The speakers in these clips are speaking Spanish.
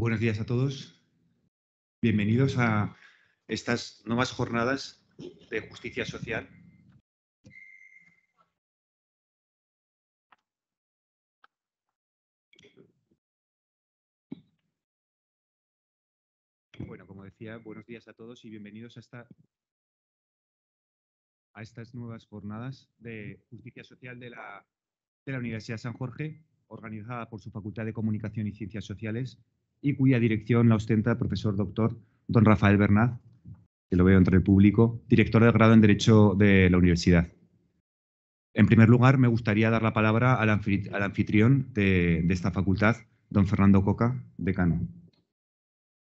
Buenos días a todos. Bienvenidos a estas nuevas jornadas de justicia social. Bueno, como decía, buenos días a todos y bienvenidos a esta estas nuevas jornadas de justicia social de la, de la Universidad San Jorge, organizada por su Facultad de Comunicación y Ciencias Sociales y cuya dirección la ostenta el profesor doctor don Rafael bernad que lo veo entre el público, director del grado en Derecho de la Universidad. En primer lugar, me gustaría dar la palabra al, anfitrión de, esta facultad, don Fernando Coca, decano.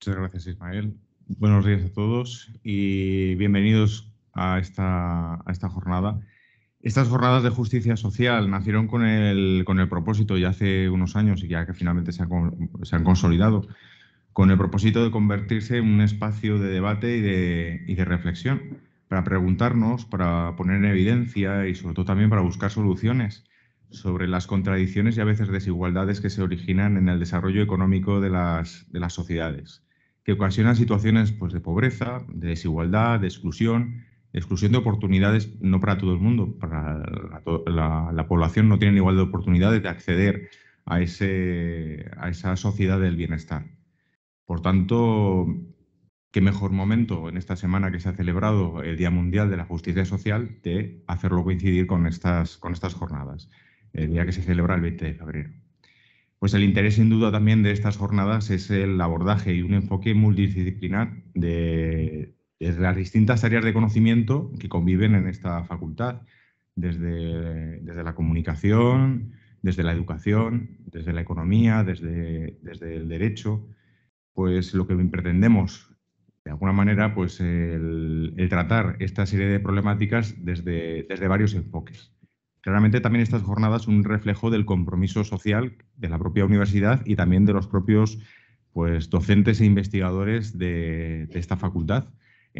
Muchas gracias, Ismael. Buenos días a todos y bienvenidos a esta jornada estas jornadas de justicia social nacieron con el, propósito, ya hace unos años y ya que finalmente se, han consolidado, con el propósito de convertirse en un espacio de debate y de, reflexión, para preguntarnos, para poner en evidencia y sobre todo también para buscar soluciones sobre las contradicciones y a veces desigualdades que se originan en el desarrollo económico de las, sociedades, que ocasionan situaciones pues, de pobreza, de desigualdad, de exclusión, exclusión de oportunidades no para todo el mundo, para la, población no tiene igual de oportunidades de acceder a, a esa sociedad del bienestar. Por tanto, qué mejor momento en esta semana que se ha celebrado el Día Mundial de la Justicia Social de hacerlo coincidir con estas, con estas jornadas, el día que se celebra el 20 de febrero. Pues el interés sin duda también de estas jornadas es el abordaje y un enfoque multidisciplinar de, desde las distintas áreas de conocimiento que conviven en esta facultad, desde, la comunicación, desde la educación, desde la economía, desde, el derecho, pues lo que pretendemos, de alguna manera, pues el, tratar esta serie de problemáticas desde, varios enfoques. Claramente también estas jornadas son un reflejo del compromiso social de la propia universidad y también de los propios pues, docentes e investigadores de, de esta facultad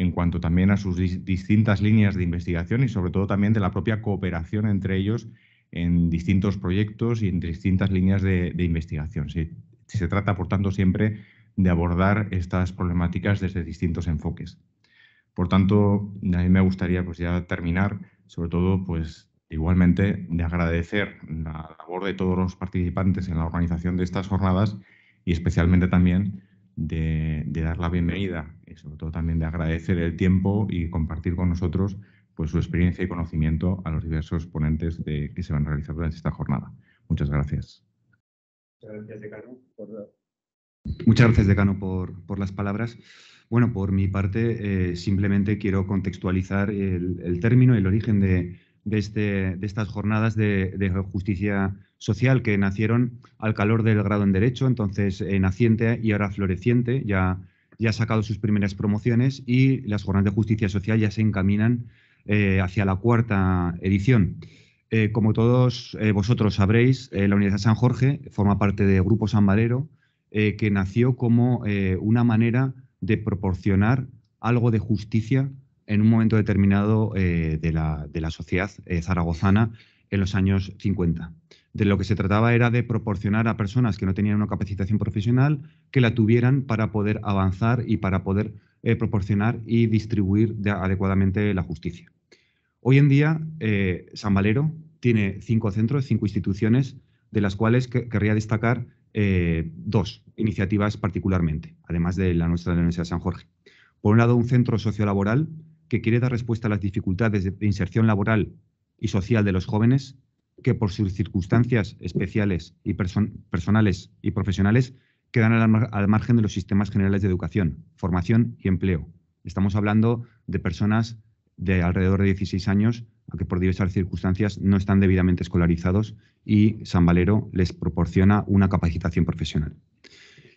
en cuanto también a sus distintas líneas de investigación y sobre todo también de la propia cooperación entre ellos en distintos proyectos y en distintas líneas de, investigación. Se, trata, por tanto, siempre de abordar estas problemáticas desde distintos enfoques. Por tanto, a mí me gustaría pues, ya terminar, sobre todo, pues igualmente de agradecer la labor de todos los participantes en la organización de estas jornadas y especialmente también de, dar la bienvenida y sobre todo también de agradecer el tiempo y compartir con nosotros pues, su experiencia y conocimiento a los diversos ponentes de, que se van a realizar durante esta jornada. Muchas gracias. Muchas gracias, Decano, por, por, las palabras. Bueno, por mi parte, eh, simplemente quiero contextualizar el, término término, el origen de, este, de estas jornadas de, de, justicia social que nacieron al calor del grado en Derecho, entonces eh, naciente y ahora floreciente, ya, ya ha sacado sus primeras promociones y las jornadas de justicia social ya se encaminan eh, hacia la cuarta edición. Eh, como todos vosotros sabréis, la Universidad San Jorge forma parte de Grupo San Valero, que nació como una manera de proporcionar algo de justicia en un momento determinado de la, de, la, sociedad zaragozana en los años 50 de lo que se trataba era de proporcionar a personas que no tenían una capacitación profesional que la tuvieran para poder avanzar y para poder eh, proporcionar y distribuir adecuadamente la justicia. Hoy en día, eh, San Valero tiene cinco centros, cinco instituciones, de las cuales querría destacar eh, dos iniciativas particularmente, además de la nuestra de la Universidad de San Jorge. Por un lado, un centro sociolaboral que quiere dar respuesta a las dificultades de inserción laboral y social de los jóvenes que por sus circunstancias especiales y personales y profesionales quedan al, margen de los sistemas generales de educación, formación y empleo. Estamos hablando de personas de alrededor de 16 años a que por diversas circunstancias no están debidamente escolarizados y San Valero les proporciona una capacitación profesional.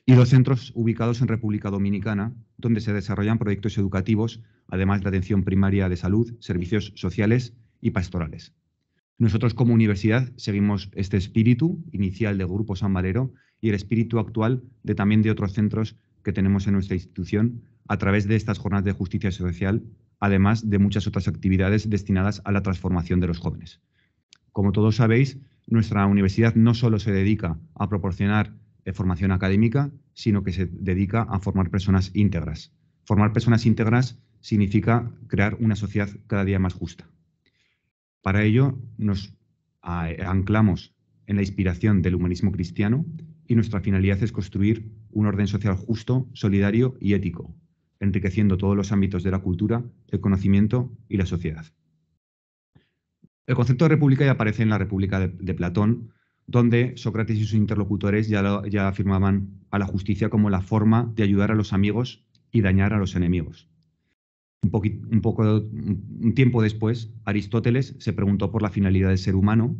Y los centros ubicados en República Dominicana, donde se desarrollan proyectos educativos, además de atención primaria de salud, servicios sociales y pastorales. Nosotros como universidad seguimos este espíritu inicial de Grupo San Valero y el espíritu actual de también de otros centros que tenemos en nuestra institución a través de estas jornadas de justicia social, además de muchas otras actividades destinadas a la transformación de los jóvenes. Como todos sabéis, nuestra universidad no solo se dedica a proporcionar eh, formación académica, sino que se dedica a formar personas íntegras. Formar personas íntegras significa crear una sociedad cada día más justa. Para ello nos ah, anclamos en la inspiración del humanismo cristiano y nuestra finalidad es construir un orden social justo, solidario y ético, enriqueciendo todos los ámbitos de la cultura, el conocimiento y la sociedad. El concepto de república ya aparece en la República de, Platón, donde Sócrates y sus interlocutores ya afirmaban a la justicia como la forma de ayudar a los amigos y dañar a los enemigos. Un, poco, un tiempo después, Aristóteles se preguntó por la finalidad del ser humano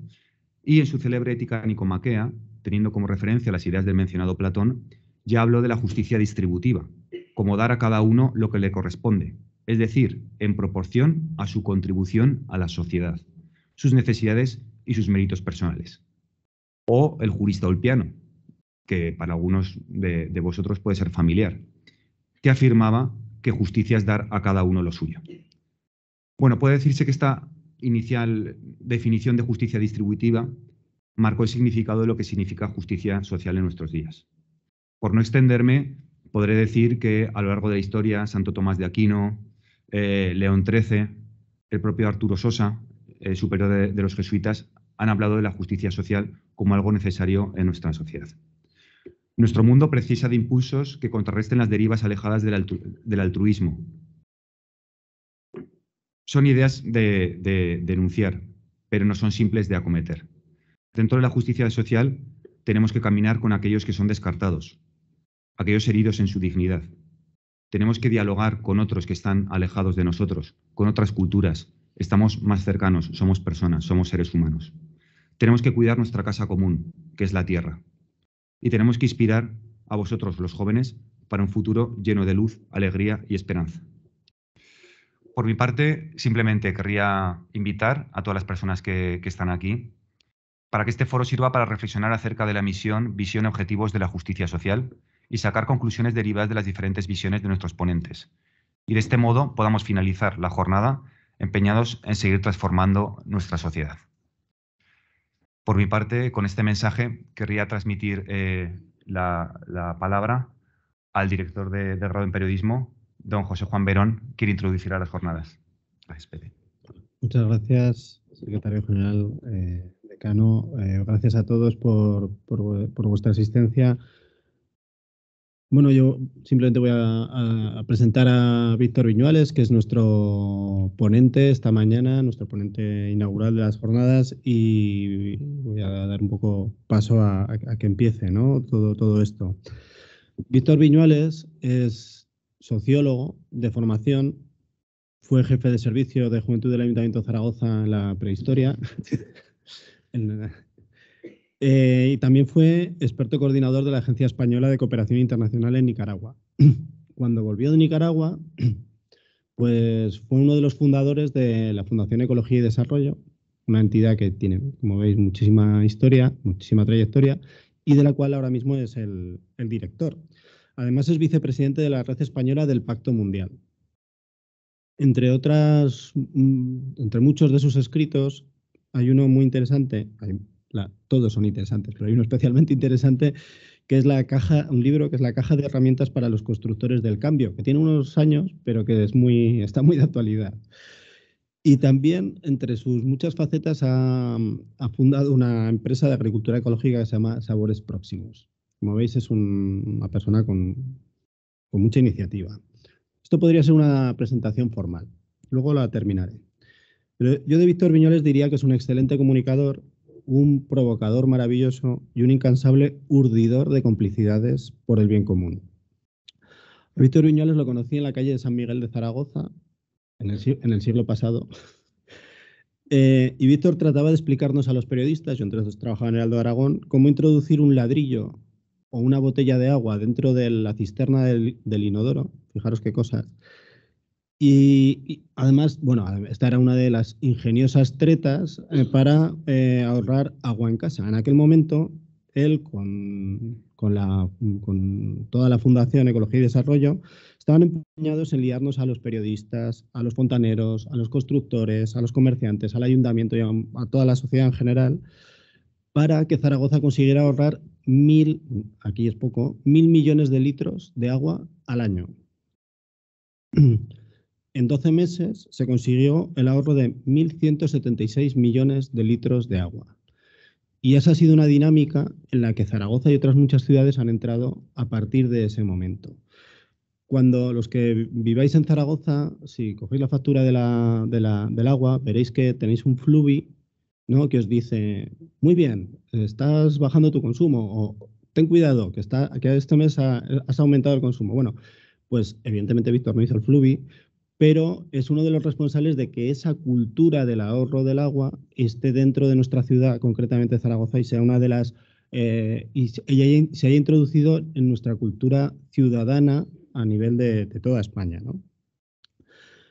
y en su célebre Ética Nicomaquea, teniendo como referencia las ideas del mencionado Platón, ya habló de la justicia distributiva, como dar a cada uno lo que le corresponde, es decir, en proporción a su contribución a la sociedad, sus necesidades y sus méritos personales. O el jurista olpiano, que para algunos de vosotros puede ser familiar, que afirmaba que justicia es dar a cada uno lo suyo. Bueno, puede decirse que esta inicial definición de justicia distributiva marcó el significado de lo que significa justicia social en nuestros días. Por no extenderme, podré decir que a lo largo de la historia, Santo Tomás de Aquino, eh, León XIII, el propio Arturo Sosa, superior de los jesuitas, han hablado de la justicia social como algo necesario en nuestra sociedad. Nuestro mundo precisa de impulsos que contrarresten las derivas alejadas del, altruismo. Son ideas de, de, denunciar, pero no son simples de acometer. Dentro de la justicia social tenemos que caminar con aquellos que son descartados, aquellos heridos en su dignidad. Tenemos que dialogar con otros que están alejados de nosotros, con otras culturas. Estamos más cercanos, somos personas, somos seres humanos. Tenemos que cuidar nuestra casa común, que es la tierra, y tenemos que inspirar a vosotros, los jóvenes, para un futuro lleno de luz, alegría y esperanza. Por mi parte, simplemente querría invitar a todas las personas que, están aquí para que este foro sirva para reflexionar acerca de la misión, visión y objetivos de la justicia social y sacar conclusiones derivadas de las diferentes visiones de nuestros ponentes. Y de este modo podamos finalizar la jornada empeñados en seguir transformando nuestra sociedad. Por mi parte, con este mensaje querría transmitir eh, la, palabra al director de, grado en periodismo, don José Juan Verón, quien introducirá las jornadas. Muchas gracias, secretario general, eh, decano. Eh, gracias a todos por, por, por vuestra asistencia. Bueno, yo simplemente voy a, presentar a Víctor Viñuales, que es nuestro ponente esta mañana, nuestro ponente inaugural de las jornadas, y voy a dar un poco paso a, que empiece ¿no? todo, todo esto. Víctor Viñuales es sociólogo de formación, fue jefe de servicio de juventud del Ayuntamiento de Zaragoza en la prehistoria, en, eh, y también fue experto coordinador de la Agencia Española de Cooperación Internacional en Nicaragua. Cuando volvió de Nicaragua, pues fue uno de los fundadores de la Fundación Ecología y Desarrollo, una entidad que tiene, como veis, muchísima historia, muchísima trayectoria y de la cual ahora mismo es el, director. Además es vicepresidente de la Red Española del Pacto Mundial. Entre otras, mm, entre muchos de sus escritos, hay uno muy interesante, todos son interesantes, pero hay uno especialmente interesante que es la caja, un libro que es la caja de herramientas para los constructores del cambio, que tiene unos años, pero que es muy, está muy de actualidad. Y también, entre sus muchas facetas, ha, fundado una empresa de agricultura ecológica que se llama Sabores Próximos. Como veis, es una persona con, con mucha iniciativa. Esto podría ser una presentación formal. Luego la terminaré. Pero yo de Víctor Viñoles diría que es un excelente comunicador, un provocador maravilloso y un incansable urdidor de complicidades por el bien común. Víctor Viñuales lo conocí en la calle de San Miguel de Zaragoza, en el, siglo pasado. Eh, y Víctor trataba de explicarnos a los periodistas, yo entonces trabajaba en el Aldo Aragón, cómo introducir un ladrillo o una botella de agua dentro de la cisterna del, del inodoro, fijaros qué cosas, y, además, bueno, esta era una de las ingeniosas tretas eh, para eh, ahorrar agua en casa. En aquel momento, él con, la, con toda la Fundación Ecología y Desarrollo estaban empeñados en liarnos a los periodistas, a los fontaneros, a los constructores, a los comerciantes, al ayuntamiento y a, a toda la sociedad en general para que Zaragoza consiguiera ahorrar mil, aquí es poco, mil millones de litros de agua al año. en 12 meses se consiguió el ahorro de 1.176 millones de litros de agua. Y esa ha sido una dinámica en la que Zaragoza y otras muchas ciudades han entrado a partir de ese momento. Cuando los que viváis en Zaragoza, si cogéis la factura del agua, veréis que tenéis un fluvi ¿no? que os dice, muy bien, estás bajando tu consumo o ten cuidado, que, este mes has aumentado el consumo. Bueno, pues evidentemente Víctor no hizo el fluvi, pero es uno de los responsables de que esa cultura del ahorro del agua esté dentro de nuestra ciudad, concretamente Zaragoza, y sea una de las eh, y se haya, introducido en nuestra cultura ciudadana a nivel de, toda España.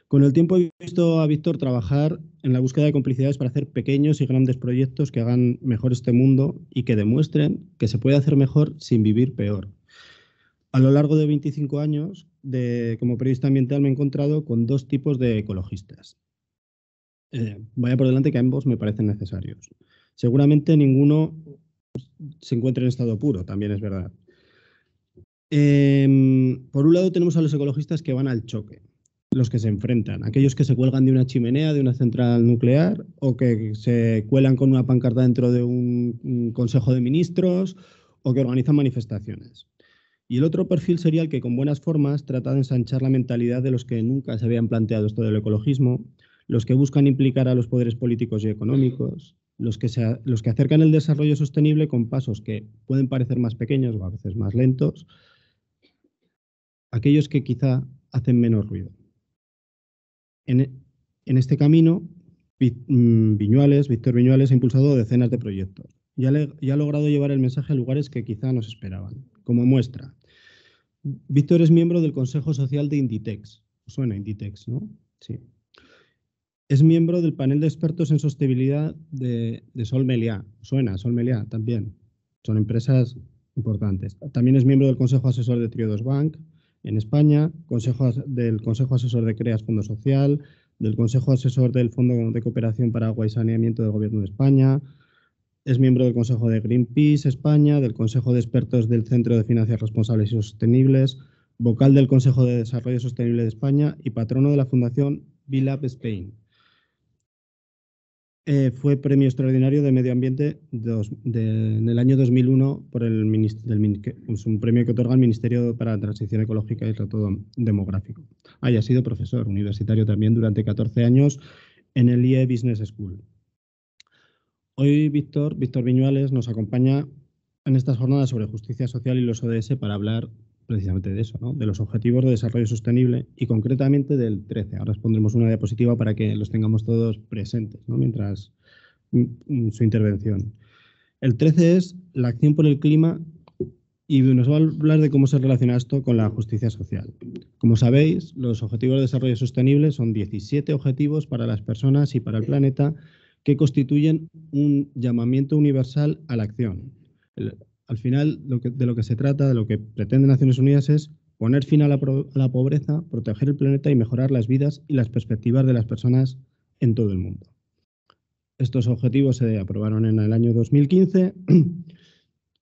Con el tiempo he visto a Víctor trabajar en la búsqueda de complicidades para hacer pequeños y grandes proyectos que hagan mejor este mundo y que demuestren que se puede hacer mejor sin vivir peor. A lo largo de 25 años, como periodista ambiental me he encontrado con dos tipos de ecologistas. Eh, vaya por delante que ambos me parecen necesarios. Seguramente ninguno se encuentra en estado puro, también es verdad. Em, por un lado tenemos a los ecologistas que van al choque, los que se enfrentan, aquellos que se cuelgan de una chimenea, de una central nuclear, o que se cuelan con una pancarta dentro de un consejo de ministros, o que organizan manifestaciones. Y el otro perfil sería el que con buenas formas trata de ensanchar la mentalidad de los que nunca se habían planteado esto del ecologismo, los que buscan implicar a los poderes políticos y económicos, los que, los que acercan el desarrollo sostenible con pasos que pueden parecer más pequeños o a veces más lentos, aquellos que quizá hacen menos ruido. En, este camino, mm, Viñuales, Víctor Viñuales ha impulsado decenas de proyectos y ha, logrado llevar el mensaje a lugares que quizá nos esperaban. Como muestra, Víctor es miembro del Consejo Social de Inditex. Suena Inditex, ¿no? Sí. Es miembro del panel de expertos en sostenibilidad de, de Solmelia. Suena, Solmelia también. Son empresas importantes. También es miembro del Consejo Asesor de Triodos Bank en España, del Consejo Asesor de Creas Fondo Social, del Consejo Asesor del Fondo de Cooperación para Agua y Saneamiento del Gobierno de España, es miembro del Consejo de Greenpeace España, del Consejo de Expertos del Centro de Finanzas Responsables y Sostenibles, vocal del Consejo de Desarrollo Sostenible de España y patrono de la Fundación Vilab Spain. Eh, fue Premio Extraordinario de Medio Ambiente en el año 2001 por el del, es un premio que otorga el Ministerio para la Transición Ecológica y el Reto Demográfico. Ah, Haya sido profesor universitario también durante 14 años en el IE Business School. Hoy Víctor, Víctor Viñuales nos acompaña en estas jornadas sobre justicia social y los ODS para hablar precisamente de eso, de los objetivos de desarrollo sostenible y concretamente del 13. Ahora os pondremos una diapositiva para que los tengamos todos presentes mientras mm, mm, su intervención. El 13 es la acción por el clima y nos va a hablar de cómo se relaciona esto con la justicia social. Como sabéis, los objetivos de desarrollo sostenible son 17 objetivos para las personas y para el planeta que constituyen un llamamiento universal a la acción. al final, de lo que se trata, de lo que pretende Naciones Unidas es poner fin a la pobreza, proteger el planeta y mejorar las vidas y las perspectivas de las personas en todo el mundo. Estos objetivos se aprobaron en el año 2015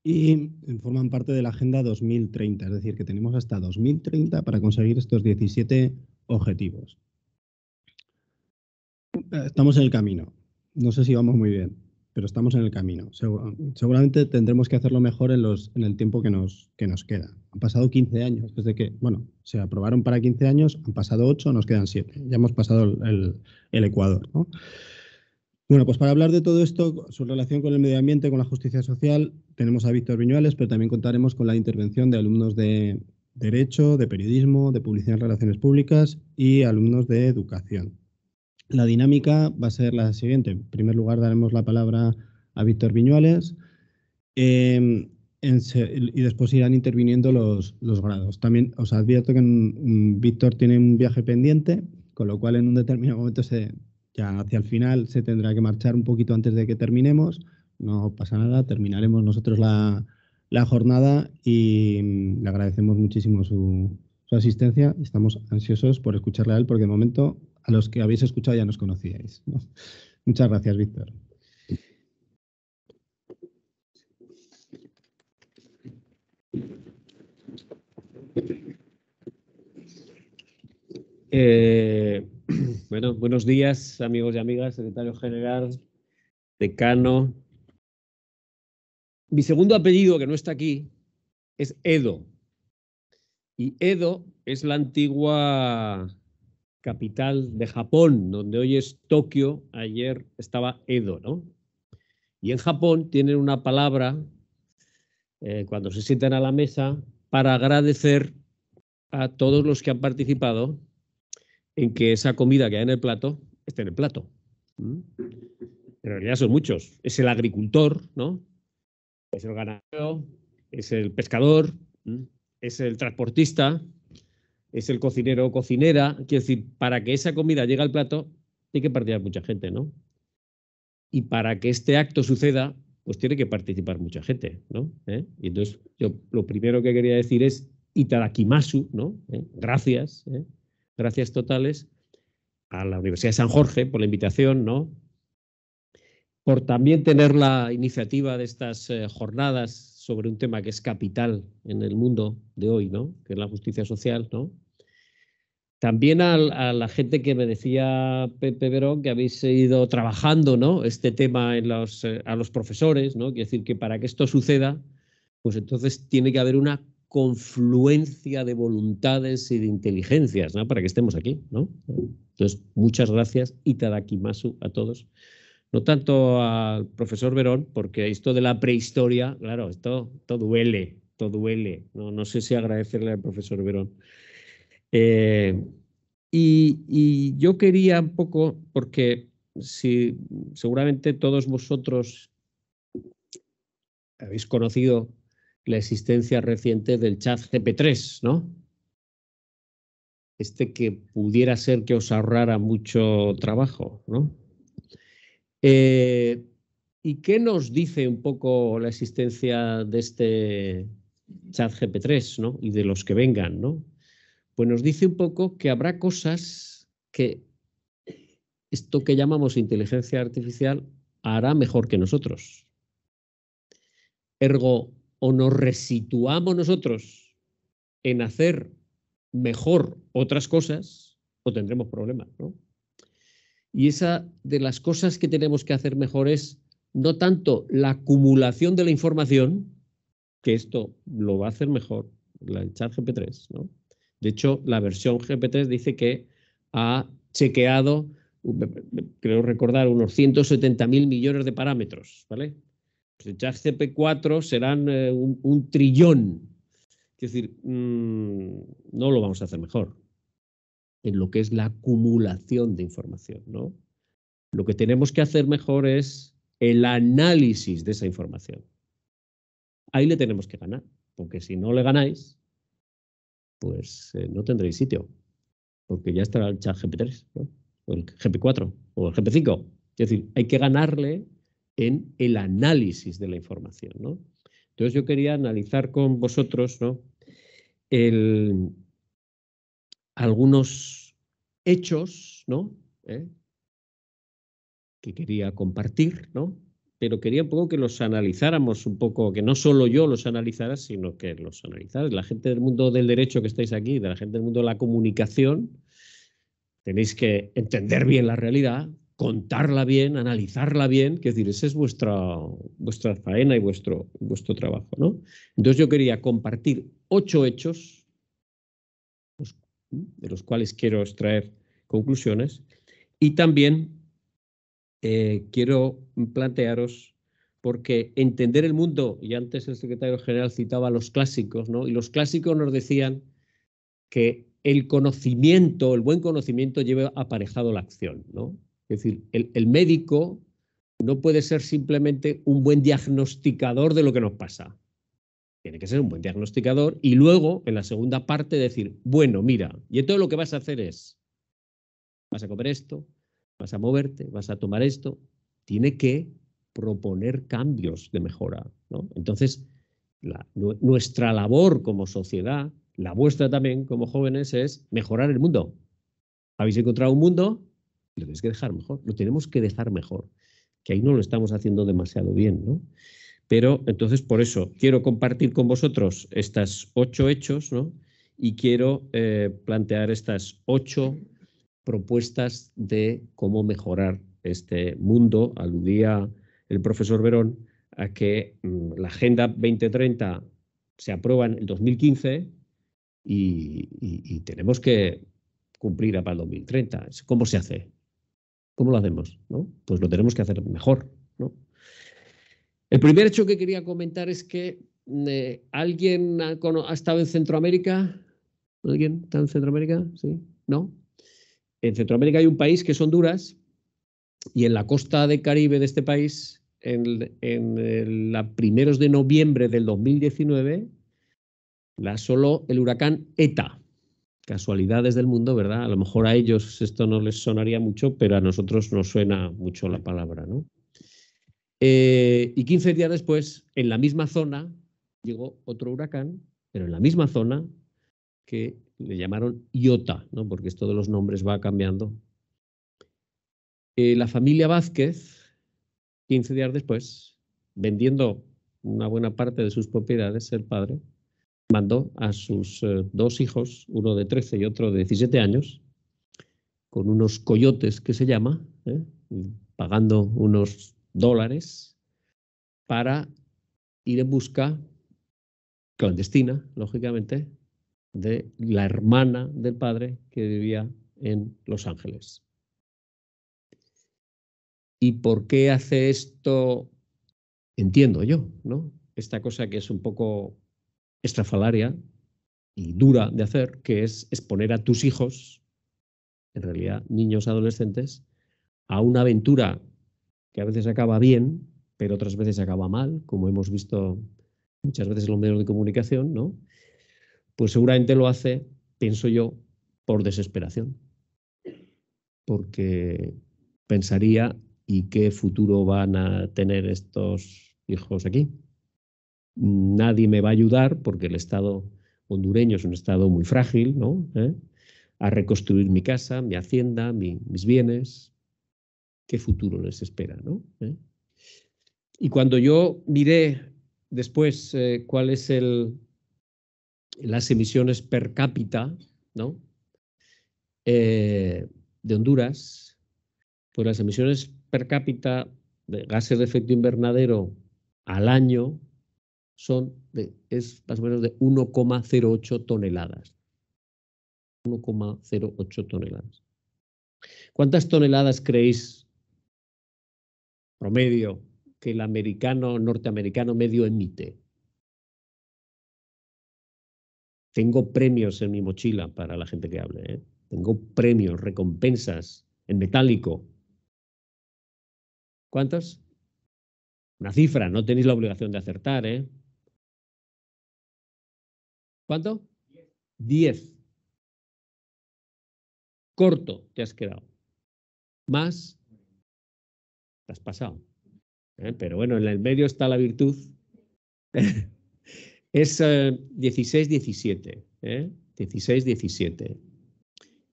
y forman parte de la Agenda 2030, es decir, que tenemos hasta 2030 para conseguir estos 17 objetivos. Estamos en el camino no sé si vamos muy bien, pero estamos en el camino. seguramente tendremos que hacerlo mejor en, el tiempo que nos, que nos queda. Han pasado 15 años desde que, bueno, se aprobaron para 15 años, han pasado 8, nos quedan 7. Ya hemos pasado el, el, Ecuador, ¿no? Bueno, pues para hablar de todo esto, su relación con el medio ambiente, con la justicia social, tenemos a Víctor Viñuales, pero también contaremos con la intervención de alumnos de Derecho, de Periodismo, de Publicidad en Relaciones Públicas y alumnos de Educación. La dinámica va a ser la siguiente. En primer lugar, daremos la palabra a Víctor Viñuales em, y después irán interviniendo los, grados. También os advierto que mm, Víctor tiene un viaje pendiente, con lo cual en un determinado momento, se, ya hacia el final, se tendrá que marchar un poquito antes de que terminemos. No pasa nada, terminaremos nosotros la, jornada y mm, le agradecemos muchísimo su, su asistencia. Estamos ansiosos por escucharle a él porque de momento los que habéis escuchado ya nos conocíais. Muchas gracias, Víctor. Eh, bueno, buenos días, amigos y amigas, secretario general, decano. Mi segundo apellido, que no está aquí, es Edo. Y Edo es la antigua capital de Japón, donde hoy es Tokio, ayer estaba Edo, ¿no? Y en Japón tienen una palabra, eh, cuando se sientan a la mesa, para agradecer a todos los que han participado en que esa comida que hay en el plato esté en el plato. En realidad son muchos. Es el agricultor, ¿no? Es el ganadero, es el pescador, es el transportista, es el cocinero o cocinera. Quiero decir, para que esa comida llegue al plato, tiene que participar mucha gente, ¿no? Y para que este acto suceda, pues tiene que participar mucha gente, ¿no? ¿Eh? Y entonces, yo lo primero que quería decir es itadakimasu, ¿no? ¿Eh? Gracias, ¿eh? gracias totales a la Universidad de San Jorge por la invitación, ¿no? Por también tener la iniciativa de estas jornadas sobre un tema que es capital en el mundo de hoy, ¿no? que es la justicia social. ¿no? También a, la gente que me decía Pepe Verón que habéis ido trabajando este tema eh, a los profesores, ¿no? decir que para que esto suceda, pues entonces tiene que haber una confluencia de voluntades y de inteligencias para que estemos aquí. Entonces, muchas gracias y tadakimasu a todos no tanto al profesor Verón, porque esto de la prehistoria, claro, esto, duele, todo duele. No, no sé si agradecerle al profesor Verón. Eh, y, y, yo quería un poco, porque si seguramente todos vosotros habéis conocido la existencia reciente del chat GP3, ¿no? Este que pudiera ser que os ahorrara mucho trabajo, ¿no? Eh, ¿Y qué nos dice un poco la existencia de este chat GP3 ¿no? y de los que vengan? ¿no? Pues nos dice un poco que habrá cosas que esto que llamamos inteligencia artificial hará mejor que nosotros. Ergo, o nos resituamos nosotros en hacer mejor otras cosas o tendremos problemas, ¿no? Y esa de las cosas que tenemos que hacer mejor es no tanto la acumulación de la información, que esto lo va a hacer mejor la chat GP3, ¿no? De hecho, la versión GP3 dice que ha chequeado, creo recordar, unos 170 mil millones de parámetros, ¿vale? El chat gp 4 serán eh, un, trillón. Es decir, mm, no lo vamos a hacer mejor en lo que es la acumulación de información, ¿no? Lo que tenemos que hacer mejor es el análisis de esa información. Ahí le tenemos que ganar, porque si no le ganáis, pues eh, no tendréis sitio, porque ya estará el chat GP3, o el GP4, o el GP5. Es decir, hay que ganarle en el análisis de la información. ¿no? Entonces yo quería analizar con vosotros ¿no? el, algunos hechos, ¿no? ¿Eh? Que quería compartir, ¿no? Pero quería un poco que los analizáramos un poco, que no solo yo los analizara, sino que los analizara. La gente del mundo del derecho que estáis aquí, de la gente del mundo de la comunicación, tenéis que entender bien la realidad, contarla bien, analizarla bien, que es decir, esa es vuestra, faena y vuestro, vuestro trabajo. ¿no? Entonces yo quería compartir ocho hechos de los cuales quiero extraer conclusiones, y también eh, quiero plantearos, porque entender el mundo, y antes el secretario general citaba los clásicos, ¿no? y los clásicos nos decían que el conocimiento, el buen conocimiento lleva aparejado la acción. ¿no? Es decir, el médico no puede ser simplemente un buen diagnosticador de lo que nos pasa. Tiene que ser un buen diagnosticador y luego, en la segunda parte, decir, bueno, mira, y todo lo que vas a hacer es, vas a comer esto, vas a moverte, vas a tomar esto, tiene que proponer cambios de mejora. ¿no? Entonces, nuestra labor como sociedad, la vuestra también como jóvenes, es mejorar el mundo. Habéis encontrado un mundo, lo tenéis que dejar mejor, lo tenemos que dejar mejor, que ahí no lo estamos haciendo demasiado bien. ¿no? Pero entonces, por eso, quiero compartir con vosotros estas ocho hechos y quiero eh, plantear estas ocho propuestas de cómo mejorar este mundo. Aludía el profesor Verón a que mm, la Agenda 2030 se aprueba en el 2015 y, tenemos que cumplir para el 2030. ¿Cómo se hace? ¿Cómo lo hacemos? ¿no? Pues lo tenemos que hacer mejor. ¿no? El primer hecho que quería comentar es que eh, alguien ha, estado en Centroamérica. ¿Alguien está en Centroamérica? ¿Sí? ¿No? En Centroamérica hay un país que es Honduras y en la costa de Caribe de este país, en, en, primeros de noviembre del 2019, la solo el huracán ETA. Casualidades del mundo, ¿verdad? A lo mejor a ellos esto no les sonaría mucho, pero a nosotros nos suena mucho la palabra, ¿no? Eh, y 15 días después, en la misma zona, llegó otro huracán, pero en la misma zona que le llamaron Iota, ¿no? porque esto de los nombres va cambiando. Eh, la familia Vázquez, 15 días después, vendiendo una buena parte de sus propiedades, el padre, mandó a sus eh, dos hijos, uno de 13 y otro de 17 años, con unos coyotes que se llama, pagando unos dólares para ir en busca, clandestina, lógicamente, de la hermana del padre que vivía en Los Ángeles. ¿Y por qué hace esto? Entiendo yo, ¿no? Esta cosa que es un poco estrafalaria y dura de hacer, que es exponer a tus hijos, en realidad niños adolescentes, a una aventura que a veces acaba bien, pero otras veces acaba mal, como hemos visto muchas veces en los medios de comunicación, ¿no? Pues seguramente lo hace, pienso yo, por desesperación. Porque pensaría, ¿y qué futuro van a tener estos hijos aquí? Nadie me va a ayudar porque el Estado hondureño es un Estado muy frágil, ¿no? ¿Eh? A reconstruir mi casa, mi hacienda, mis bienes, qué futuro les espera. ¿Eh? Y cuando yo miré después eh, cuáles son es las emisiones per cápita ¿no? Eh, de Honduras, pues las emisiones per cápita de gases de efecto invernadero al año son es más o menos de 1,08 toneladas. 1,08 toneladas. ¿Cuántas toneladas creéis promedio que el americano, norteamericano medio emite. Tengo premios en mi mochila para la gente que hable. ¿eh? Tengo premios, recompensas en metálico. ¿Cuántas? Una cifra, no tenéis la obligación de acertar. ¿eh? ¿Cuánto? Diez. Corto te has quedado. Más has pasado. ¿eh? Pero bueno, en el medio está la virtud. es 16-17. Eh, 16-17. ¿eh?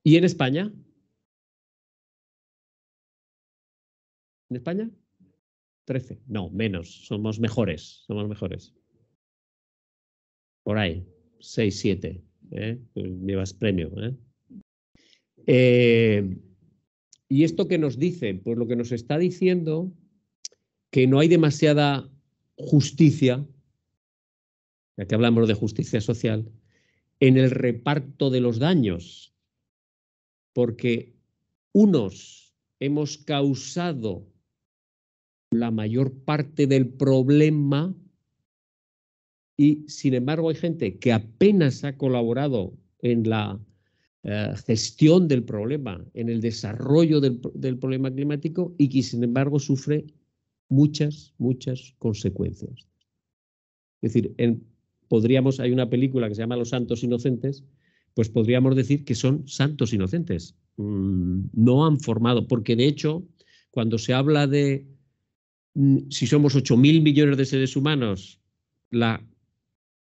¿Y en España? ¿En España? 13. No, menos. Somos mejores. Somos mejores. Por ahí. 6, 7. vas premio. ¿eh? Eh, ¿Y esto qué nos dice? Pues lo que nos está diciendo que no hay demasiada justicia, ya que hablamos de justicia social, en el reparto de los daños, porque unos hemos causado la mayor parte del problema y sin embargo hay gente que apenas ha colaborado en la eh, gestión del problema, en el desarrollo del, problema climático y que sin embargo sufre muchas, muchas consecuencias. Es decir, podríamos, hay una película que se llama Los Santos Inocentes, pues podríamos decir que son santos inocentes. Mm, no han formado, porque de hecho, cuando se habla de mm, si somos 8.000 millones de seres humanos, la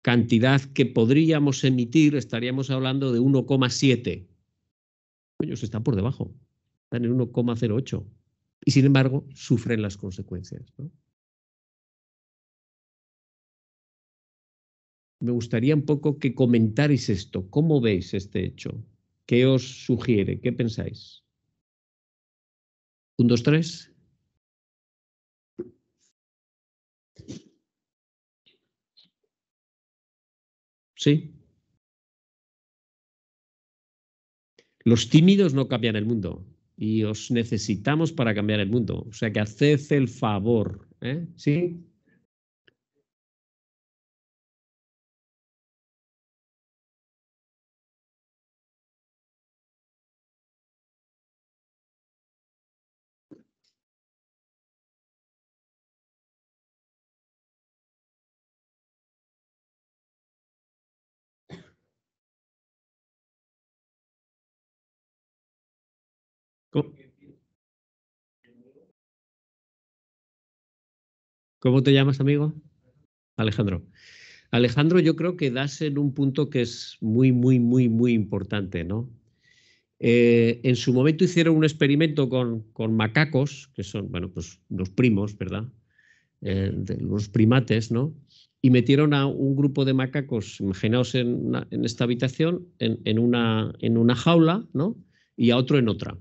cantidad que podríamos emitir, estaríamos hablando de 1,7. Ellos están por debajo, están en 1,08. Y sin embargo, sufren las consecuencias. Me gustaría un poco que comentarais esto. ¿Cómo veis este hecho? ¿Qué os sugiere? ¿Qué pensáis? Un, dos, tres. Sí. Los tímidos no cambian el mundo y os necesitamos para cambiar el mundo. O sea que haced el favor. ¿eh? ¿Sí? ¿Cómo? te llamas, amigo? Alejandro. Alejandro, yo creo que das en un punto que es muy, muy, muy, muy importante, ¿no? Eh, en su momento hicieron un experimento con, macacos, que son, bueno, pues los primos, ¿verdad? Eh, de los primates, ¿no? Y metieron a un grupo de macacos, imaginaos en, esta habitación, en, una, en una jaula, ¿no? y a otro en otra.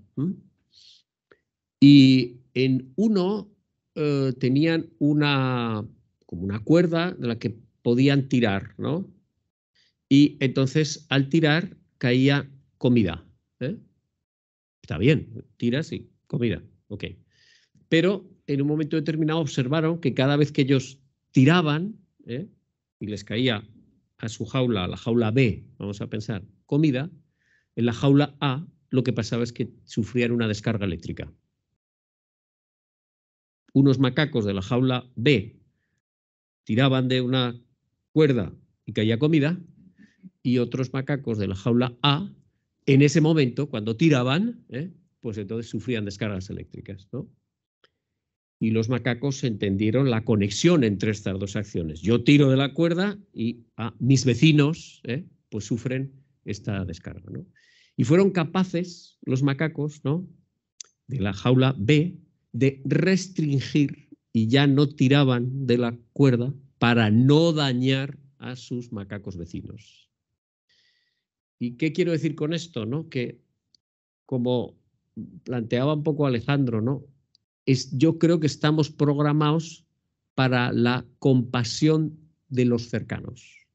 Y en uno eh, tenían una, como una cuerda de la que podían tirar, ¿no? Y entonces al tirar caía comida. ¿eh? Está bien, tiras y comida, ok. Pero en un momento determinado observaron que cada vez que ellos tiraban ¿eh? y les caía a su jaula, a la jaula B, vamos a pensar, comida, en la jaula A lo que pasaba es que sufrían una descarga eléctrica. Unos macacos de la jaula B tiraban de una cuerda y caía comida, y otros macacos de la jaula A, en ese momento, cuando tiraban, ¿eh? pues entonces sufrían descargas eléctricas. ¿no? Y los macacos entendieron la conexión entre estas dos acciones. Yo tiro de la cuerda y a ah, mis vecinos ¿eh? pues sufren esta descarga. ¿no? Y fueron capaces los macacos, ¿no? De la jaula B, de restringir y ya no tiraban de la cuerda para no dañar a sus macacos vecinos. ¿Y qué quiero decir con esto? ¿no? Que como planteaba un poco Alejandro, ¿no? Es, yo creo que estamos programados para la compasión de los cercanos.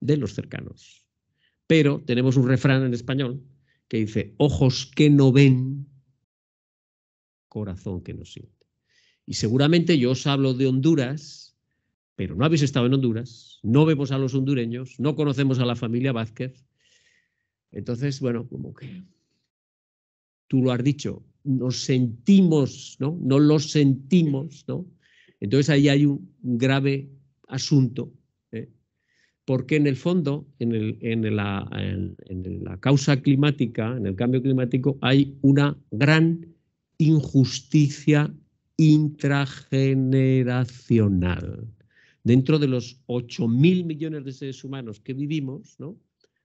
De los cercanos. Pero tenemos un refrán en español que dice, ojos que no ven, corazón que no siente. Y seguramente yo os hablo de Honduras, pero no habéis estado en Honduras, no vemos a los hondureños, no conocemos a la familia Vázquez. Entonces, bueno, como que tú lo has dicho, nos sentimos, ¿no? No los sentimos, ¿no? Entonces ahí hay un grave asunto porque en el fondo, en, ah, la, causa climática, en el cambio climático, hay una gran injusticia intrageneracional. Dentro de los 8.000 millones de seres humanos que vivimos, ¿no?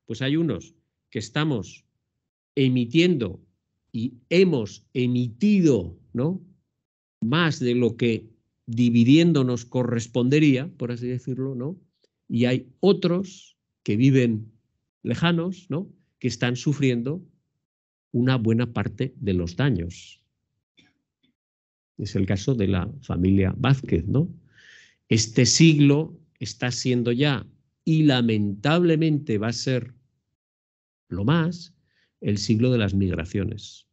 pues hay unos que estamos emitiendo y hemos emitido ¿no? más de lo que dividiéndonos correspondería, por así decirlo, ¿no? y hay otros que viven lejanos, ¿no? que están sufriendo una buena parte de los daños. Es el caso de la familia Vázquez, ¿no? Este siglo está siendo ya y lamentablemente va a ser lo más el siglo de las migraciones.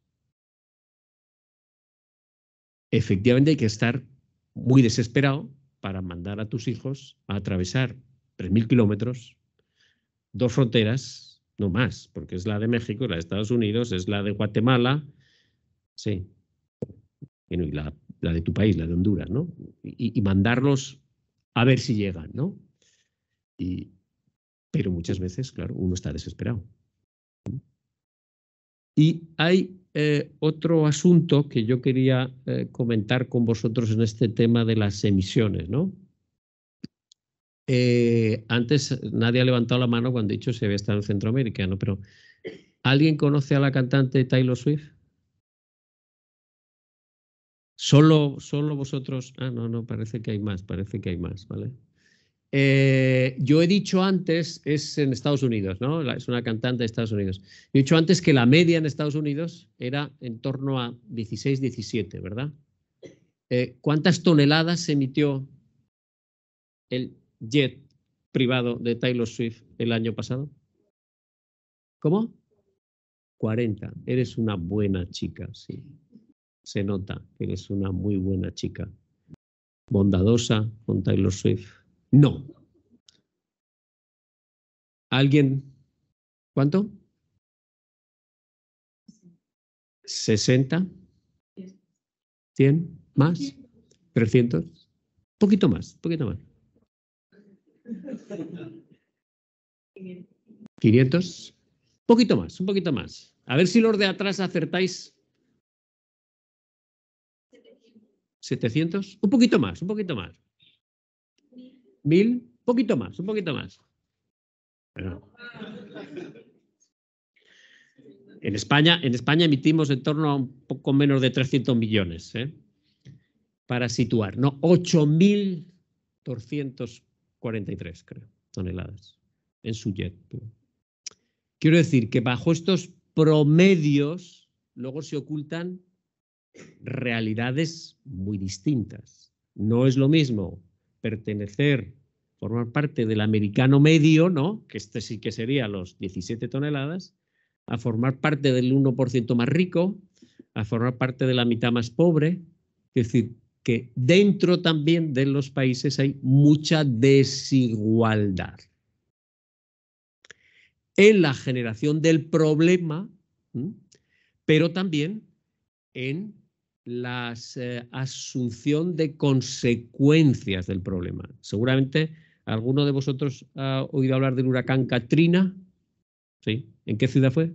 Efectivamente hay que estar muy desesperado para mandar a tus hijos a atravesar 3.000 kilómetros, dos fronteras, no más, porque es la de México, la de Estados Unidos, es la de Guatemala, sí, bueno, y la, de tu país, la de Honduras, ¿no? Y, mandarlos a ver si llegan, ¿no? Y, pero muchas veces, claro, uno está desesperado. Y hay eh, otro asunto que yo quería eh, comentar con vosotros en este tema de las emisiones, ¿no? Eh, antes eh, nadie ha levantado la mano cuando he dicho se había estado en centroamericano, pero ¿alguien conoce a la cantante Taylor Swift? Solo, solo vosotros. Ah, no, no, parece que hay más, parece que hay más, ¿vale? Eh, yo he dicho antes, es en Estados Unidos, ¿no? Es una cantante de Estados Unidos. He dicho antes que la media en Estados Unidos era en torno a 16, 17, ¿verdad? ¿Cuántas toneladas se emitió el jet privado de Taylor Swift el año pasado? ¿Cómo? 40. Eres una buena chica, sí. Se nota que eres una muy buena chica. ¿Bondadosa con Taylor Swift? No. ¿Alguien? ¿Cuánto? 60. 100 más. 300. Poquito más, poquito más. 500. Un poquito más, un poquito más. A ver si los de atrás acertáis. 700. Un poquito más, un poquito más. 1000. Un poquito más, un poquito más. En España, en España emitimos en torno a un poco menos de 300 millones. ¿eh? Para situar, ¿no? 8.200 43, creo, toneladas en su jet. Quiero decir que bajo estos promedios luego se ocultan realidades muy distintas. No es lo mismo pertenecer, formar parte del americano medio, ¿no? que este sí que sería los 17 toneladas, a formar parte del 1% más rico, a formar parte de la mitad más pobre. Es decir, que dentro también de los países hay mucha desigualdad. En la generación del problema, pero también en la eh, asunción de consecuencias del problema. Seguramente alguno de vosotros ha oído hablar del huracán Katrina. ¿Sí? ¿En qué ciudad fue?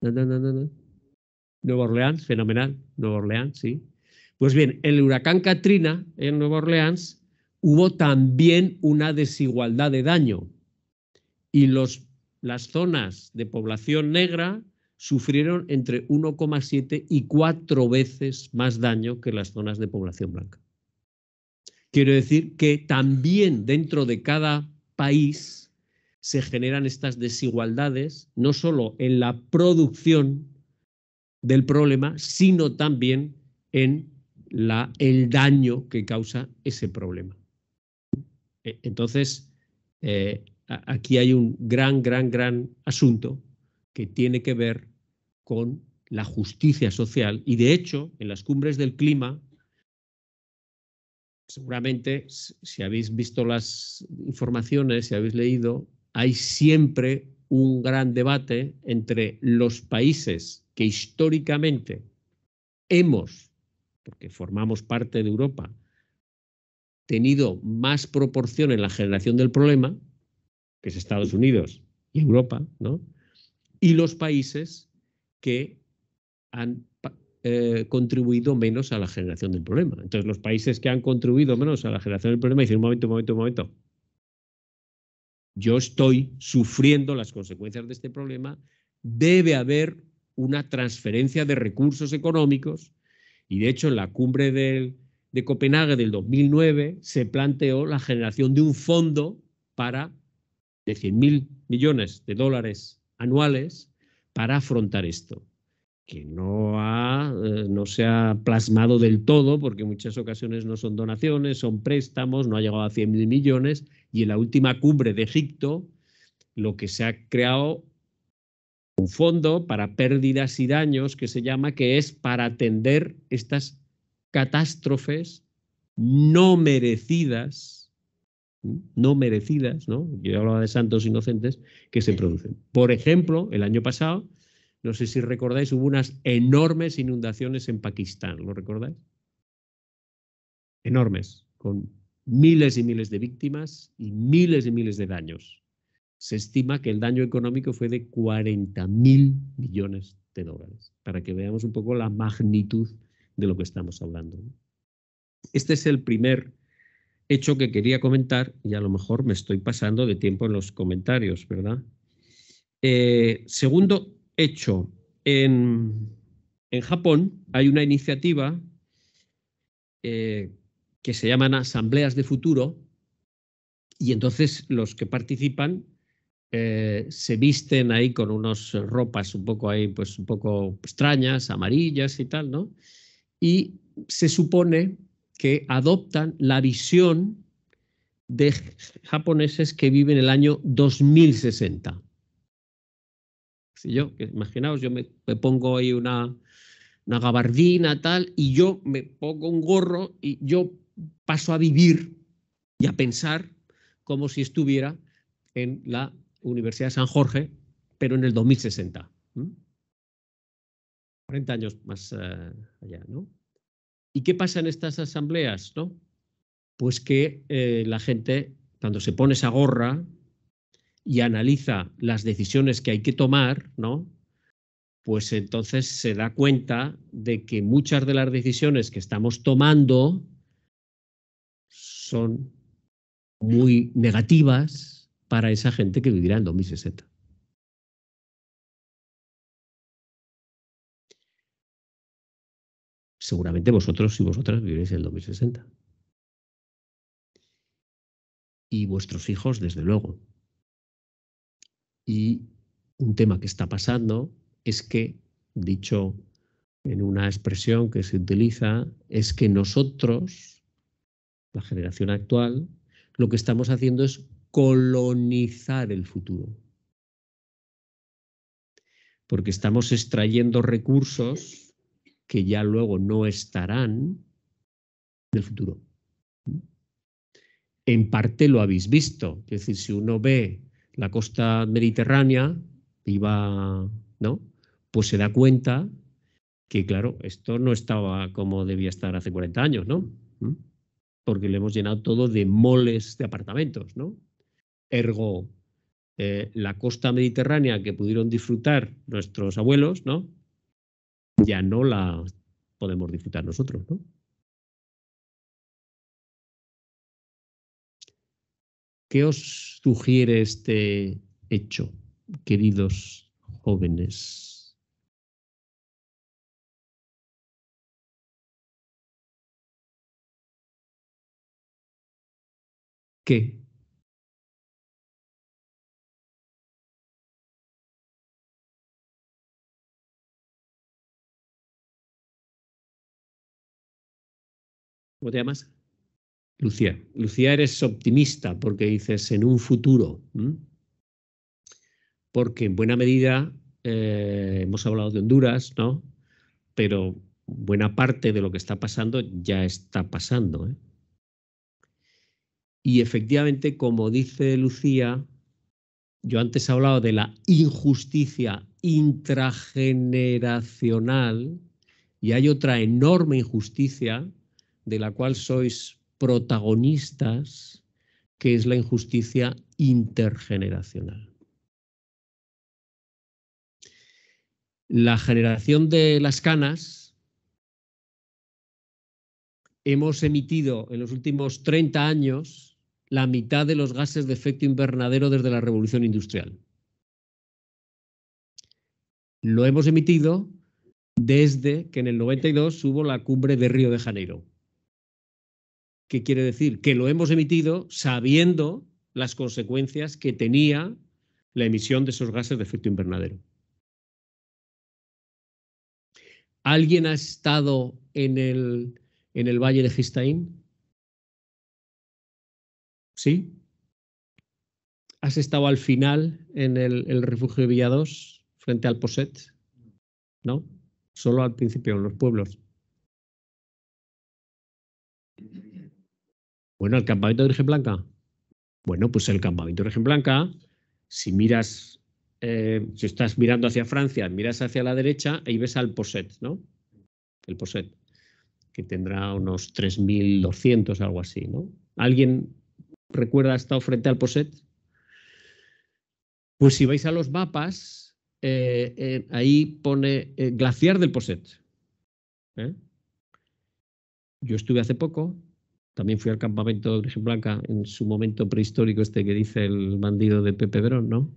No, Nueva Orleans, fenomenal. Nueva Orleans, sí. Pues bien, en el huracán Katrina, en Nueva Orleans, hubo también una desigualdad de daño y las zonas de población negra sufrieron entre 1,7 y 4 veces más daño que las zonas de población blanca. Quiero decir que también dentro de cada país se generan estas desigualdades, no solo en la producción del problema, sino también en el daño que causa ese problema. E, entonces, eh, aquí hay un gran, gran, gran asunto que tiene que ver con la justicia social y de hecho en las cumbres del clima seguramente si habéis visto las informaciones, si habéis leído, hay siempre un gran debate entre los países que históricamente hemos porque formamos parte de Europa, tenido más proporción en la generación del problema, que es Estados Unidos y Europa, y los países que han eh, contribuido menos a la generación del problema. Entonces, los países que han contribuido menos a la generación del problema dicen, un momento, un momento, un momento. Yo estoy sufriendo las consecuencias de este problema. Debe haber una transferencia de recursos económicos y de hecho, en la cumbre del, de Copenhague del 2009 se planteó la generación de un fondo para de 100.000 millones de dólares anuales para afrontar esto, que no, ha, eh, no se ha plasmado del todo, porque en muchas ocasiones no son donaciones, son préstamos, no ha llegado a 100.000 millones, y en la última cumbre de Egipto lo que se ha creado un fondo para pérdidas y daños que se llama, que es para atender estas catástrofes no merecidas, no merecidas, ¿no? Yo hablaba de santos inocentes que se producen. Por ejemplo, el año pasado, no sé si recordáis, hubo unas enormes inundaciones en Pakistán, ¿lo recordáis? Enormes, con miles y miles de víctimas y miles y miles de daños se estima que el daño económico fue de 40 mil millones de dólares, para que veamos un poco la magnitud de lo que estamos hablando. Este es el primer hecho que quería comentar y a lo mejor me estoy pasando de tiempo en los comentarios, ¿verdad? Eh, segundo hecho, en, Japón hay una iniciativa eh, que se llaman Asambleas de Futuro y entonces los que participan eh, se visten ahí con unas ropas un poco ahí, pues un poco extrañas, amarillas y tal, ¿no? Y se supone que adoptan la visión de japoneses que viven el año 2060. yo, imaginaos, yo me, pongo ahí una, una gabardina tal, y yo me pongo un gorro y yo paso a vivir y a pensar como si estuviera en la Universidad de San Jorge, pero en el 2060. 40 años más eh, allá, ¿no? ¿Y qué pasa en estas asambleas, Pues que eh, la gente, cuando se pone esa gorra y analiza las decisiones que hay que tomar, ¿no? Pues entonces se da cuenta de que muchas de las decisiones que estamos tomando son muy negativas, para esa gente que vivirá en 2060. Seguramente vosotros y vosotras viviréis en el 2060. Y vuestros hijos, desde luego. Y un tema que está pasando es que, dicho en una expresión que se utiliza, es que nosotros, la generación actual, lo que estamos haciendo es colonizar el futuro. Porque estamos extrayendo recursos que ya luego no estarán en el futuro. En parte lo habéis visto. Es decir, si uno ve la costa mediterránea, ¿no? Pues se da cuenta que, claro, esto no estaba como debía estar hace 40 años, ¿no? ¿Mm? Porque le hemos llenado todo de moles de apartamentos, ¿no? Ergo, eh, la costa mediterránea que pudieron disfrutar nuestros abuelos, ¿no? Ya no la podemos disfrutar nosotros, ¿no? ¿Qué os sugiere este hecho, queridos jóvenes? ¿Qué? ¿Cómo te llamas? Lucía. Lucía, eres optimista porque dices en un futuro. Porque en buena medida eh, hemos hablado de Honduras, ¿no? Pero buena parte de lo que está pasando ya está pasando. ¿eh? Y efectivamente, como dice Lucía, yo antes he hablado de la injusticia intrageneracional y hay otra enorme injusticia de la cual sois protagonistas, que es la injusticia intergeneracional. La generación de las canas, hemos emitido en los últimos 30 años la mitad de los gases de efecto invernadero desde la revolución industrial. Lo hemos emitido desde que en el 92 hubo la cumbre de Río de Janeiro. ¿Qué quiere decir? Que lo hemos emitido sabiendo las consecuencias que tenía la emisión de esos gases de efecto invernadero. ¿Alguien ha estado en el, valle de Gistaín? ¿Sí? ¿Has estado al final en el, el refugio de Villados, frente al Poset? ¿No? Solo al principio, en los pueblos. Bueno, el campamento de origen blanca. Bueno, pues el campamento de origen blanca, si miras, eh, si estás mirando hacia Francia, miras hacia la derecha, y ves al Poset, ¿no? El Poset, que tendrá unos 3.200, algo así, ¿no? ¿Alguien recuerda ha estado frente al Poset? Pues si vais a los mapas, eh, eh, ahí pone glaciar del Poset. Yo estuve hace poco también fui al campamento de Virgen Blanca en su momento prehistórico, este que dice el bandido de Pepe Verón, ¿no?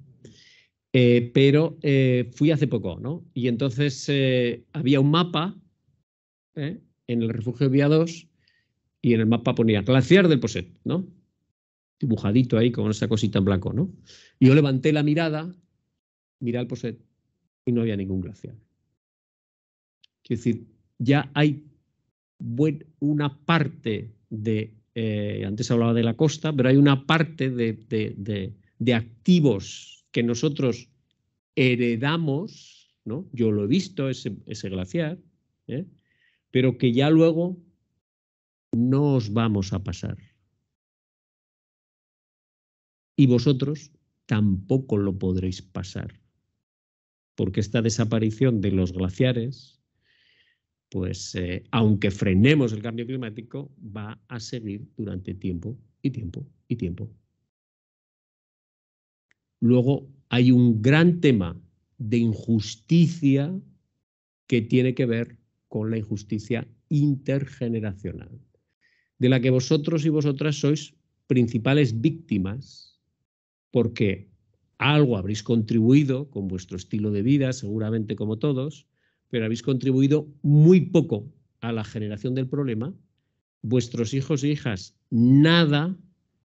Eh, pero eh, fui hace poco, ¿no? Y entonces eh, había un mapa en el refugio de Viados y en el mapa ponía glaciar del Poset, ¿no? Dibujadito ahí con esa cosita en blanco, ¿no? Y yo levanté la mirada, miré al Poset y no había ningún glaciar. Quiero decir, ya hay una parte de, eh, antes hablaba de la costa, pero hay una parte de, activos que nosotros heredamos, ¿no? yo lo he visto, ese, ese glaciar, ¿eh? pero que ya luego no os vamos a pasar. Y vosotros tampoco lo podréis pasar, porque esta desaparición de los glaciares pues eh, aunque frenemos el cambio climático, va a seguir durante tiempo y tiempo y tiempo. Luego hay un gran tema de injusticia que tiene que ver con la injusticia intergeneracional, de la que vosotros y vosotras sois principales víctimas, porque algo habréis contribuido con vuestro estilo de vida, seguramente como todos, pero habéis contribuido muy poco a la generación del problema, vuestros hijos y e hijas nada,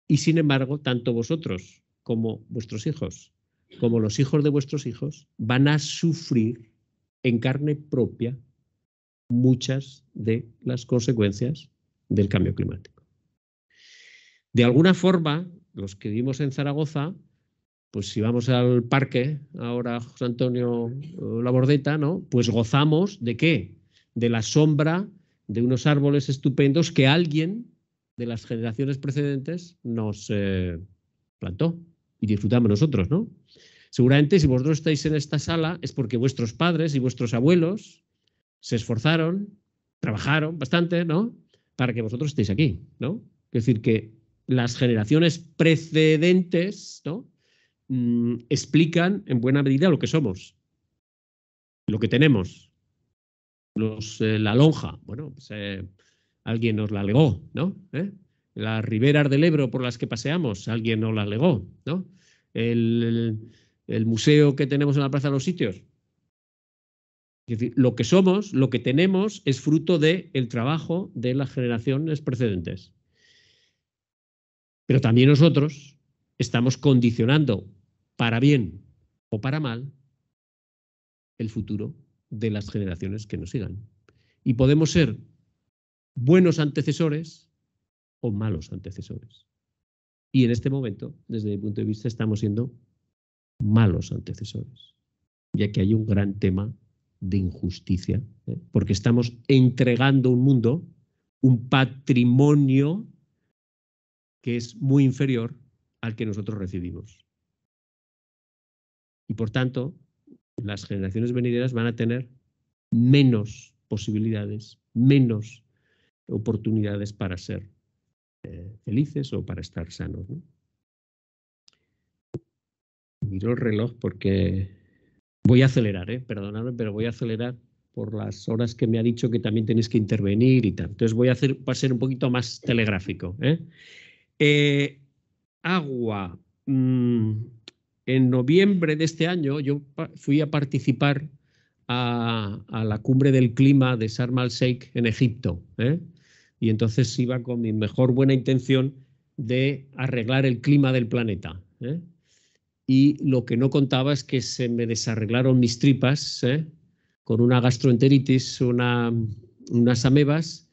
y sin embargo, tanto vosotros como vuestros hijos, como los hijos de vuestros hijos, van a sufrir en carne propia muchas de las consecuencias del cambio climático. De alguna forma, los que vivimos en Zaragoza, pues si vamos al parque, ahora José Antonio eh, La Bordeta, ¿no? Pues gozamos de qué? De la sombra de unos árboles estupendos que alguien de las generaciones precedentes nos eh, plantó y disfrutamos nosotros, ¿no? Seguramente si vosotros estáis en esta sala es porque vuestros padres y vuestros abuelos se esforzaron, trabajaron bastante, ¿no? Para que vosotros estéis aquí, ¿no? Es decir, que las generaciones precedentes, ¿no? Mm, explican en buena medida lo que somos, lo que tenemos. Eh, la lonja, bueno, pues, eh, alguien nos la legó, ¿no? ¿Eh? Las riberas del Ebro por las que paseamos, alguien nos la legó, ¿no? El, museo que tenemos en la Plaza de los Sitios. Es decir, lo que somos, lo que tenemos, es fruto del trabajo de las generaciones precedentes. Pero también nosotros estamos condicionando para bien o para mal, el futuro de las generaciones que nos sigan. Y podemos ser buenos antecesores o malos antecesores. Y en este momento, desde mi punto de vista, estamos siendo malos antecesores, ya que hay un gran tema de injusticia, ¿eh? porque estamos entregando un mundo, un patrimonio que es muy inferior al que nosotros recibimos. Y por tanto, las generaciones venideras van a tener menos posibilidades, menos oportunidades para ser eh, felices o para estar sanos. Miro el reloj porque voy a acelerar, ¿eh? perdonadme, pero voy a acelerar por las horas que me ha dicho que también tenéis que intervenir y tal. Entonces voy a hacer, para ser un poquito más telegráfico. ¿eh? eh agua. Mm, en noviembre de este año yo fui a participar a, la cumbre del clima de Sharm el Sheikh en Egipto. ¿eh? Y entonces iba con mi mejor buena intención de arreglar el clima del planeta. ¿eh? Y lo que no contaba es que se me desarreglaron mis tripas ¿eh? con una gastroenteritis, unas amebas,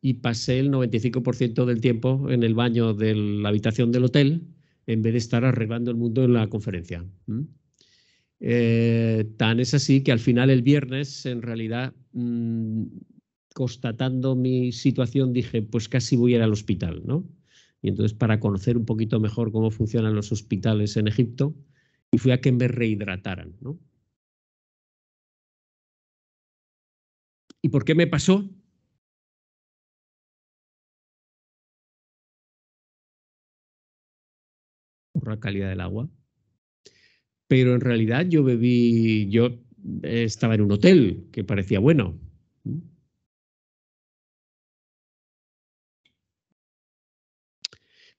y pasé el 95% del tiempo en el baño de la habitación del hotel en vez de estar arreglando el mundo en la conferencia. Eh, tan es así que al final el viernes, en realidad, mm, constatando mi situación, dije, pues casi voy a ir al hospital, ¿no? Y entonces para conocer un poquito mejor cómo funcionan los hospitales en Egipto, y fui a que me rehidrataran, ¿no? ¿Y por qué me pasó? la calidad del agua. Pero en realidad yo bebí, yo eh, estaba en un hotel que parecía bueno.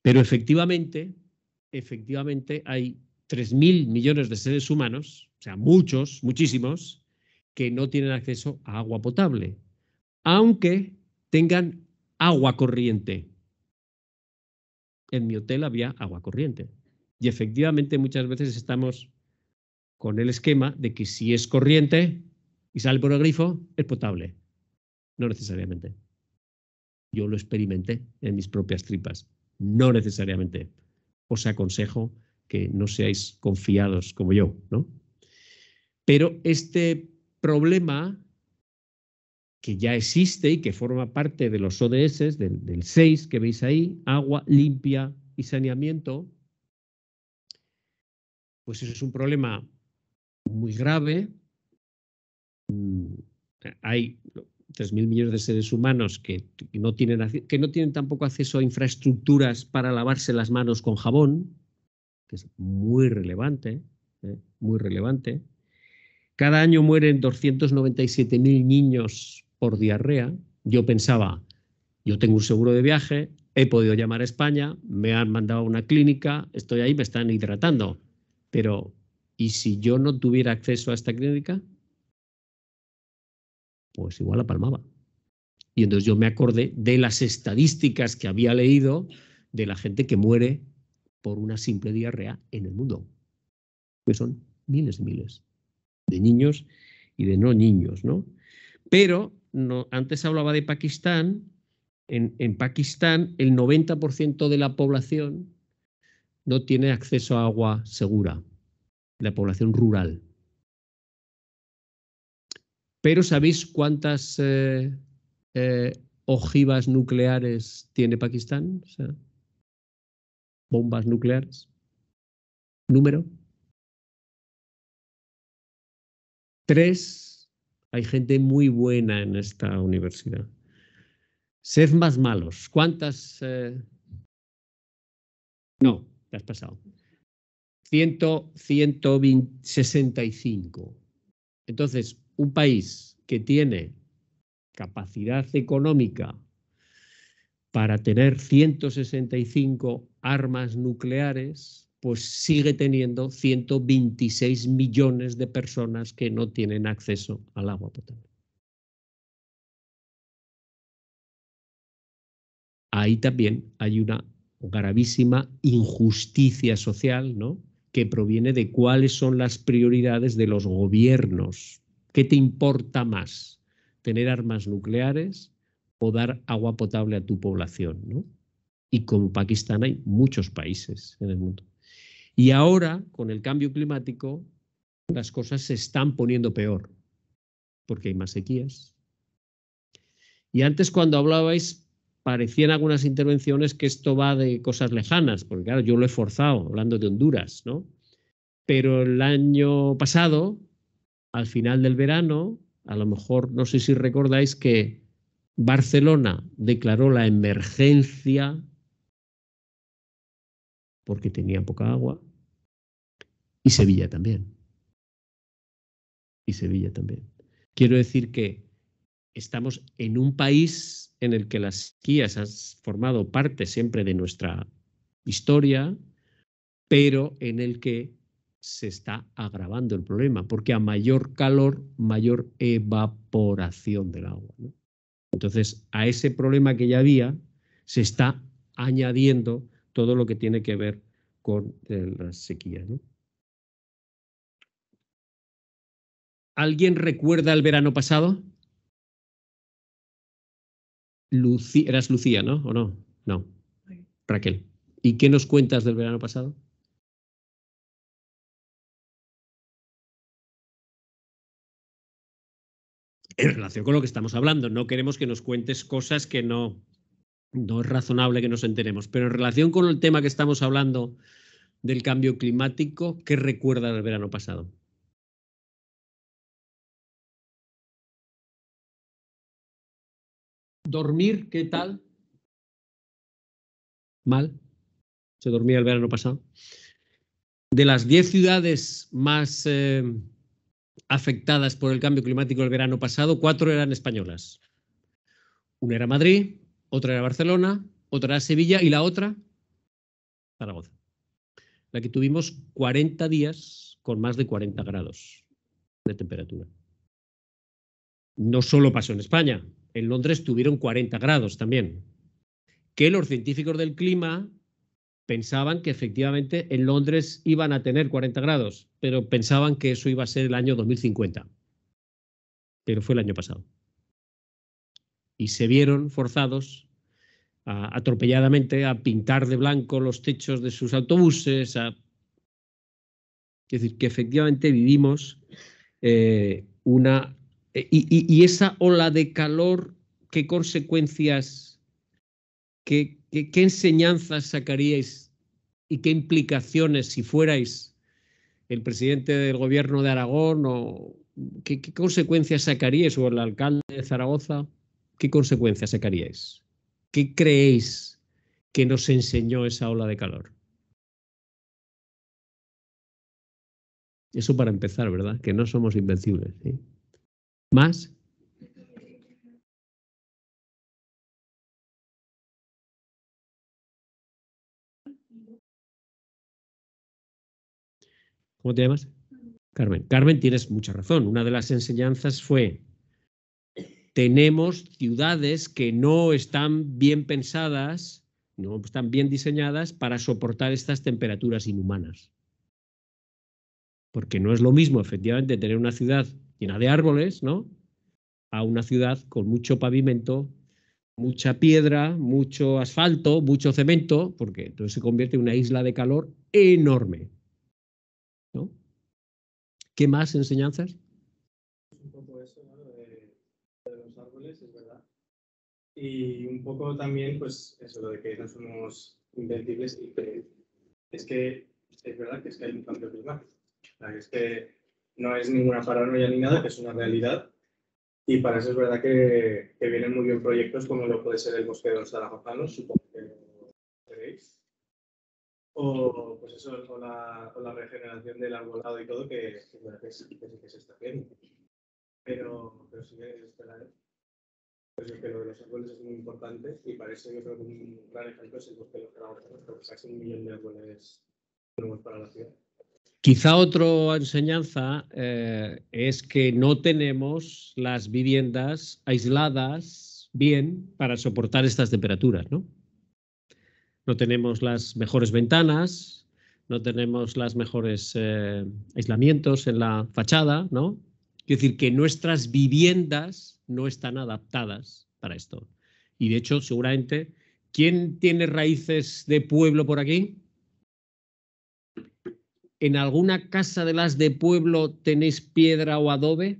Pero efectivamente, efectivamente hay 3.000 millones de seres humanos, o sea, muchos, muchísimos, que no tienen acceso a agua potable, aunque tengan agua corriente. En mi hotel había agua corriente. Y efectivamente muchas veces estamos con el esquema de que si es corriente y sale por el grifo, es potable. No necesariamente. Yo lo experimenté en mis propias tripas. No necesariamente. Os aconsejo que no seáis confiados como yo, ¿no? Pero este problema que ya existe y que forma parte de los ODS, del, del 6 que veis ahí, agua limpia y saneamiento, pues eso es un problema muy grave. Mm, hay 3.000 millones de seres humanos que no, tienen, que no tienen tampoco acceso a infraestructuras para lavarse las manos con jabón, que es muy relevante, ¿eh? muy relevante. Cada año mueren 297.000 niños por diarrea. Yo pensaba, yo tengo un seguro de viaje, he podido llamar a España, me han mandado a una clínica, estoy ahí, me están hidratando. Pero, ¿y si yo no tuviera acceso a esta clínica? Pues igual la palmaba. Y entonces yo me acordé de las estadísticas que había leído de la gente que muere por una simple diarrea en el mundo, que son miles y miles de niños y de no niños, ¿no? Pero no, antes hablaba de Pakistán. En, en Pakistán el 90% de la población no tiene acceso a agua segura, la población rural. Pero ¿sabéis cuántas eh, eh, ojivas nucleares tiene Pakistán? bombas nucleares. Número. Tres. Hay gente muy buena en esta universidad. Sed más malos. ¿Cuántas? Eh? No, has pasado. 165. Entonces, un país que tiene capacidad económica para tener 165 armas nucleares, pues sigue teniendo 126 millones de personas que no tienen acceso al agua potable. Ahí también hay una gravísima injusticia social, ¿no? que proviene de cuáles son las prioridades de los gobiernos. ¿Qué te importa más? ¿Tener armas nucleares o dar agua potable a tu población? ¿no? Y con Pakistán hay muchos países en el mundo. Y ahora, con el cambio climático, las cosas se están poniendo peor, porque hay más sequías. Y antes cuando hablabais parecían algunas intervenciones que esto va de cosas lejanas, porque claro, yo lo he forzado hablando de Honduras, ¿no? Pero el año pasado, al final del verano, a lo mejor no sé si recordáis que Barcelona declaró la emergencia porque tenía poca agua y Sevilla también. Y Sevilla también. Quiero decir que estamos en un país en el que las sequías han formado parte siempre de nuestra historia, pero en el que se está agravando el problema, porque a mayor calor, mayor evaporación del agua. Entonces, a ese problema que ya había, se está añadiendo todo lo que tiene que ver con eh, las sequías. ¿Alguien recuerda el verano pasado? eras Lucía, ¿no? ¿O no? No. Raquel. ¿Y qué nos cuentas del verano pasado? En relación con lo que estamos hablando, no queremos que nos cuentes cosas que no, no es razonable que nos enteremos, pero en relación con el tema que estamos hablando del cambio climático, ¿qué recuerdas del verano pasado? dormir, ¿qué tal? Mal. Se dormía el verano pasado. De las 10 ciudades más eh, afectadas por el cambio climático el verano pasado, cuatro eran españolas. Una era Madrid, otra era Barcelona, otra era Sevilla y la otra, Zaragoza. La que tuvimos 40 días con más de 40 grados de temperatura. No solo pasó en España, en Londres tuvieron 40 grados también, que los científicos del clima pensaban que efectivamente en Londres iban a tener 40 grados, pero pensaban que eso iba a ser el año 2050, pero fue el año pasado. Y se vieron forzados atropelladamente a pintar de blanco los techos de sus autobuses, a... es decir, que efectivamente vivimos eh, una eh, y, esa ola de calor, ¿qué consecuencias, qué, enseñanzas sacaríais y qué implicaciones si fuerais el presidente del gobierno de Aragón o qué, consecuencias sacaríais o el alcalde de Zaragoza? ¿Qué consecuencias sacaríais? ¿Qué creéis que nos enseñó esa ola de calor? Eso para empezar, ¿verdad? Que no somos invencibles. ¿eh? más ¿Cómo te llamas? Carmen. Carmen, tienes mucha razón. Una de las enseñanzas fue, tenemos ciudades que no están bien pensadas, no están bien diseñadas para soportar estas temperaturas inhumanas. Porque no es lo mismo, efectivamente, tener una ciudad llena de árboles, ¿no? A una ciudad con mucho pavimento, mucha piedra, mucho asfalto, mucho cemento, porque entonces se convierte en una isla de calor enorme. ¿no? ¿Qué más enseñanzas? Un poco eso, ¿no? de, los árboles, es verdad. Y un poco también, pues, eso, de que no somos invencibles y es que es verdad que es que hay un cambio climático. es que no es ninguna paranoia ni nada, que es una realidad. Y para eso es verdad que, que vienen muy bien proyectos como lo puede ser el bosque de los Zaragozanos, supongo que lo O, pues eso, o la, o la, regeneración del arbolado y todo, que, que, que, sí, que se está haciendo. Pero, pero sí que esperaré. Pues que lo de los árboles es muy importante y para eso yo creo que un gran ejemplo es el bosque de los Zaragozanos, porque casi un millón de árboles nuevos para la ciudad. Quizá otra enseñanza eh, es que no tenemos las viviendas aisladas bien para soportar estas temperaturas, ¿no? No tenemos las mejores ventanas, no tenemos los mejores eh, aislamientos en la fachada, ¿no? Es decir, que nuestras viviendas no están adaptadas para esto. Y de hecho, seguramente, ¿quién tiene raíces de pueblo por aquí? ¿En alguna casa de las de pueblo tenéis piedra o adobe?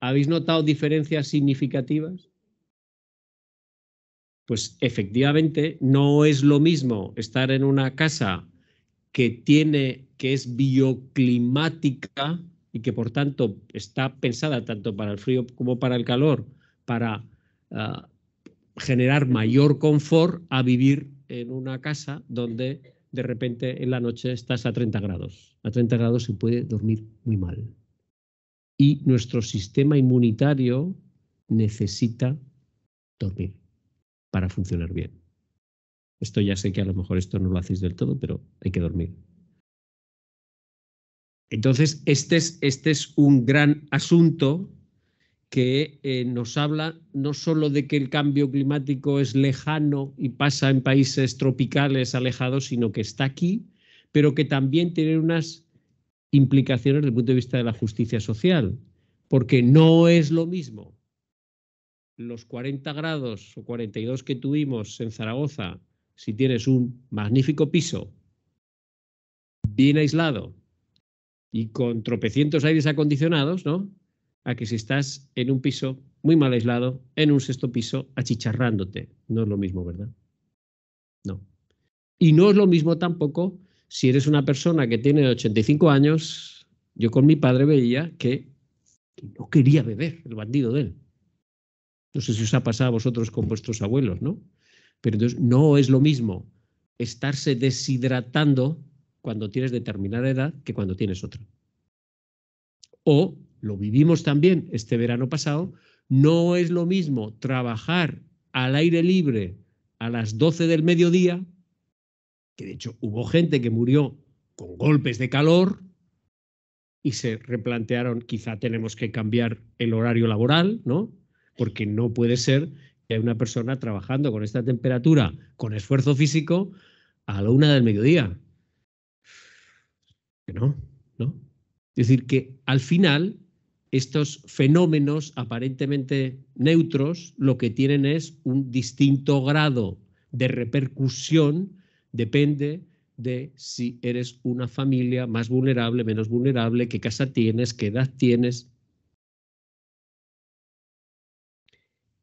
¿Habéis notado diferencias significativas? Pues efectivamente no es lo mismo estar en una casa que tiene que es bioclimática y que por tanto está pensada tanto para el frío como para el calor para ah, generar mayor confort a vivir en una casa donde de repente en la noche estás a 30 grados. A 30 grados se puede dormir muy mal. Y nuestro sistema inmunitario necesita dormir para funcionar bien. Esto ya sé que a lo mejor esto no lo hacéis del todo, pero hay que dormir. Entonces, este es, este es un gran asunto que eh, nos habla no solo de que el cambio climático es lejano y pasa en países tropicales alejados, sino que está aquí, pero que también tiene unas implicaciones desde el punto de vista de la justicia social, porque no es lo mismo los 40 grados o 42 que tuvimos en Zaragoza, si tienes un magnífico piso, bien aislado y con tropecientos aires acondicionados, ¿no? a que si estás en un piso muy mal aislado, en un sexto piso, achicharrándote. No es lo mismo, ¿verdad? No. Y no es lo mismo tampoco si eres una persona que tiene 85 años. Yo con mi padre veía que no quería beber, el bandido de él. No sé si os ha pasado a vosotros con vuestros abuelos, ¿no? Pero entonces no es lo mismo estarse deshidratando cuando tienes determinada edad que cuando tienes otra. O lo vivimos también este verano pasado, no es lo mismo trabajar al aire libre a las 12 del mediodía, que de hecho hubo gente que murió con golpes de calor y se replantearon, quizá tenemos que cambiar el horario laboral, ¿no? Porque no puede ser que una persona trabajando con esta temperatura, con esfuerzo físico, a la una del mediodía. No, no. Es decir, que al final estos fenómenos aparentemente neutros lo que tienen es un distinto grado de repercusión, depende de si eres una familia más vulnerable, menos vulnerable, qué casa tienes, qué edad tienes.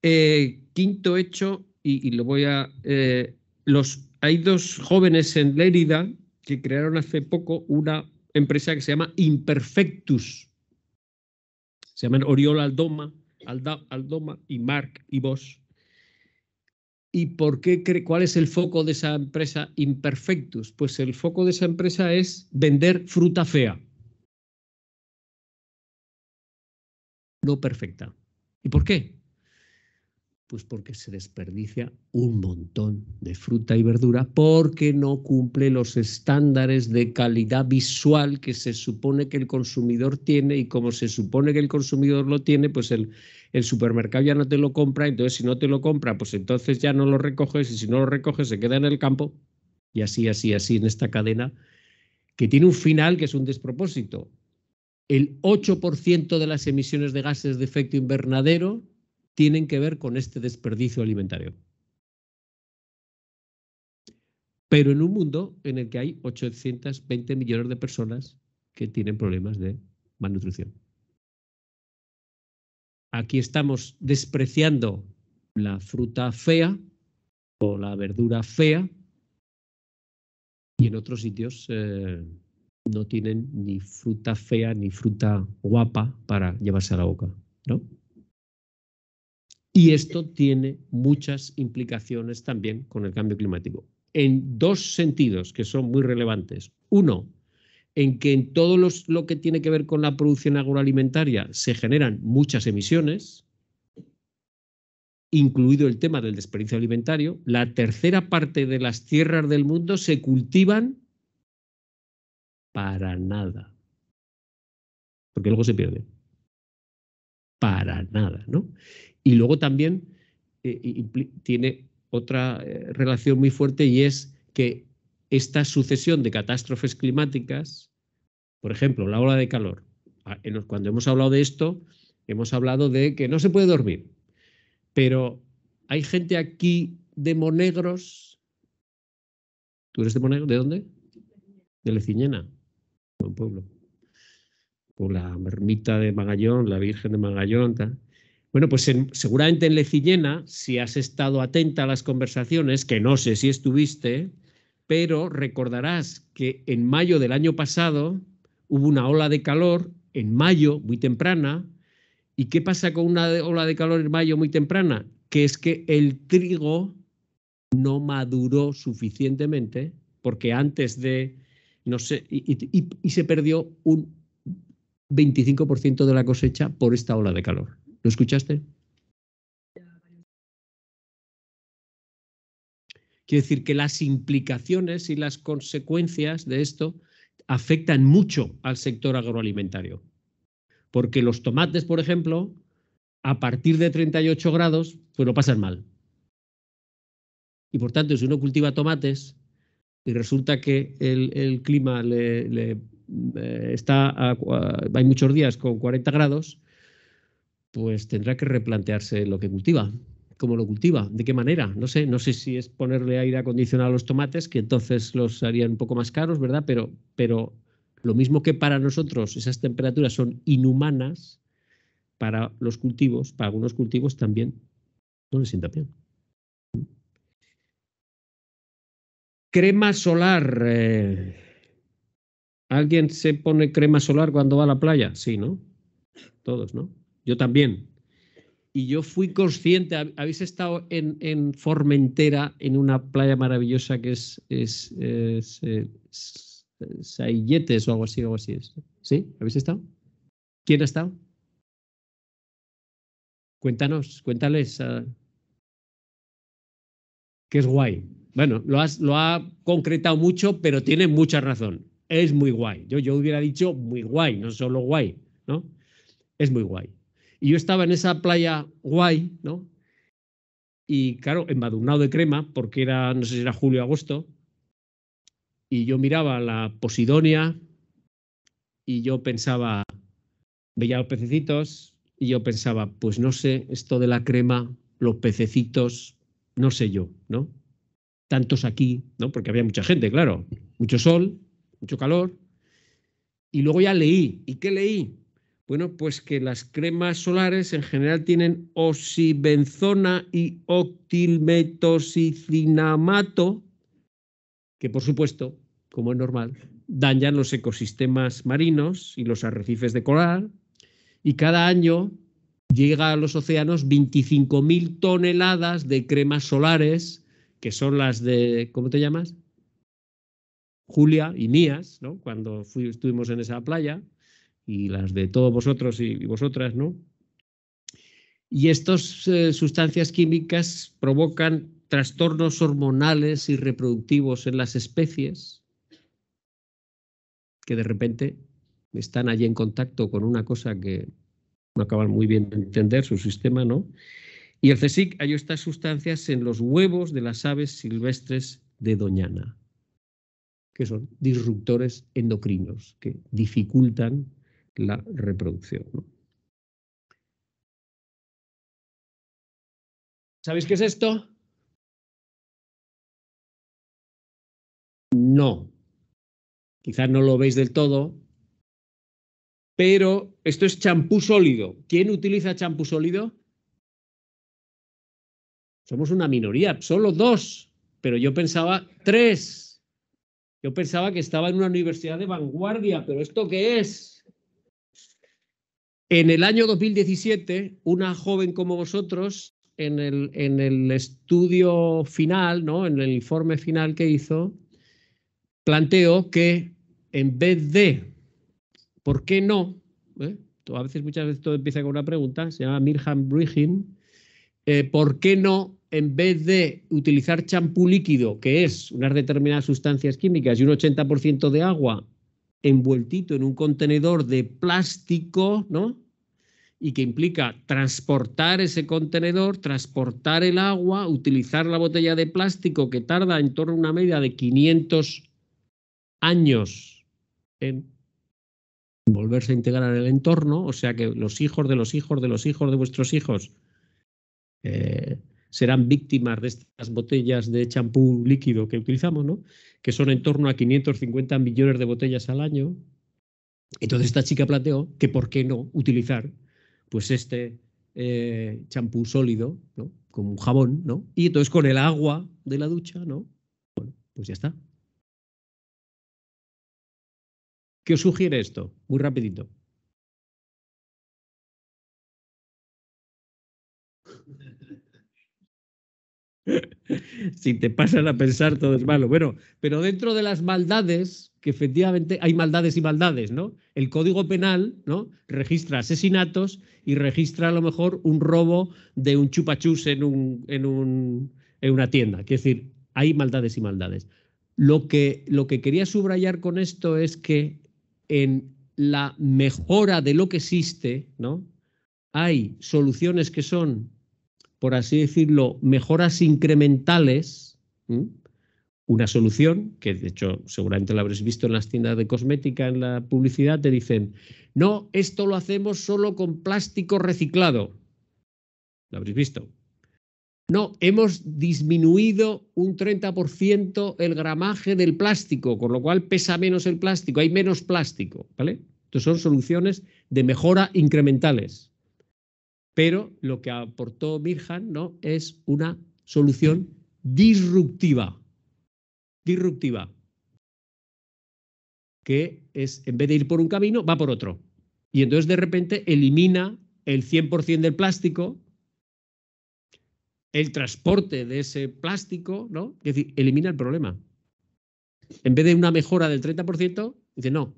Eh, quinto hecho, y, lo voy a... Eh, los, hay dos jóvenes en Lérida que crearon hace poco una empresa que se llama Imperfectus se llaman Oriol Aldoma, Aldoma y Mark y vos. ¿Y por qué cuál es el foco de esa empresa Imperfectus? Pues el foco de esa empresa es vender fruta fea. No perfecta. ¿Y por qué? Pues porque se desperdicia un montón de fruta y verdura porque no cumple los estándares de calidad visual que se supone que el consumidor tiene y como se supone que el consumidor lo tiene, pues el, supermercado ya no te lo compra, entonces si no te lo compra, pues entonces ya no lo recoges y si no lo recoges se queda en el campo y así, así, así en esta cadena que tiene un final que es un despropósito. El 8% de las emisiones de gases de efecto invernadero tienen que ver con este desperdicio alimentario. Pero en un mundo en el que hay 820 millones de personas que tienen problemas de malnutrición. Aquí estamos despreciando la fruta fea o la verdura fea y en otros sitios eh, no tienen ni fruta fea ni fruta guapa para llevarse a la boca, ¿no? Y esto tiene muchas implicaciones también con el cambio climático, en dos sentidos que son muy relevantes. Uno, en que en todo lo que tiene que ver con la producción agroalimentaria se generan muchas emisiones, incluido el tema del desperdicio alimentario. La tercera parte de las tierras del mundo se cultivan para nada, porque luego se pierde. Para nada, ¿no? Y luego también eh, tiene otra eh, relación muy fuerte y es que esta sucesión de catástrofes climáticas, por ejemplo, la ola de calor, cuando hemos hablado de esto, hemos hablado de que no se puede dormir, pero hay gente aquí de Monegros. ¿Tú eres de Monegros? ¿De dónde? De Leciñena, buen pueblo. con la ermita de Magallón, la Virgen de Magallón, bueno, pues seguramente en Lecillena, si has estado atenta a las conversaciones, que no sé si estuviste, pero recordarás que en mayo del año pasado hubo una ola de calor, en mayo, muy temprana. ¿Y qué pasa con una ola de calor en mayo muy temprana? Que es que el trigo no maduró suficientemente, porque antes de, no sé, y, y se perdió un 25% de la cosecha por esta ola de calor. ¿Lo escuchaste? Quiero decir que las implicaciones y las consecuencias de esto afectan mucho al sector agroalimentario. Porque los tomates, por ejemplo, a partir de 38 grados, pues lo pasan mal. Y por tanto, si uno cultiva tomates y resulta que el, clima le, eh, está hay muchos días con 40 grados, pues tendrá que replantearse lo que cultiva, cómo lo cultiva, de qué manera, no sé, no sé si es ponerle aire acondicionado a los tomates, que entonces los harían un poco más caros, ¿verdad? Pero, pero lo mismo que para nosotros esas temperaturas son inhumanas, para los cultivos, para algunos cultivos también no les sienta bien. Crema solar. Eh, ¿Alguien se pone crema solar cuando va a la playa? Sí, ¿no? Todos, ¿no? yo también. Y yo fui consciente, habéis estado en, Formentera, en una playa maravillosa que es, es, eh, o algo así, algo así ¿Sí? ¿Habéis estado? ¿Quién ha estado? Cuéntanos, cuéntales. Ah, que es guay. Bueno, lo, has, lo ha concretado mucho, pero tiene mucha razón. Es muy guay. Yo, yo hubiera dicho muy guay, no solo guay, ¿no? Es muy guay. Y yo estaba en esa playa guay, ¿no? Y claro, embadurnado de crema, porque era, no sé si era julio o agosto, y yo miraba la Posidonia y yo pensaba, veía los pececitos, y yo pensaba, pues no sé, esto de la crema, los pececitos, no sé yo, ¿no? Tantos aquí, ¿no? Porque había mucha gente, claro, mucho sol, mucho calor. Y luego ya leí. ¿Y qué leí? Bueno, pues que las cremas solares en general tienen oxibenzona y octilmetoxicinamato, que por supuesto, como es normal, dañan los ecosistemas marinos y los arrecifes de coral, y cada año llega a los océanos 25.000 toneladas de cremas solares, que son las de, ¿cómo te llamas? Julia y mías, ¿no? cuando estuvimos en esa playa, y las de todos vosotros y, vosotras, ¿no? Y estas eh, sustancias químicas provocan trastornos hormonales y reproductivos en las especies que de repente están allí en contacto con una cosa que no acaban muy bien de entender, su sistema, ¿no? Y el CSIC halló estas sustancias en los huevos de las aves silvestres de Doñana, que son disruptores endocrinos que dificultan la reproducción. ¿Sabéis qué es esto? No. Quizás no lo veis del todo, pero esto es champú sólido. ¿Quién utiliza champú sólido? Somos una minoría, solo dos, pero yo pensaba tres. Yo pensaba que estaba en una universidad de vanguardia, pero ¿esto qué es? En el año 2017, una joven como vosotros, en el, estudio final, ¿no? en el informe final que hizo, planteó que en vez de, ¿por qué no? ¿Eh? A veces, muchas veces todo empieza con una pregunta, se llama Mirham Brigin, eh, ¿por qué no en vez de utilizar champú líquido, que es unas determinadas sustancias químicas y un 80% de agua, envueltito en un contenedor de plástico, ¿no? Y que implica transportar ese contenedor, transportar el agua, utilizar la botella de plástico que tarda en torno a una media de 500 años en volverse a integrar en el entorno, o sea que los hijos de los hijos de los hijos de vuestros hijos eh, serán víctimas de estas botellas de champú líquido que utilizamos, ¿no? que son en torno a 550 millones de botellas al año. Entonces esta chica planteó que por qué no utilizar pues este eh, champú sólido, ¿no? como un jabón, ¿no? y entonces con el agua de la ducha, ¿no? bueno, pues ya está. ¿Qué os sugiere esto? Muy rapidito. si te pasan a pensar, todo es malo. Bueno, pero dentro de las maldades, que efectivamente hay maldades y maldades, ¿no? El Código Penal, ¿no? Registra asesinatos y registra a lo mejor un robo de un chupachus en, un, en, un, en una tienda. Es decir, hay maldades y maldades. Lo que, lo que quería subrayar con esto es que en la mejora de lo que existe, ¿no? Hay soluciones que son por así decirlo, mejoras incrementales, una solución, que de hecho seguramente la habréis visto en las tiendas de cosmética, en la publicidad, te dicen, no, esto lo hacemos solo con plástico reciclado. Lo habréis visto. No, hemos disminuido un 30% el gramaje del plástico, con lo cual pesa menos el plástico, hay menos plástico, ¿vale? Entonces son soluciones de mejora incrementales. Pero lo que aportó Mirhan ¿no? es una solución disruptiva. Disruptiva. Que es, en vez de ir por un camino, va por otro. Y entonces de repente elimina el 100% del plástico, el transporte de ese plástico, ¿no? Es decir, elimina el problema. En vez de una mejora del 30%, dice no,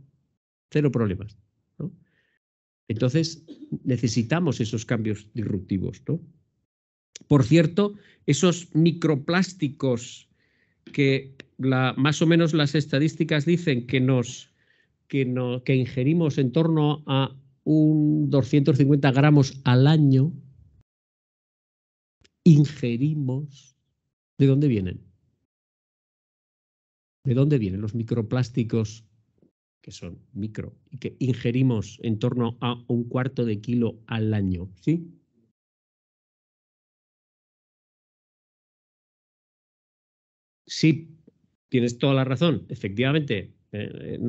cero problemas. Entonces, necesitamos esos cambios disruptivos, ¿no? Por cierto, esos microplásticos que la, más o menos las estadísticas dicen que nos que, que ingerimos en torno a un 250 gramos al año, ingerimos, ¿de dónde vienen? ¿De dónde vienen los microplásticos que son micro, y que ingerimos en torno a un cuarto de kilo al año, ¿sí? Sí, tienes toda la razón, efectivamente. Eh, eh,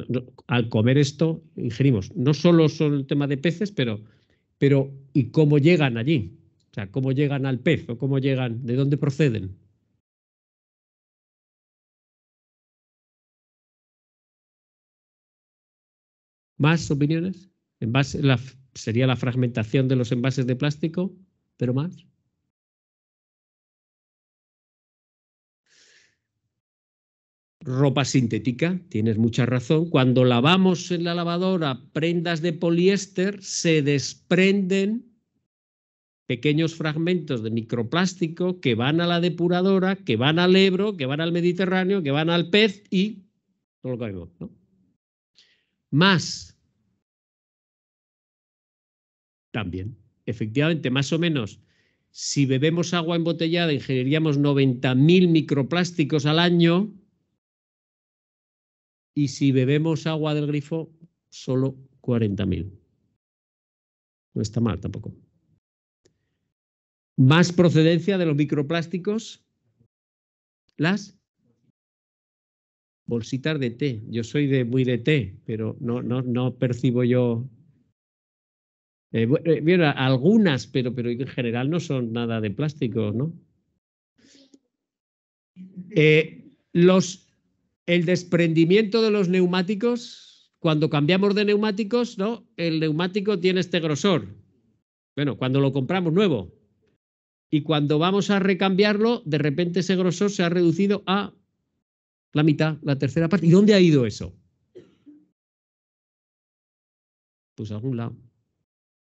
al comer esto, ingerimos. No solo son el tema de peces, pero, pero ¿y cómo llegan allí? O sea, ¿cómo llegan al pez o cómo llegan, de dónde proceden? ¿Más opiniones? la, ¿Sería la fragmentación de los envases de plástico? ¿Pero más? ropa sintética, tienes mucha razón. Cuando lavamos en la lavadora prendas de poliéster, se desprenden pequeños fragmentos de microplástico que van a la depuradora, que van al Ebro, que van al Mediterráneo, que van al pez y todo lo que ¿no? más. También, efectivamente, más o menos. Si bebemos agua embotellada, ingeriríamos 90.000 microplásticos al año. Y si bebemos agua del grifo, solo 40.000. No está mal tampoco. Más procedencia de los microplásticos, las bolsitas de té. Yo soy de muy de té, pero no, no, no percibo yo. Eh, eh, algunas, pero, pero en general no son nada de plástico, ¿no? Eh, los, el desprendimiento de los neumáticos, cuando cambiamos de neumáticos, ¿no? El neumático tiene este grosor. Bueno, cuando lo compramos nuevo. Y cuando vamos a recambiarlo, de repente ese grosor se ha reducido a la mitad, la tercera parte. ¿Y dónde ha ido eso? Pues a algún lado.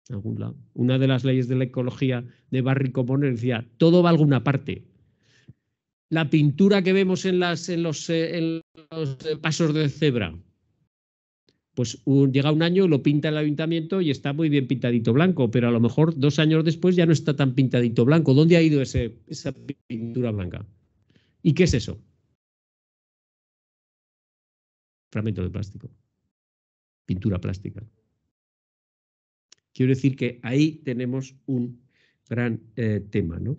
lado. Una de las leyes de la ecología de Barry Commoner decía, todo va a alguna parte. La pintura que vemos en, las, los, eh, eh, pasos de cebra, pues llega un año, lo pinta el ayuntamiento y está muy bien pintadito blanco, pero a lo mejor dos años después ya no está tan pintadito blanco. ¿Dónde ha ido esa pintura blanca? ¿Y qué es eso? Fragmento de plástico. Pintura plástica. Quiero decir que ahí tenemos un gran eh, tema, ¿no?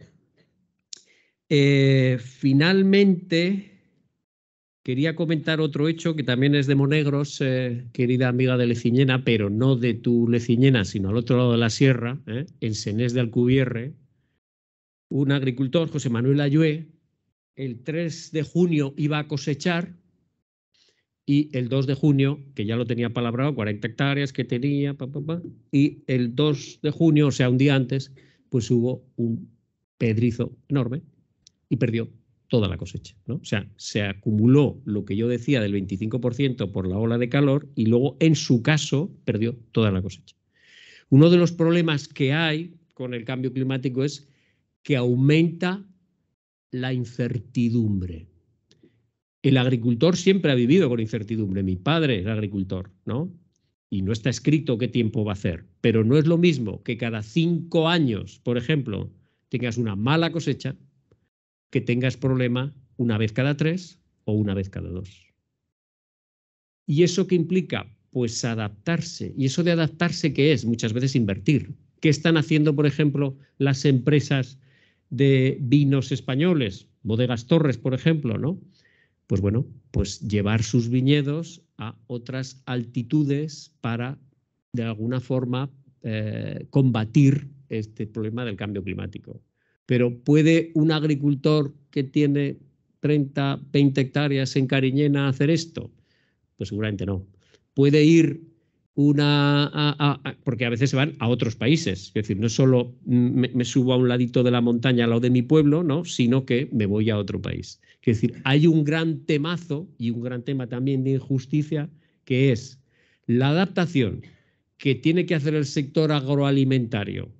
Eh, finalmente, quería comentar otro hecho que también es de Monegros, eh, querida amiga de Leciñena, pero no de tu Leciñena, sino al otro lado de la sierra, en Senés de Alcubierre. Un agricultor, José Manuel Ayue, el 3 de junio iba a cosechar y el 2 de junio, que ya lo tenía palabrado, 40 hectáreas que tenía, y el 2 de junio, o sea, un día antes, pues hubo un pedrizo enorme y perdió toda la cosecha. ¿no? O sea, se acumuló lo que yo decía del 25% por la ola de calor y luego, en su caso, perdió toda la cosecha. Uno de los problemas que hay con el cambio climático es que aumenta la incertidumbre el agricultor siempre ha vivido con incertidumbre. Mi padre era agricultor, ¿no? Y no está escrito qué tiempo va a hacer. Pero no es lo mismo que cada cinco años, por ejemplo, tengas una mala cosecha, que tengas problema una vez cada tres o una vez cada dos. ¿Y eso qué implica? Pues adaptarse. ¿Y eso de adaptarse qué es? Muchas veces invertir. ¿Qué están haciendo, por ejemplo, las empresas de vinos españoles? Bodegas Torres, por ejemplo, ¿no? pues bueno, pues llevar sus viñedos a otras altitudes para, de alguna forma, eh, combatir este problema del cambio climático. Pero ¿puede un agricultor que tiene 30, 20 hectáreas en Cariñena hacer esto? Pues seguramente no. ¿Puede ir una, porque a veces se van a otros países, es decir, no solo me, subo a un ladito de la montaña al lado de mi pueblo, ¿no? sino que me voy a otro país. Es decir, hay un gran temazo y un gran tema también de injusticia que es la adaptación que tiene que hacer el sector agroalimentario.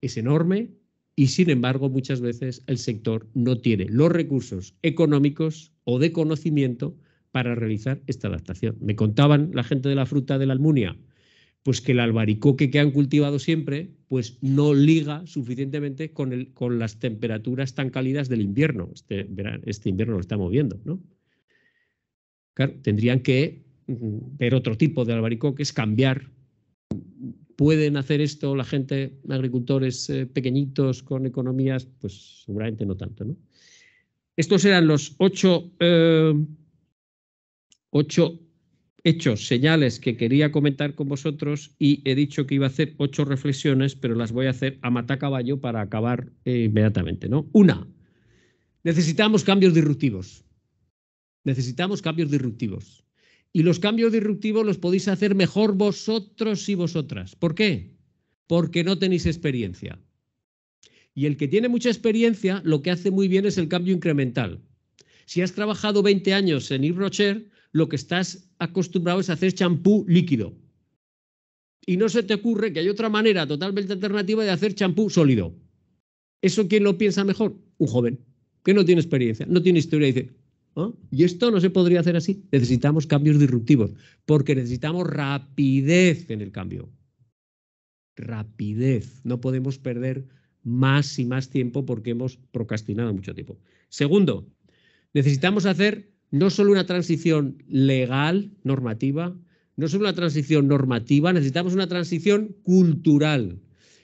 Es enorme y sin embargo muchas veces el sector no tiene los recursos económicos o de conocimiento para realizar esta adaptación. Me contaban la gente de la fruta de la Almunia, pues que el albaricoque que han cultivado siempre, pues no liga suficientemente con, las temperaturas tan cálidas del invierno. Este, este, invierno lo está moviendo, ¿no? Claro, tendrían que mm, ver otro tipo de albaricoques, cambiar. ¿Pueden hacer esto la gente, agricultores eh, pequeñitos con economías? Pues seguramente no tanto, ¿no? Estos eran los ocho... Eh, ocho hechos, señales que quería comentar con vosotros y he dicho que iba a hacer ocho reflexiones, pero las voy a hacer a matacaballo para acabar eh, inmediatamente. ¿no? Una, necesitamos cambios disruptivos. Necesitamos cambios disruptivos. Y los cambios disruptivos los podéis hacer mejor vosotros y vosotras. ¿Por qué? Porque no tenéis experiencia. Y el que tiene mucha experiencia, lo que hace muy bien es el cambio incremental. Si has trabajado 20 años en Yves Rocher, lo que estás acostumbrado es hacer champú líquido. Y no se te ocurre que hay otra manera totalmente alternativa de hacer champú sólido. ¿Eso quién lo piensa mejor? Un joven que no tiene experiencia, no tiene historia. Y dice, ah, ¿y esto no se podría hacer así? Necesitamos cambios disruptivos porque necesitamos rapidez en el cambio. Rapidez. No podemos perder más y más tiempo porque hemos procrastinado mucho tiempo. Segundo, necesitamos hacer no solo una transición legal, normativa, no solo una transición normativa, necesitamos una transición cultural.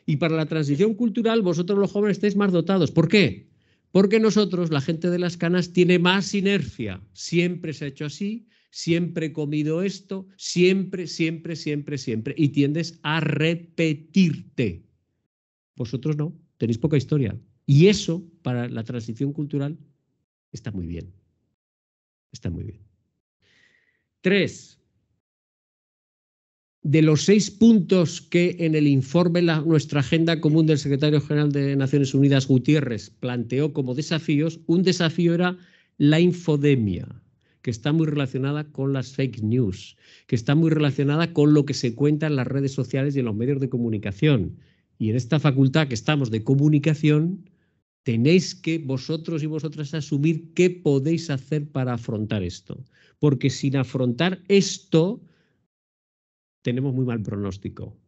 Y para la transición cultural vosotros los jóvenes estáis más dotados. ¿Por qué? Porque nosotros, la gente de las canas, tiene más inercia. Siempre se ha hecho así, siempre he comido esto, siempre, siempre, siempre, siempre. Y tiendes a repetirte. Vosotros no, tenéis poca historia. Y eso, para la transición cultural, está muy bien. Está muy bien. Tres, de los seis puntos que en el informe la, Nuestra Agenda Común del Secretario General de Naciones Unidas, Gutiérrez, planteó como desafíos, un desafío era la infodemia, que está muy relacionada con las fake news, que está muy relacionada con lo que se cuenta en las redes sociales y en los medios de comunicación. Y en esta facultad que estamos de comunicación, tenéis que vosotros y vosotras asumir qué podéis hacer para afrontar esto. Porque sin afrontar esto, tenemos muy mal pronóstico.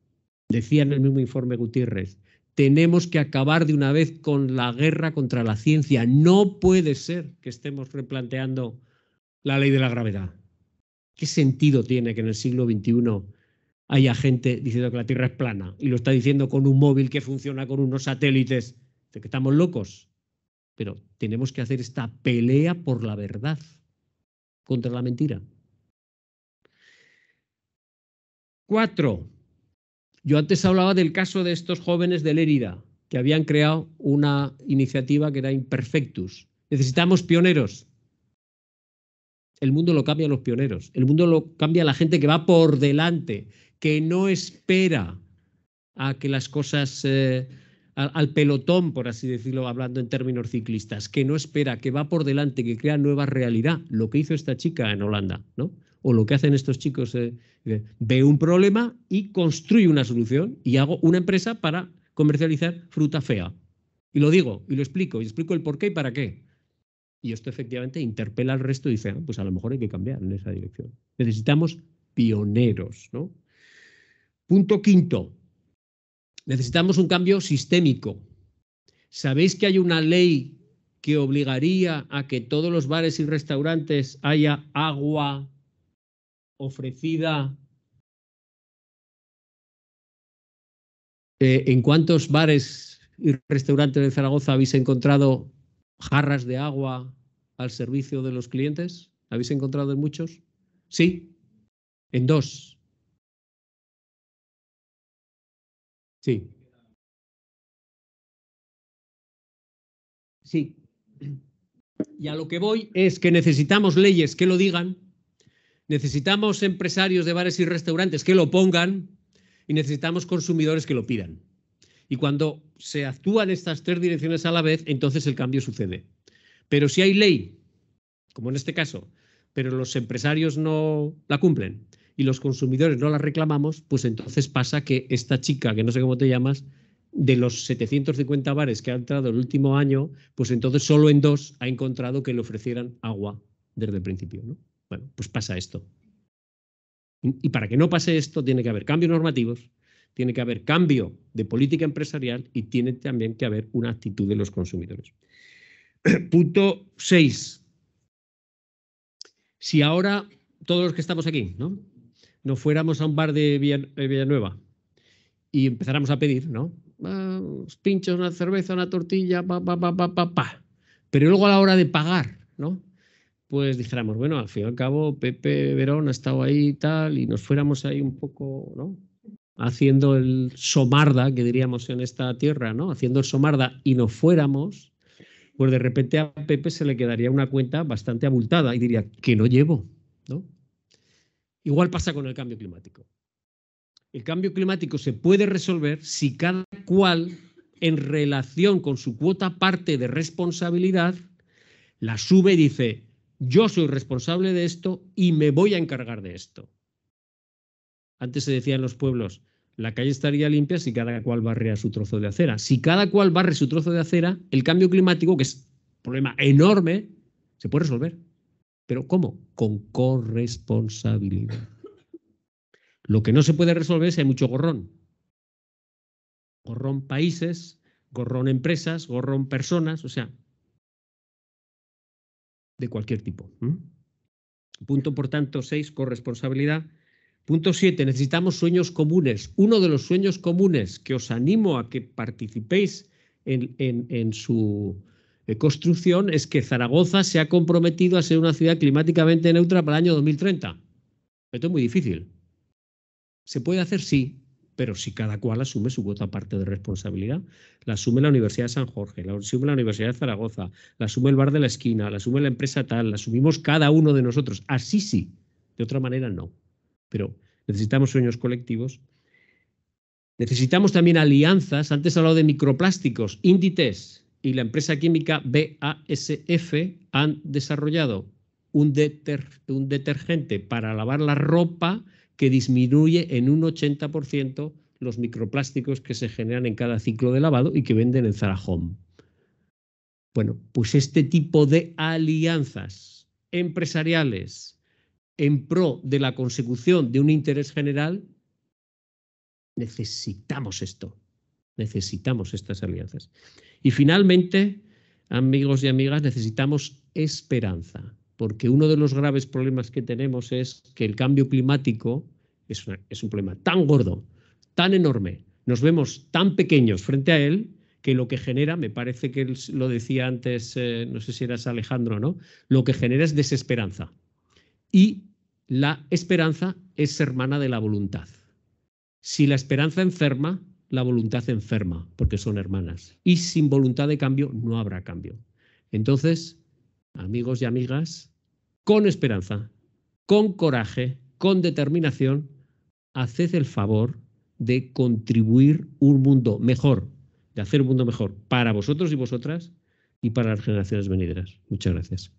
Decía en el mismo informe Gutiérrez, tenemos que acabar de una vez con la guerra contra la ciencia. No puede ser que estemos replanteando la ley de la gravedad. ¿Qué sentido tiene que en el siglo XXI haya gente diciendo que la Tierra es plana y lo está diciendo con un móvil que funciona con unos satélites que estamos locos, pero tenemos que hacer esta pelea por la verdad contra la mentira. Cuatro, yo antes hablaba del caso de estos jóvenes de Lérida, que habían creado una iniciativa que era Imperfectus. Necesitamos pioneros. El mundo lo cambian los pioneros. El mundo lo cambia la gente que va por delante, que no espera a que las cosas eh, al, pelotón, por así decirlo, hablando en términos ciclistas, que no espera, que va por delante, que crea nueva realidad, lo que hizo esta chica en Holanda, ¿no? O lo que hacen estos chicos, eh, eh, ve un problema y construye una solución y hago una empresa para comercializar fruta fea. Y lo digo, y lo explico, y explico el por qué y para qué. Y esto efectivamente interpela al resto y dice, ah, pues a lo mejor hay que cambiar en esa dirección. Necesitamos pioneros, ¿no? Punto quinto, Necesitamos un cambio sistémico. ¿Sabéis que hay una ley que obligaría a que todos los bares y restaurantes haya agua ofrecida? Eh, ¿En cuántos bares y restaurantes de Zaragoza habéis encontrado jarras de agua al servicio de los clientes? ¿Habéis encontrado en muchos? Sí, en dos. Sí. Sí. Y a lo que voy es que necesitamos leyes que lo digan, necesitamos empresarios de bares y restaurantes que lo pongan y necesitamos consumidores que lo pidan. Y cuando se actúan estas tres direcciones a la vez, entonces el cambio sucede. Pero si hay ley, como en este caso, pero los empresarios no la cumplen, y los consumidores no la reclamamos, pues entonces pasa que esta chica, que no sé cómo te llamas, de los 750 bares que ha entrado el último año, pues entonces solo en dos ha encontrado que le ofrecieran agua desde el principio. ¿no? Bueno, pues pasa esto. Y para que no pase esto, tiene que haber cambios normativos, tiene que haber cambio de política empresarial y tiene también que haber una actitud de los consumidores. Punto 6. Si ahora todos los que estamos aquí, ¿no? nos fuéramos a un bar de Villanueva eh, y empezáramos a pedir, ¿no? Ah, pinchos, una cerveza, una tortilla, pa, pa, pa, pa, pa, pa. Pero luego a la hora de pagar, ¿no? Pues dijéramos, bueno, al fin y al cabo, Pepe Verón ha estado ahí y tal, y nos fuéramos ahí un poco, ¿no? Haciendo el somarda, que diríamos en esta tierra, ¿no? Haciendo el somarda y nos fuéramos, pues de repente a Pepe se le quedaría una cuenta bastante abultada y diría, que no llevo Igual pasa con el cambio climático. El cambio climático se puede resolver si cada cual, en relación con su cuota parte de responsabilidad, la sube y dice, yo soy responsable de esto y me voy a encargar de esto. Antes se decía en los pueblos, la calle estaría limpia si cada cual barría su trozo de acera. Si cada cual barre su trozo de acera, el cambio climático, que es un problema enorme, se puede resolver. Pero ¿cómo? Con corresponsabilidad. Lo que no se puede resolver es que hay mucho gorrón. Gorrón países, gorrón empresas, gorrón personas, o sea, de cualquier tipo. Punto, por tanto, seis, corresponsabilidad. Punto siete, necesitamos sueños comunes. Uno de los sueños comunes que os animo a que participéis en, en su construcción es que Zaragoza se ha comprometido a ser una ciudad climáticamente neutra para el año 2030. Esto es muy difícil. ¿Se puede hacer? Sí, pero si cada cual asume su cuota parte de responsabilidad. La asume la Universidad de San Jorge, la asume la Universidad de Zaragoza, la asume el bar de la esquina, la asume la empresa tal, la asumimos cada uno de nosotros. Así sí, de otra manera no. Pero necesitamos sueños colectivos. Necesitamos también alianzas. Antes he hablado de microplásticos, índites y la empresa química BASF han desarrollado un, detergente para lavar la ropa que disminuye en un 80% los microplásticos que se generan en cada ciclo de lavado y que venden en Zara Bueno, pues este tipo de alianzas empresariales en pro de la consecución de un interés general, necesitamos esto. Necesitamos estas alianzas. Y finalmente, amigos y amigas, necesitamos esperanza, porque uno de los graves problemas que tenemos es que el cambio climático es, un problema tan gordo, tan enorme, nos vemos tan pequeños frente a él que lo que genera, me parece que lo decía antes, eh, no sé si eras Alejandro, o ¿no? Lo que genera es desesperanza. Y la esperanza es hermana de la voluntad. Si la esperanza enferma, la voluntad enferma, porque son hermanas. Y sin voluntad de cambio no habrá cambio. Entonces, amigos y amigas, con esperanza, con coraje, con determinación, haced el favor de contribuir un mundo mejor, de hacer un mundo mejor para vosotros y vosotras y para las generaciones venideras. Muchas gracias.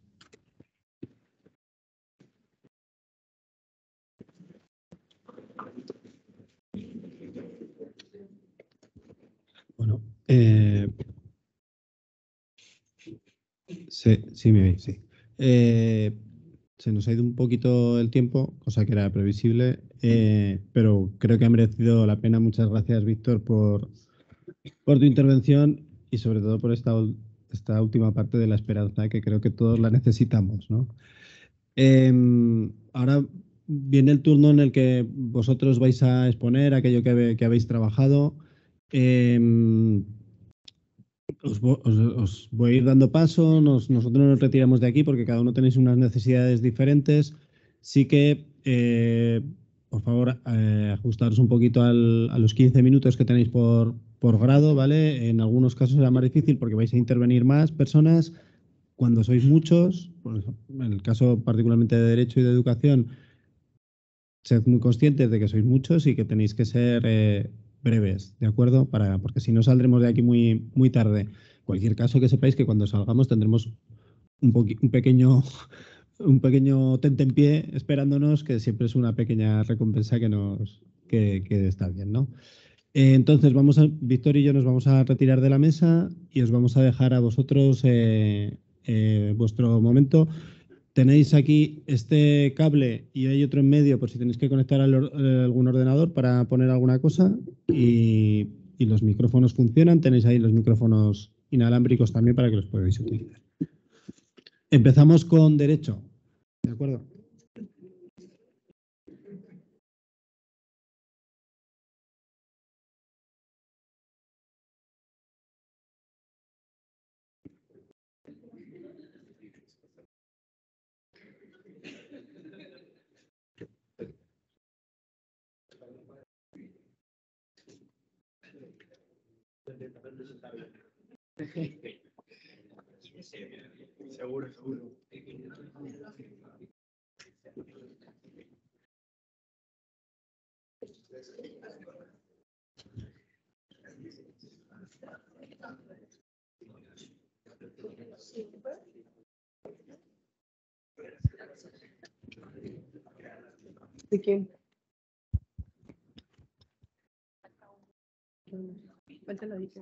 Eh, sí, sí, me sí. Eh, se nos ha ido un poquito el tiempo, cosa que era previsible, eh, pero creo que ha merecido la pena. Muchas gracias, Víctor, por, por tu intervención y sobre todo por esta, esta última parte de la esperanza, que creo que todos la necesitamos. Em, ahora viene el turno en el que vosotros vais a exponer aquello que, habéis trabajado. Em, os, voy a ir dando paso, nosotros nos retiramos de aquí porque cada uno tenéis unas necesidades diferentes. Sí que, eh, por favor, eh, ajustaros un poquito al, a los 15 minutos que tenéis por, por grado, ¿vale? En algunos casos será más difícil porque vais a intervenir más personas. Cuando sois muchos, en el caso particularmente de Derecho y de Educación, sed muy conscientes de que sois muchos y que tenéis que ser... Eh, breves, ¿de acuerdo? Para, porque si no saldremos de aquí muy, muy tarde. cualquier caso, que sepáis que cuando salgamos tendremos un, un pequeño un pequeño tentempié esperándonos, que siempre es una pequeña recompensa que nos que, que está bien, ¿no? Eh, entonces, vamos a, Víctor y yo nos vamos a retirar de la mesa y os vamos a dejar a vosotros eh, eh, vuestro momento. Tenéis aquí este cable y hay otro en medio por si tenéis que conectar a eh, algún ordenador para poner alguna cosa y, y los micrófonos funcionan. Tenéis ahí los micrófonos inalámbricos también para que los podáis utilizar. Empezamos con derecho. ¿De acuerdo? Seguro, seguro. ¿De quién? ¿Cuál lo dice?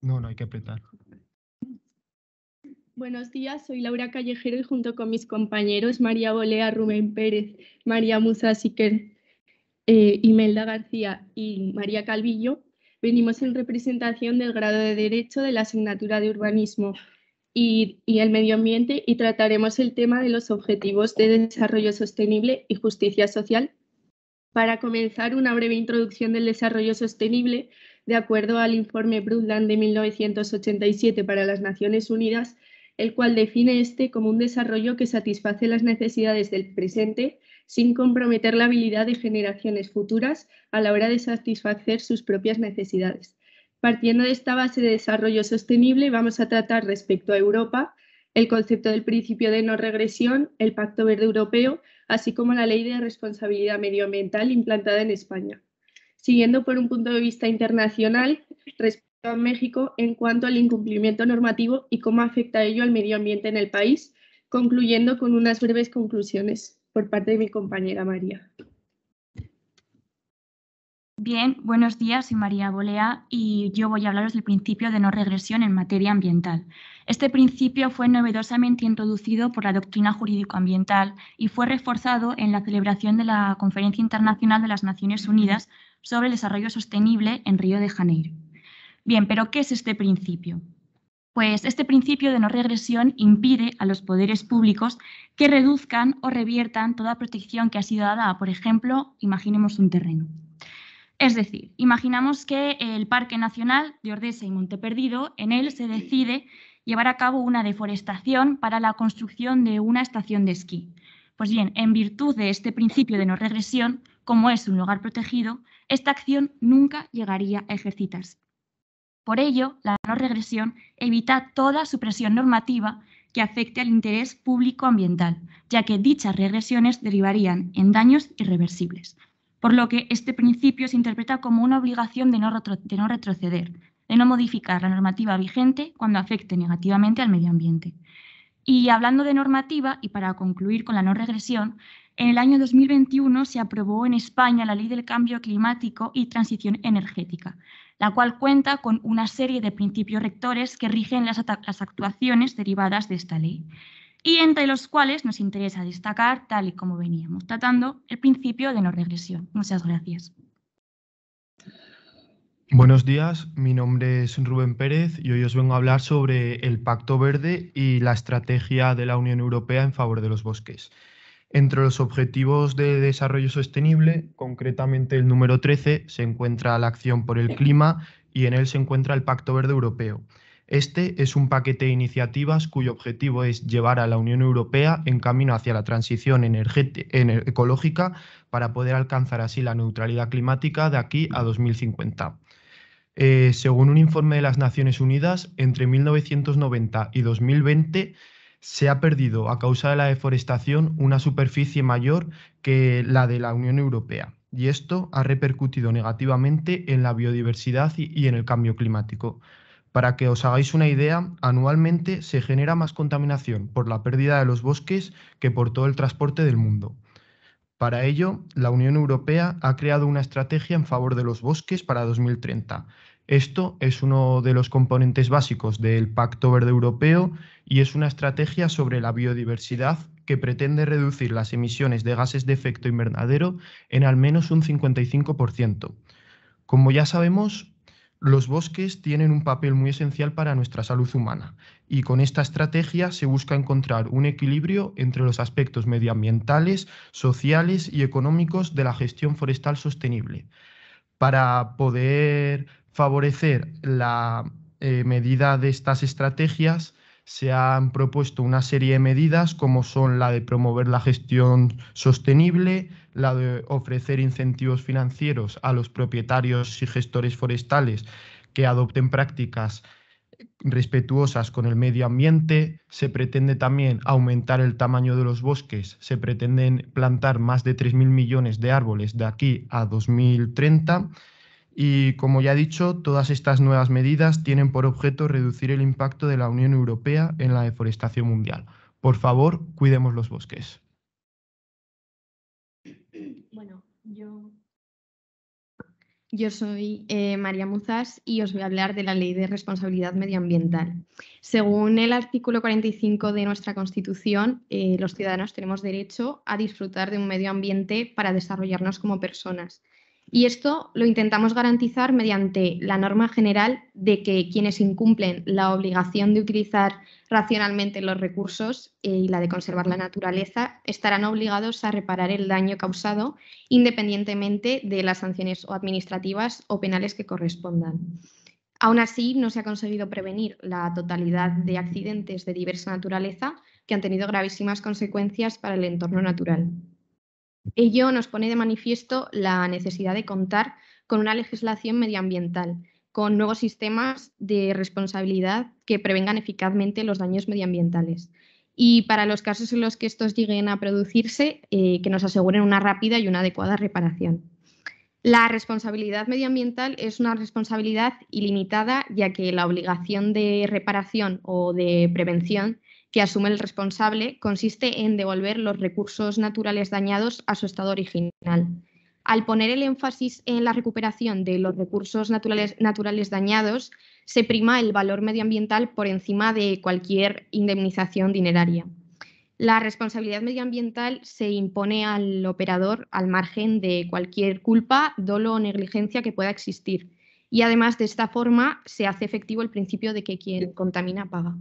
No, no hay que apretar. Buenos días, soy Laura Callejero y junto con mis compañeros María Bolea, Rubén Pérez, María Musa Siker, eh, Imelda García y María Calvillo, venimos en representación del grado de Derecho de la asignatura de Urbanismo y, el Medio Ambiente y trataremos el tema de los Objetivos de Desarrollo Sostenible y Justicia Social. Para comenzar, una breve introducción del desarrollo sostenible de acuerdo al informe Brundtland de 1987 para las Naciones Unidas, el cual define este como un desarrollo que satisface las necesidades del presente sin comprometer la habilidad de generaciones futuras a la hora de satisfacer sus propias necesidades. Partiendo de esta base de desarrollo sostenible, vamos a tratar respecto a Europa el concepto del principio de no regresión, el Pacto Verde Europeo, así como la Ley de Responsabilidad Medioambiental implantada en España siguiendo por un punto de vista internacional respecto a México en cuanto al incumplimiento normativo y cómo afecta ello al medio ambiente en el país, concluyendo con unas breves conclusiones por parte de mi compañera María. Bien, buenos días, soy María Bolea y yo voy a hablaros del principio de no regresión en materia ambiental. Este principio fue novedosamente introducido por la doctrina jurídico-ambiental y fue reforzado en la celebración de la Conferencia Internacional de las Naciones Unidas sobre el Desarrollo Sostenible en Río de Janeiro. Bien, pero ¿qué es este principio? Pues este principio de no regresión impide a los poderes públicos que reduzcan o reviertan toda protección que ha sido dada, por ejemplo, imaginemos un terreno. Es decir, imaginamos que el Parque Nacional de Ordesa y Monte Perdido, en él se decide llevar a cabo una deforestación para la construcción de una estación de esquí. Pues bien, en virtud de este principio de no regresión, como es un lugar protegido, esta acción nunca llegaría a ejercitarse. Por ello, la no regresión evita toda supresión normativa que afecte al interés público ambiental, ya que dichas regresiones derivarían en daños irreversibles por lo que este principio se interpreta como una obligación de no, retroceder, de no modificar la normativa vigente cuando afecte negativamente al medio ambiente. Y hablando de normativa, y para concluir con la no regresión, en el año 2021 se aprobó en España la Ley del Cambio Climático y Transición Energética, la cual cuenta con una serie de principios rectores que rigen las actuaciones derivadas de esta ley y entre los cuales nos interesa destacar, tal y como veníamos tratando, el principio de no regresión. Muchas gracias. Buenos días, mi nombre es Rubén Pérez y hoy os vengo a hablar sobre el Pacto Verde y la estrategia de la Unión Europea en favor de los bosques. Entre los objetivos de desarrollo sostenible, concretamente el número 13, se encuentra la acción por el clima y en él se encuentra el Pacto Verde Europeo. Este es un paquete de iniciativas cuyo objetivo es llevar a la Unión Europea en camino hacia la transición e-, ecológica para poder alcanzar así la neutralidad climática de aquí a 2050. Eh, según un informe de las Naciones Unidas, entre 1990 y 2020 se ha perdido a causa de la deforestación una superficie mayor que la de la Unión Europea, y esto ha repercutido negativamente en la biodiversidad y en el cambio climático. Para que os hagáis una idea, anualmente se genera más contaminación por la pérdida de los bosques que por todo el transporte del mundo. Para ello, la Unión Europea ha creado una estrategia en favor de los bosques para 2030. Esto es uno de los componentes básicos del Pacto Verde Europeo y es una estrategia sobre la biodiversidad que pretende reducir las emisiones de gases de efecto invernadero en al menos un 55%. Como ya sabemos, los bosques tienen un papel muy esencial para nuestra salud humana y con esta estrategia se busca encontrar un equilibrio entre los aspectos medioambientales, sociales y económicos de la gestión forestal sostenible. Para poder favorecer la eh, medida de estas estrategias, se han propuesto una serie de medidas como son la de promover la gestión sostenible, la de ofrecer incentivos financieros a los propietarios y gestores forestales que adopten prácticas respetuosas con el medio ambiente, se pretende también aumentar el tamaño de los bosques, se pretenden plantar más de 3.000 millones de árboles de aquí a 2030 y, como ya he dicho, todas estas nuevas medidas tienen por objeto reducir el impacto de la Unión Europea en la deforestación mundial. Por favor, cuidemos los bosques. Yo soy eh, María Muzas y os voy a hablar de la Ley de Responsabilidad Medioambiental. Según el artículo 45 de nuestra Constitución, eh, los ciudadanos tenemos derecho a disfrutar de un medio ambiente para desarrollarnos como personas. Y esto lo intentamos garantizar mediante la norma general de que quienes incumplen la obligación de utilizar racionalmente los recursos eh, y la de conservar la naturaleza estarán obligados a reparar el daño causado independientemente de las sanciones administrativas o penales que correspondan. Aún así, no se ha conseguido prevenir la totalidad de accidentes de diversa naturaleza que han tenido gravísimas consecuencias para el entorno natural. Ello nos pone de manifiesto la necesidad de contar con una legislación medioambiental, con nuevos sistemas de responsabilidad que prevengan eficazmente los daños medioambientales. Y para los casos en los que estos lleguen a producirse, eh, que nos aseguren una rápida y una adecuada reparación. La responsabilidad medioambiental es una responsabilidad ilimitada, ya que la obligación de reparación o de prevención que asume el responsable consiste en devolver los recursos naturales dañados a su estado original. Al poner el énfasis en la recuperación de los recursos naturales, dañados, se prima el valor medioambiental por encima de cualquier indemnización dineraria. La responsabilidad medioambiental se impone al operador al margen de cualquier culpa, dolo o negligencia que pueda existir. Y además de esta forma se hace efectivo el principio de que quien contamina paga.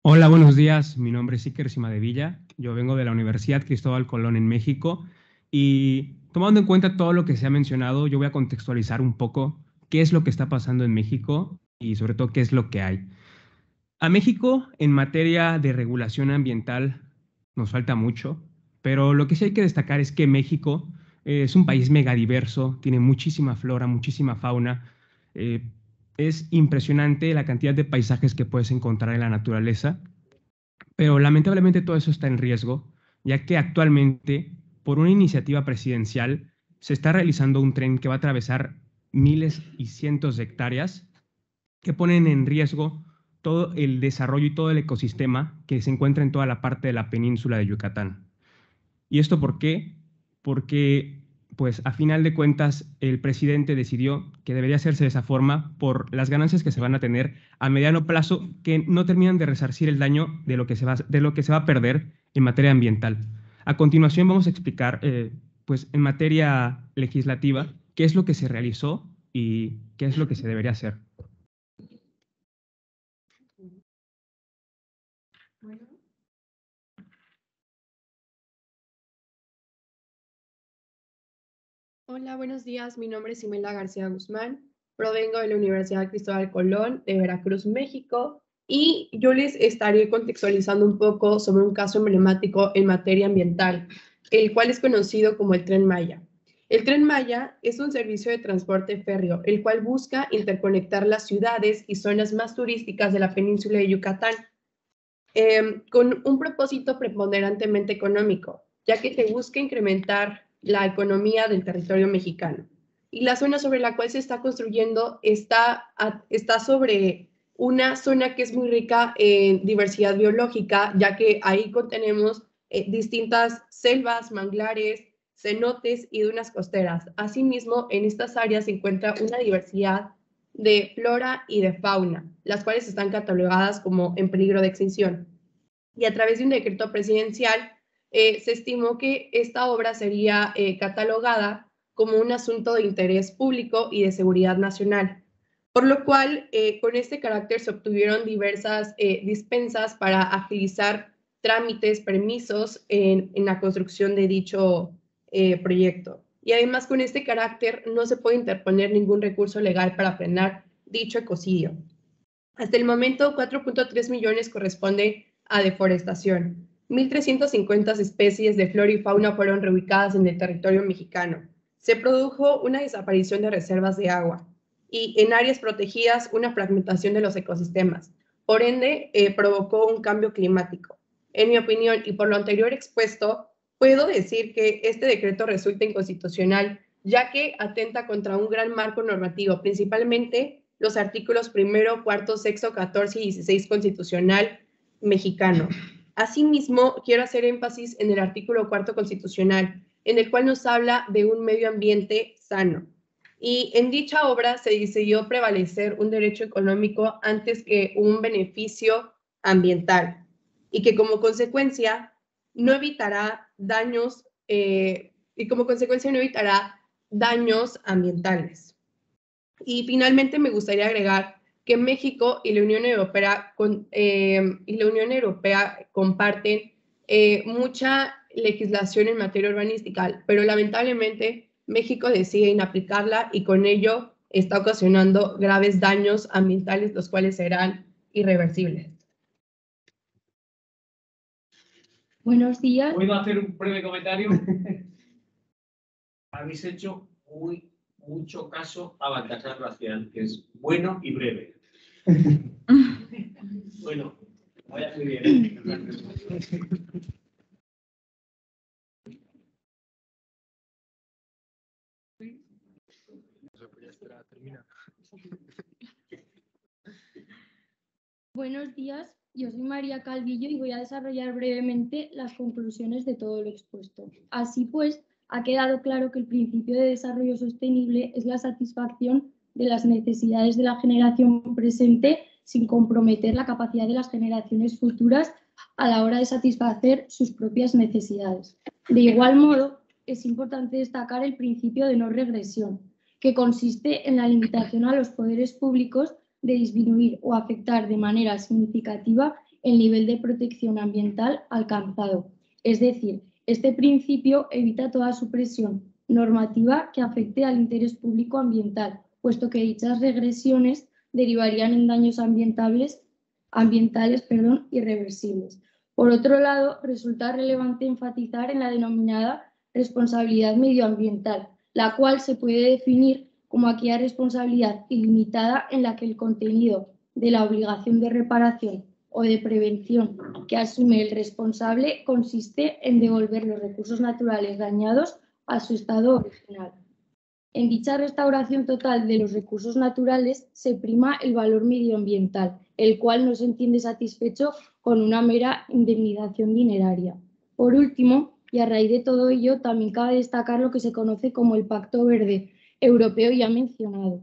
Hola, buenos días. Mi nombre es Iker Villa Yo vengo de la Universidad Cristóbal Colón en México y tomando en cuenta todo lo que se ha mencionado, yo voy a contextualizar un poco qué es lo que está pasando en México y sobre todo qué es lo que hay. A México en materia de regulación ambiental nos falta mucho, pero lo que sí hay que destacar es que México eh, es un país megadiverso, tiene muchísima flora, muchísima fauna. Eh, es impresionante la cantidad de paisajes que puedes encontrar en la naturaleza, pero lamentablemente todo eso está en riesgo, ya que actualmente, por una iniciativa presidencial, se está realizando un tren que va a atravesar miles y cientos de hectáreas que ponen en riesgo todo el desarrollo y todo el ecosistema que se encuentra en toda la parte de la península de Yucatán. ¿Y esto por qué? Porque, pues, a final de cuentas, el presidente decidió que debería hacerse de esa forma por las ganancias que se van a tener a mediano plazo que no terminan de resarcir el daño de lo que se va, de lo que se va a perder en materia ambiental. A continuación vamos a explicar, eh, pues, en materia legislativa, qué es lo que se realizó y qué es lo que se debería hacer. Hola, buenos días. Mi nombre es Imelda García Guzmán. Provengo de la Universidad Cristóbal Colón de Veracruz, México. Y yo les estaré contextualizando un poco sobre un caso emblemático en materia ambiental, el cual es conocido como el Tren Maya. El Tren Maya es un servicio de transporte férreo, el cual busca interconectar las ciudades y zonas más turísticas de la península de Yucatán, eh, con un propósito preponderantemente económico, ya que se busca incrementar la economía del territorio mexicano. Y la zona sobre la cual se está construyendo está, está sobre una zona que es muy rica en diversidad biológica, ya que ahí contenemos eh, distintas selvas, manglares, cenotes y dunas costeras. Asimismo, en estas áreas se encuentra una diversidad de flora y de fauna, las cuales están catalogadas como en peligro de extinción. Y a través de un decreto presidencial eh, se estimó que esta obra sería eh, catalogada como un asunto de interés público y de seguridad nacional, por lo cual eh, con este carácter se obtuvieron diversas dispensas para agilizar trámites, permisos en, en la construcción de dicho proyecto. Y además con este carácter no se puede interponer ningún recurso legal para frenar dicho ecocidio. Hasta el momento, 4.3 millones corresponde a deforestación. 1.350 especies de flora y fauna fueron reubicadas en el territorio mexicano. Se produjo una desaparición de reservas de agua y en áreas protegidas una fragmentación de los ecosistemas. Por ende, eh, provocó un cambio climático. En mi opinión y por lo anterior expuesto, puedo decir que este decreto resulta inconstitucional, ya que atenta contra un gran marco normativo, principalmente los artículos primero, cuarto, sexto, 14 y 16 constitucional mexicano. Asimismo, quiero hacer énfasis en el artículo cuarto constitucional, en el cual nos habla de un medio ambiente sano. Y en dicha obra se decidió prevalecer un derecho económico antes que un beneficio ambiental y que como consecuencia no evitará daños eh, y como consecuencia no evitará daños ambientales. Y finalmente me gustaría agregar que México y la Unión Europea, eh, comparten eh, mucha legislación en materia urbanística, pero lamentablemente México decide inaplicarla y con ello está ocasionando graves daños ambientales, los cuales serán irreversibles. Buenos días. Voy a hacer un breve comentario? Habéis hecho muy, mucho caso a Baltasar racial, que es bueno y breve bueno, vaya bien. Buenos días, yo soy María Calvillo y voy a desarrollar brevemente las conclusiones de todo lo expuesto. Así pues, ha quedado claro que el principio de desarrollo sostenible es la satisfacción de las necesidades de la generación presente sin comprometer la capacidad de las generaciones futuras a la hora de satisfacer sus propias necesidades. De igual modo, es importante destacar el principio de no regresión, que consiste en la limitación a los poderes públicos de disminuir o afectar de manera significativa el nivel de protección ambiental alcanzado. Es decir, este principio evita toda supresión normativa que afecte al interés público ambiental puesto que dichas regresiones derivarían en daños ambientales, ambientales perdón, irreversibles. Por otro lado, resulta relevante enfatizar en la denominada responsabilidad medioambiental, la cual se puede definir como aquella responsabilidad ilimitada en la que el contenido de la obligación de reparación o de prevención que asume el responsable consiste en devolver los recursos naturales dañados a su estado original. En dicha restauración total de los recursos naturales se prima el valor medioambiental, el cual no se entiende satisfecho con una mera indemnización dineraria. Por último, y a raíz de todo ello, también cabe destacar lo que se conoce como el Pacto Verde Europeo ya mencionado,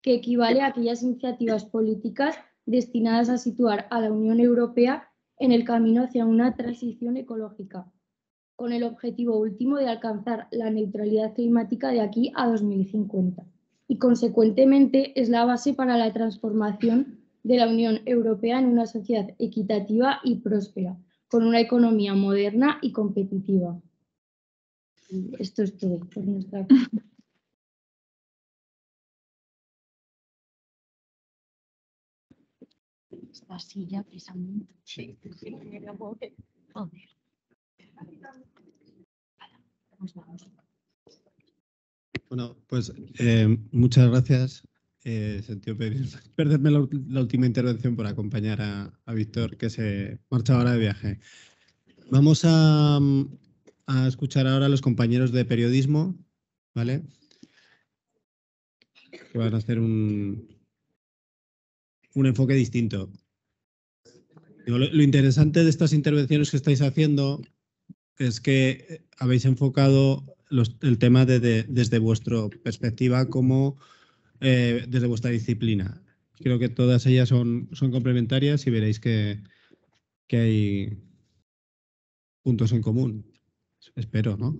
que equivale a aquellas iniciativas políticas destinadas a situar a la Unión Europea en el camino hacia una transición ecológica, con el objetivo último de alcanzar la neutralidad climática de aquí a 2050. Y, consecuentemente, es la base para la transformación de la Unión Europea en una sociedad equitativa y próspera, con una economía moderna y competitiva. Esto es todo por nuestra parte. Esta silla precisamente. Sí. Bueno, pues eh, muchas gracias. Eh, perderme la, última intervención por acompañar a, Víctor, que se marcha ahora de viaje. Vamos a, escuchar ahora a los compañeros de periodismo, ¿vale? Que van a hacer un, un enfoque distinto. lo interesante de estas intervenciones que estáis haciendo es que eh, habéis enfocado el tema desde vuestra perspectiva como eh, desde vuestra disciplina. Creo que todas ellas son, complementarias y veréis que, hay puntos en común. Espero, ¿no?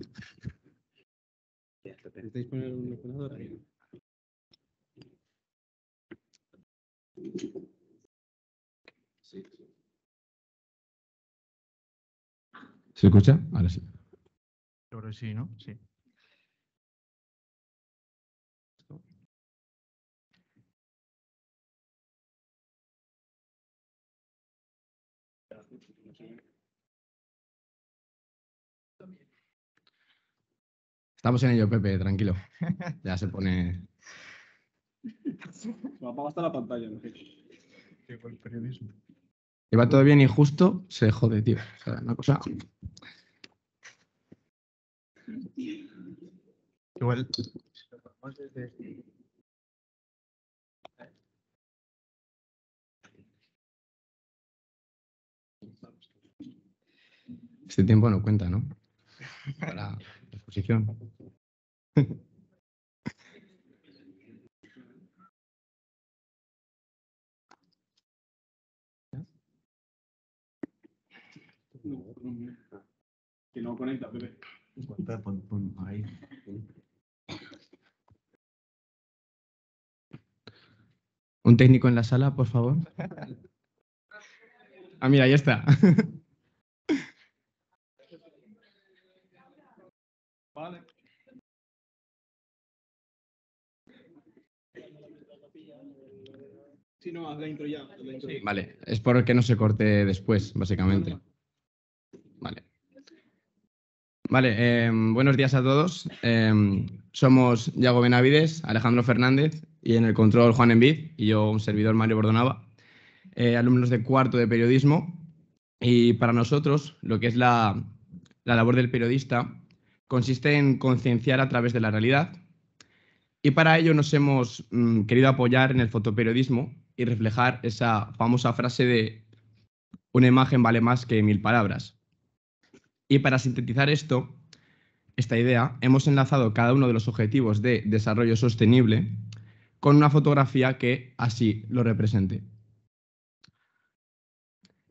¿Se escucha? Ahora sí. Ahora sí, ¿no? Sí. Estamos en ello, Pepe, tranquilo. Ya se pone. Se apaga hasta la pantalla. ¿no? Llegó el periodismo y va todo bien y justo se jode, tío. O sea, una cosa. Igual. Este tiempo no cuenta, ¿no? Para la exposición. no conecta, Un técnico en la sala, por favor. Ah, mira, ya está. Vale. Vale, es por que no se corte después, básicamente. Vale. Vale, eh, buenos días a todos. Eh, somos Yago Benavides, Alejandro Fernández y en el control Juan Envid y yo, un servidor Mario Bordonaba, eh, alumnos de cuarto de periodismo. Y para nosotros, lo que es la, labor del periodista consiste en concienciar a través de la realidad. Y para ello nos hemos mm, querido apoyar en el fotoperiodismo y reflejar esa famosa frase de una imagen vale más que mil palabras. Y para sintetizar esto, esta idea, hemos enlazado cada uno de los objetivos de desarrollo sostenible con una fotografía que así lo represente.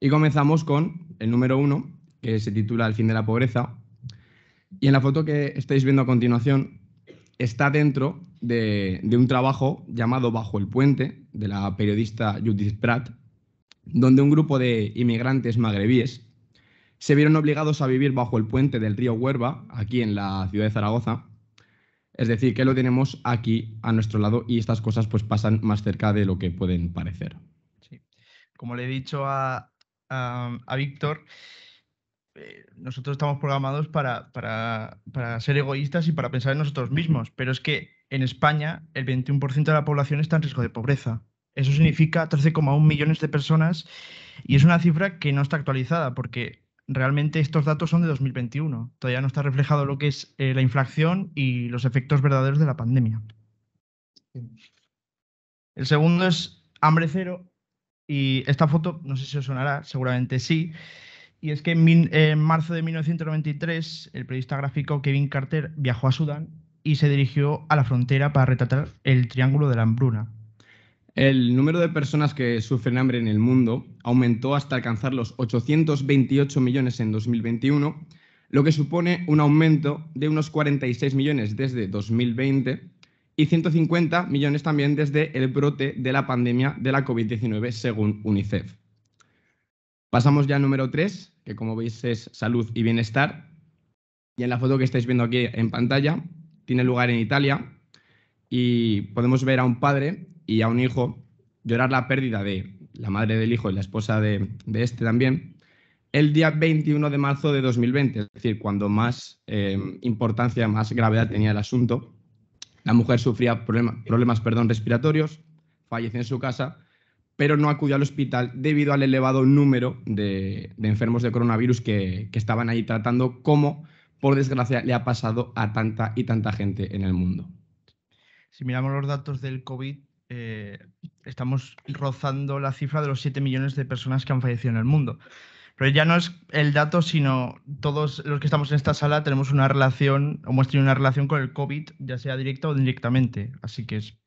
Y comenzamos con el número uno, que se titula El fin de la pobreza. Y en la foto que estáis viendo a continuación está dentro de, un trabajo llamado Bajo el Puente, de la periodista Judith Pratt, donde un grupo de inmigrantes magrebíes se vieron obligados a vivir bajo el puente del río Huerva, aquí en la ciudad de Zaragoza. Es decir, que lo tenemos aquí a nuestro lado y estas cosas pues pasan más cerca de lo que pueden parecer. Como le he dicho a, Víctor, eh, nosotros estamos programados para, para ser egoístas y para pensar en nosotros mismos, pero es que en España el 21% de la población está en riesgo de pobreza. Eso significa 13,1 millones de personas y es una cifra que no está actualizada porque realmente estos datos son de 2021. Todavía no está reflejado lo que es eh, la inflación y los efectos verdaderos de la pandemia. El segundo es hambre cero. Y esta foto, no sé si os sonará, seguramente sí. Y es que en eh, marzo de 1993, el periodista gráfico Kevin Carter viajó a Sudán y se dirigió a la frontera para retratar el Triángulo de la Hambruna. El número de personas que sufren hambre en el mundo aumentó hasta alcanzar los 828 millones en 2021, lo que supone un aumento de unos 46 millones desde 2020 y 150 millones también desde el brote de la pandemia de la COVID-19, según UNICEF. Pasamos ya al número 3, que como veis es salud y bienestar. Y en la foto que estáis viendo aquí en pantalla, tiene lugar en Italia y podemos ver a un padre y a un hijo, llorar la pérdida de la madre del hijo y la esposa de, de este también, el día 21 de marzo de 2020, es decir, cuando más eh, importancia, más gravedad tenía el asunto. La mujer sufría problemas problemas perdón, respiratorios, falleció en su casa, pero no acudió al hospital debido al elevado número de, de enfermos de coronavirus que, que, estaban ahí tratando, como por desgracia le ha pasado a tanta y tanta gente en el mundo. Si miramos los datos del COVID, eh, estamos rozando la cifra de los 7 millones de personas que han fallecido en el mundo. Pero ya no es el dato, sino todos los que estamos en esta sala tenemos una relación, o muestran una relación con el COVID, ya sea directa o indirectamente. Así que es,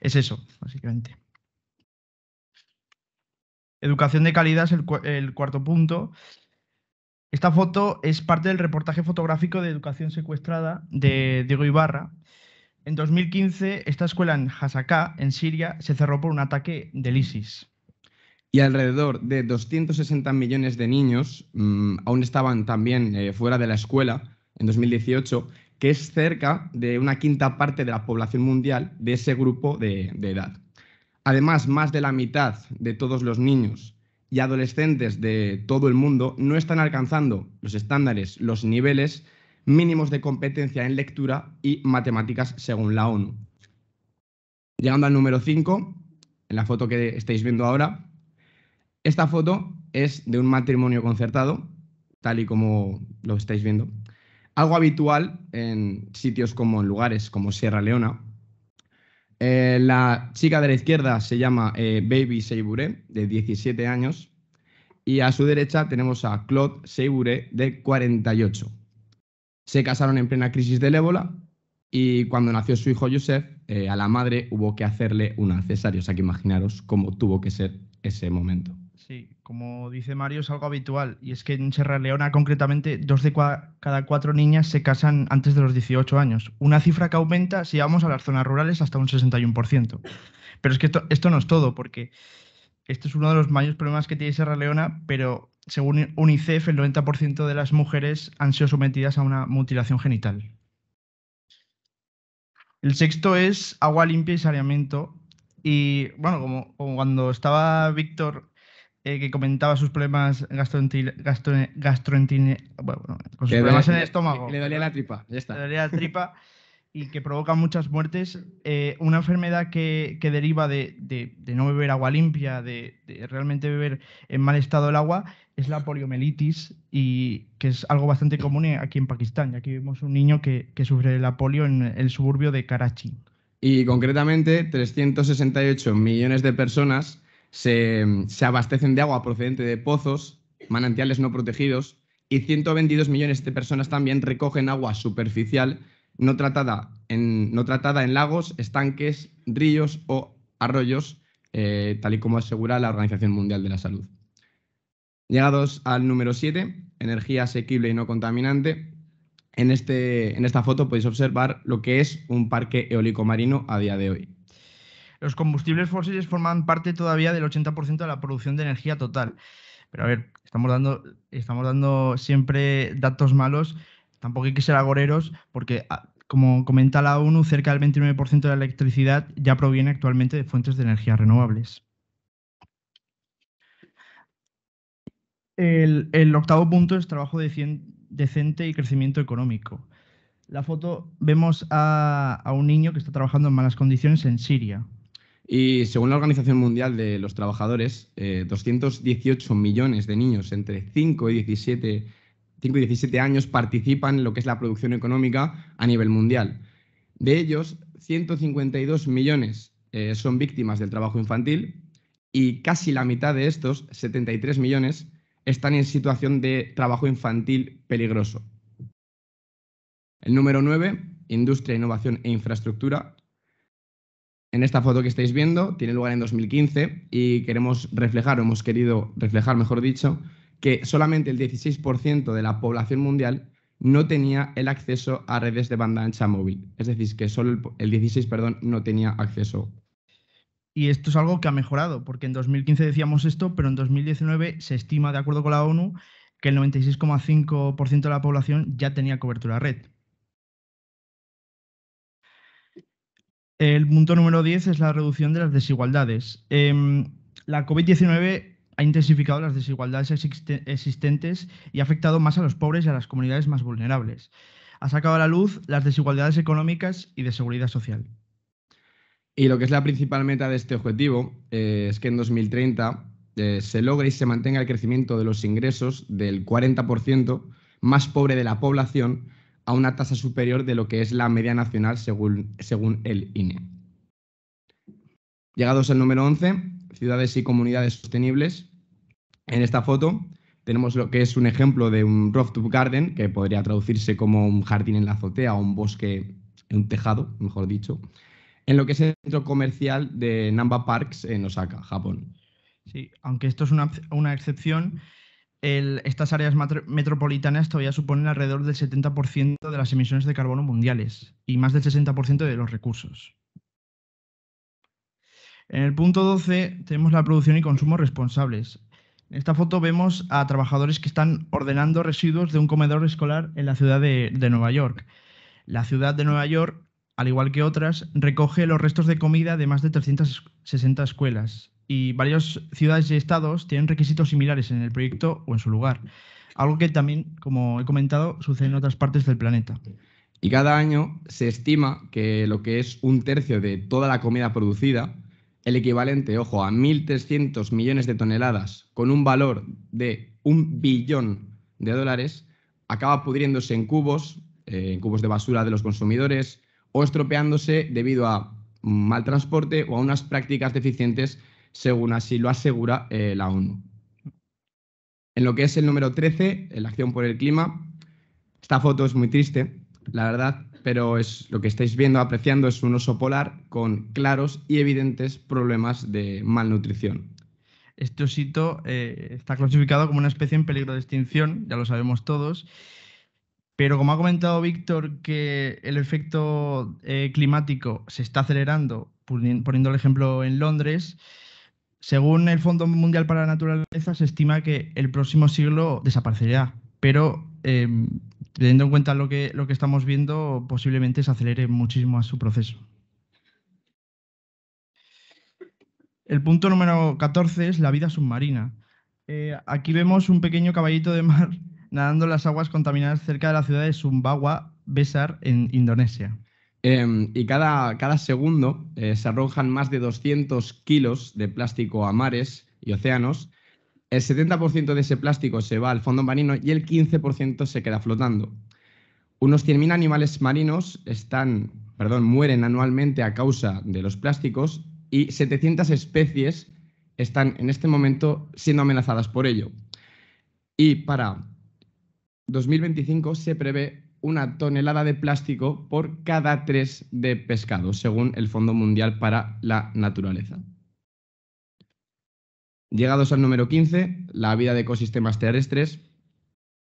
eso, básicamente. Educación de calidad es el cuarto punto. Esta foto es parte del reportaje fotográfico de Educación Secuestrada de Diego Ibarra, en 2015, esta escuela en Hasakah, en Siria, se cerró por un ataque del ISIS. Y alrededor de 260 millones de niños mm, aún estaban también eh, fuera de la escuela en 2018, que es cerca de una quinta parte de la población mundial de ese grupo de, de edad. Además, más de la mitad de todos los niños y adolescentes de todo el mundo no están alcanzando los estándares, los niveles mínimos de competencia en lectura y matemáticas según la ONU. Llegando al número 5, en la foto que estáis viendo ahora, esta foto es de un matrimonio concertado, tal y como lo estáis viendo. Algo habitual en sitios como en lugares como Sierra Leona. Eh, la chica de la izquierda se llama eh, Baby Seibure, de 17 años, y a su derecha tenemos a Claude Seibure, de 48. Se casaron en plena crisis del ébola y cuando nació su hijo Joseph, eh, a la madre hubo que hacerle un cesárea. O sea que imaginaros cómo tuvo que ser ese momento. Sí, como dice Mario, es algo habitual. Y es que en Sierra Leona, concretamente, dos de cada cuatro niñas se casan antes de los 18 años. Una cifra que aumenta si vamos a las zonas rurales hasta un 61%. Pero es que esto, esto no es todo, porque este es uno de los mayores problemas que tiene Sierra Leona, pero según UNICEF, el 90% de las mujeres han sido sometidas a una mutilación genital. El sexto es agua limpia y saneamiento. Y bueno, como, cuando estaba Víctor eh, que comentaba sus problemas gastrointestinales, bueno, con sus en el estómago. Le, daría la tripa, ya está. Le dolía la tripa y que provoca muchas muertes. Eh, una enfermedad que, deriva de, no beber agua limpia, de, realmente beber en mal estado el agua, es la poliomielitis, y que es algo bastante común aquí en Pakistán. Y aquí vemos un niño que, que sufre la polio en el suburbio de Karachi. Y concretamente, 368 millones de personas se, abastecen de agua procedente de pozos, manantiales no protegidos, y 122 millones de personas también recogen agua superficial no tratada en, no tratada en lagos, estanques, ríos o arroyos, eh, tal y como asegura la Organización Mundial de la Salud. Llegados al número 7, energía asequible y no contaminante, en, este, en esta foto podéis observar lo que es un parque eólico marino a día de hoy. Los combustibles fósiles forman parte todavía del 80% de la producción de energía total. Pero a ver, estamos dando, estamos dando siempre datos malos. Tampoco hay que ser agoreros porque, ah, como comenta la ONU, cerca del 29% de la electricidad ya proviene actualmente de fuentes de energía renovables. El, octavo punto es trabajo decente y crecimiento económico. La foto vemos a, un niño que está trabajando en malas condiciones en Siria. Y según la Organización Mundial de los Trabajadores, 218 eh, millones de niños entre 5 y, 17, años participan en lo que es la producción económica a nivel mundial. De ellos, 152 millones eh, son víctimas del trabajo infantil y casi la mitad de estos, 73 millones, están en situación de trabajo infantil peligroso. El número 9, industria, innovación e infraestructura. En esta foto que estáis viendo, tiene lugar en 2015 y queremos reflejar, o hemos querido reflejar, mejor dicho, que solamente el 16% de la población mundial no tenía el acceso a redes de banda ancha móvil. Es decir, que solo el, 16% perdón, no tenía acceso y esto es algo que ha mejorado, porque en 2015 decíamos esto, pero en 2019 se estima, de acuerdo con la ONU, que el 96,5% de la población ya tenía cobertura red. El punto número 10 es la reducción de las desigualdades. Em, la COVID-19 ha intensificado las desigualdades existentes y ha afectado más a los pobres y a las comunidades más vulnerables. Ha sacado a la luz las desigualdades económicas y de seguridad social. Y lo que es la principal meta de este objetivo eh, es que en 2030 eh, se logre y se mantenga el crecimiento de los ingresos del 40% más pobre de la población a una tasa superior de lo que es la media nacional según, según el INE. Llegados al número 11, ciudades y comunidades sostenibles. En esta foto tenemos lo que es un ejemplo de un rooftop garden, que podría traducirse como un jardín en la azotea o un bosque en un tejado, mejor dicho, en lo que es el centro comercial de Namba Parks en Osaka, Japón. Sí, aunque esto es una, excepción, estas áreas metropolitanas todavía suponen alrededor del 70% de las emisiones de carbono mundiales y más del 60% de los recursos. En el punto 12 tenemos la producción y consumo responsables. En esta foto vemos a trabajadores que están ordenando residuos de un comedor escolar en la ciudad de Nueva York. La ciudad de Nueva York al igual que otras, recoge los restos de comida de más de 360 escuelas y varias ciudades y estados tienen requisitos similares en el proyecto o en su lugar, algo que también, como he comentado, sucede en otras partes del planeta. Y cada año se estima que lo que es un tercio de toda la comida producida, el equivalente, ojo, a 1.300 millones de toneladas, con un valor de un billón de dólares, acaba pudriéndose en cubos, eh, en cubos de basura de los consumidores, o estropeándose debido a mal transporte o a unas prácticas deficientes, según así lo asegura eh, la ONU. En lo que es el número 13, la acción por el clima, esta foto es muy triste, la verdad, pero es lo que estáis viendo, apreciando, es un oso polar con claros y evidentes problemas de malnutrición. Este osito eh, está clasificado como una especie en peligro de extinción, ya lo sabemos todos, pero como ha comentado Víctor, que el efecto eh, climático se está acelerando, poniendo el ejemplo en Londres, según el Fondo Mundial para la Naturaleza, se estima que el próximo siglo desaparecerá. Pero em, teniendo en cuenta lo que, lo que estamos viendo, posiblemente se acelere muchísimo a su proceso. El punto número 14 es la vida submarina. Eh, aquí vemos un pequeño caballito de mar nadando las aguas contaminadas cerca de la ciudad de Sumbawa, Besar, en Indonesia. Em, y cada, cada segundo eh, se arrojan más de 200 kilos de plástico a mares y océanos. El 70% de ese plástico se va al fondo marino y el 15% se queda flotando. Unos 100.000 animales marinos están, perdón, mueren anualmente a causa de los plásticos y 700 especies están en este momento siendo amenazadas por ello. Y para 2025 se prevé una tonelada de plástico por cada tres de pescado, según el Fondo Mundial para la Naturaleza. Llegados al número 15, la vida de ecosistemas terrestres.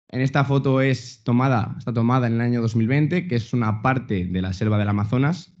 En esta foto es tomada, está tomada en el año 2020, que es una parte de la selva del Amazonas,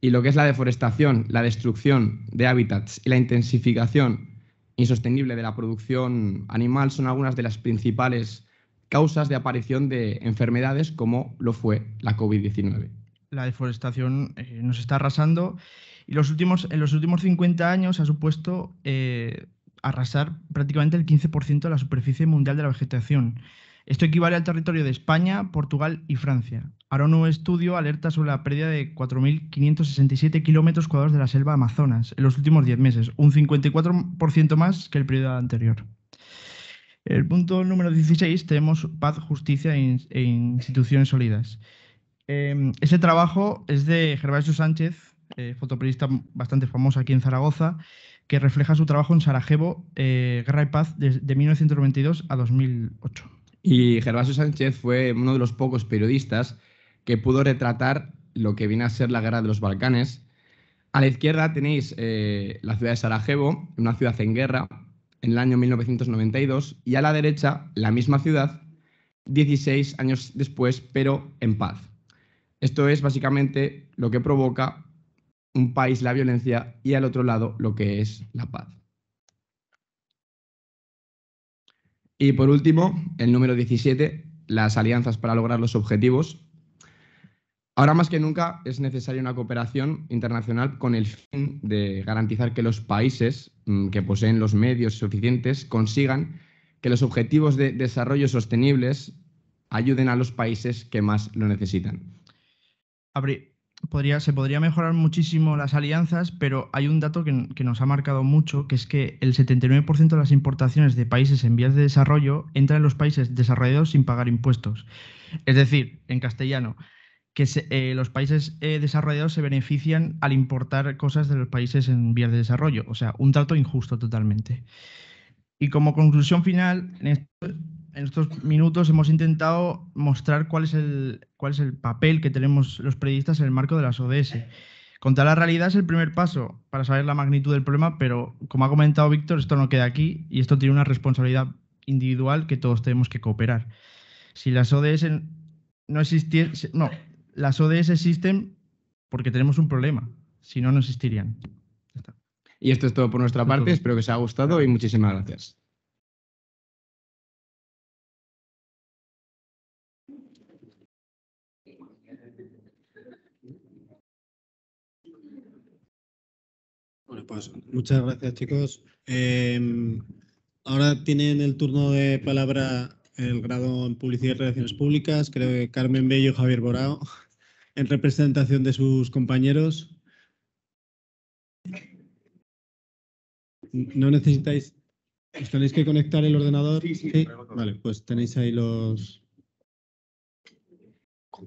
y lo que es la deforestación, la destrucción de hábitats y la intensificación insostenible de la producción animal son algunas de las principales causas de aparición de enfermedades como lo fue la COVID-19. La deforestación eh, nos está arrasando y los últimos, en los últimos 50 años ha supuesto eh, arrasar prácticamente el 15% de la superficie mundial de la vegetación. Esto equivale al territorio de España, Portugal y Francia. Ahora un nuevo estudio alerta sobre la pérdida de 4.567 kilómetros cuadrados de la selva Amazonas en los últimos 10 meses, un 54% más que el periodo anterior. El punto número 16 tenemos paz, justicia e, e instituciones sólidas. Eh, este trabajo es de Gervasio Sánchez, eh, fotoperiodista bastante famoso aquí en Zaragoza, que refleja su trabajo en Sarajevo, eh, Guerra y Paz, de, 1992 a 2008. Y Gervasio Sánchez fue uno de los pocos periodistas que pudo retratar lo que viene a ser la guerra de los Balcanes. A la izquierda tenéis eh, la ciudad de Sarajevo, una ciudad en guerra, en el año 1992, y a la derecha, la misma ciudad, 16 años después, pero en paz. Esto es básicamente lo que provoca un país la violencia y al otro lado lo que es la paz. Y por último, el número 17, las alianzas para lograr los objetivos. Ahora más que nunca es necesaria una cooperación internacional con el fin de garantizar que los países mm, que poseen los medios suficientes consigan que los objetivos de desarrollo sostenibles ayuden a los países que más lo necesitan. se podría mejorar muchísimo las alianzas, pero hay un dato que nos ha marcado mucho, que es que el 79% de las importaciones de países en vías de desarrollo entran en los países desarrollados sin pagar impuestos. Es decir, en castellano, que eh, los países eh, desarrollados se benefician al importar cosas de los países en vías de desarrollo. O sea, un trato injusto totalmente. Y como conclusión final, en, estos minutos hemos intentado mostrar cuál es, el, cuál es el papel que tenemos los periodistas en el marco de las ODS. Contar la realidad es el primer paso para saber la magnitud del problema, pero como ha comentado Víctor, esto no queda aquí y esto tiene una responsabilidad individual que todos tenemos que cooperar. Si las ODS no existiesen, no, las ODS existen porque tenemos un problema, si no, no existirían. Y esto es todo por nuestra parte, espero que os haya gustado y muchísimas gracias. Bueno, pues muchas gracias chicos. Em, ahora tienen el turno de palabra el grado en Publicidad y Relaciones Públicas, creo que Carmen Bello y Javier Borao en representación de sus compañeros. ¿No necesitáis? ¿Os tenéis que conectar el ordenador? Sí, sí. Vale, pues tenéis ahí los... Con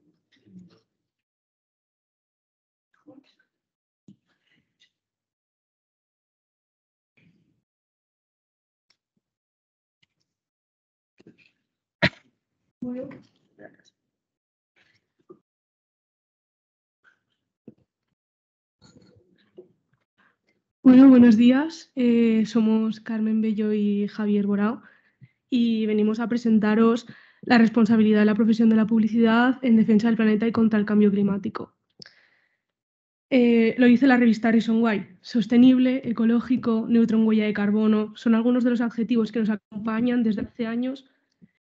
Bueno, buenos días. Eh, somos Carmen Bello y Javier Borao y venimos a presentaros la responsabilidad de la profesión de la publicidad en defensa del planeta y contra el cambio climático. Eh, lo dice la revista Reason Why. Sostenible, ecológico, neutro en huella de carbono son algunos de los adjetivos que nos acompañan desde hace años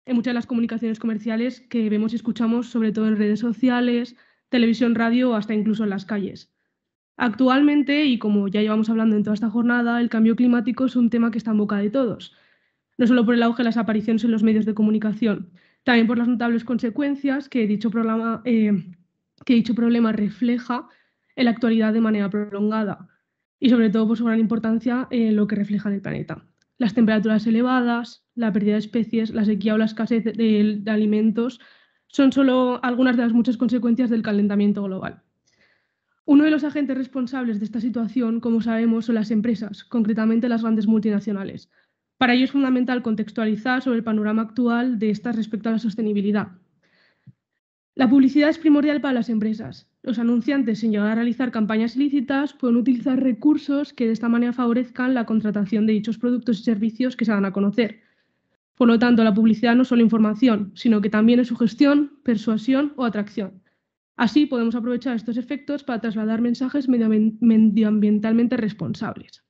en muchas de las comunicaciones comerciales que vemos y escuchamos, sobre todo en redes sociales, televisión, radio, hasta incluso en las calles. Actualmente, y como ya llevamos hablando en toda esta jornada, el cambio climático es un tema que está en boca de todos, no solo por el auge de las apariciones en los medios de comunicación, también por las notables consecuencias que dicho, eh, dicho problema refleja en la actualidad de manera prolongada y sobre todo por su gran importancia en lo que refleja en el planeta las temperaturas elevadas, la pérdida de especies, la sequía o la escasez de, alimentos son solo algunas de las muchas consecuencias del calentamiento global. Uno de los agentes responsables de esta situación, como sabemos, son las empresas, concretamente las grandes multinacionales. Para ello es fundamental contextualizar sobre el panorama actual de estas respecto a la sostenibilidad, la publicidad es primordial para las empresas. Los anunciantes, sin llegar a realizar campañas ilícitas, pueden utilizar recursos que de esta manera favorezcan la contratación de dichos productos y servicios que se dan a conocer. Por lo tanto, la publicidad no es solo información, sino que también es su gestión, persuasión o atracción. Así podemos aprovechar estos efectos para trasladar mensajes medioambientalmente responsables.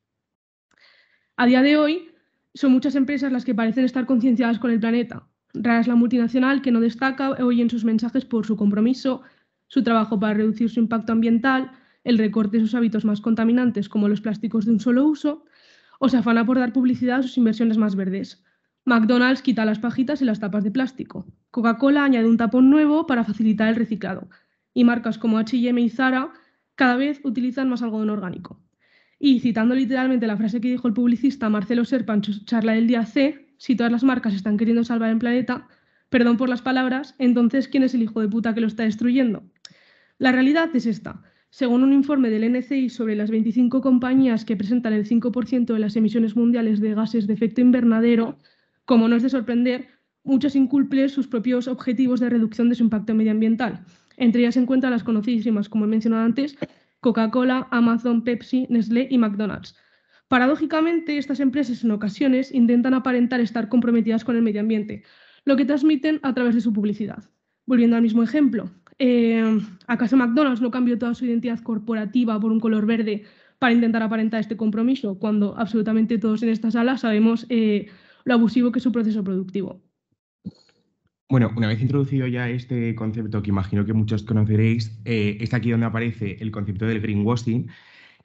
A día de hoy, son muchas empresas las que parecen estar concienciadas con el planeta, es la multinacional, que no destaca hoy en sus mensajes por su compromiso, su trabajo para reducir su impacto ambiental, el recorte de sus hábitos más contaminantes, como los plásticos de un solo uso, o se afana por dar publicidad a sus inversiones más verdes. McDonald's quita las pajitas y las tapas de plástico. Coca-Cola añade un tapón nuevo para facilitar el reciclado. Y marcas como HM y Zara cada vez utilizan más algodón orgánico. Y citando literalmente la frase que dijo el publicista Marcelo Serpa en su charla del día C, si todas las marcas están queriendo salvar el planeta, perdón por las palabras, entonces ¿quién es el hijo de puta que lo está destruyendo? La realidad es esta. Según un informe del NCI sobre las 25 compañías que presentan el 5% de las emisiones mundiales de gases de efecto invernadero, como no es de sorprender, muchas incumplen sus propios objetivos de reducción de su impacto medioambiental. Entre ellas se encuentran las conocidísimas, como he mencionado antes, Coca-Cola, Amazon, Pepsi, Nestlé y McDonald's. Paradójicamente, estas empresas en ocasiones intentan aparentar estar comprometidas con el medio ambiente, lo que transmiten a través de su publicidad. Volviendo al mismo ejemplo, em, ¿acaso McDonald's no cambió toda su identidad corporativa por un color verde para intentar aparentar este compromiso, cuando absolutamente todos en esta sala sabemos eh, lo abusivo que es su proceso productivo? Bueno, una vez introducido ya este concepto que imagino que muchos conoceréis, está eh, es aquí donde aparece el concepto del greenwashing,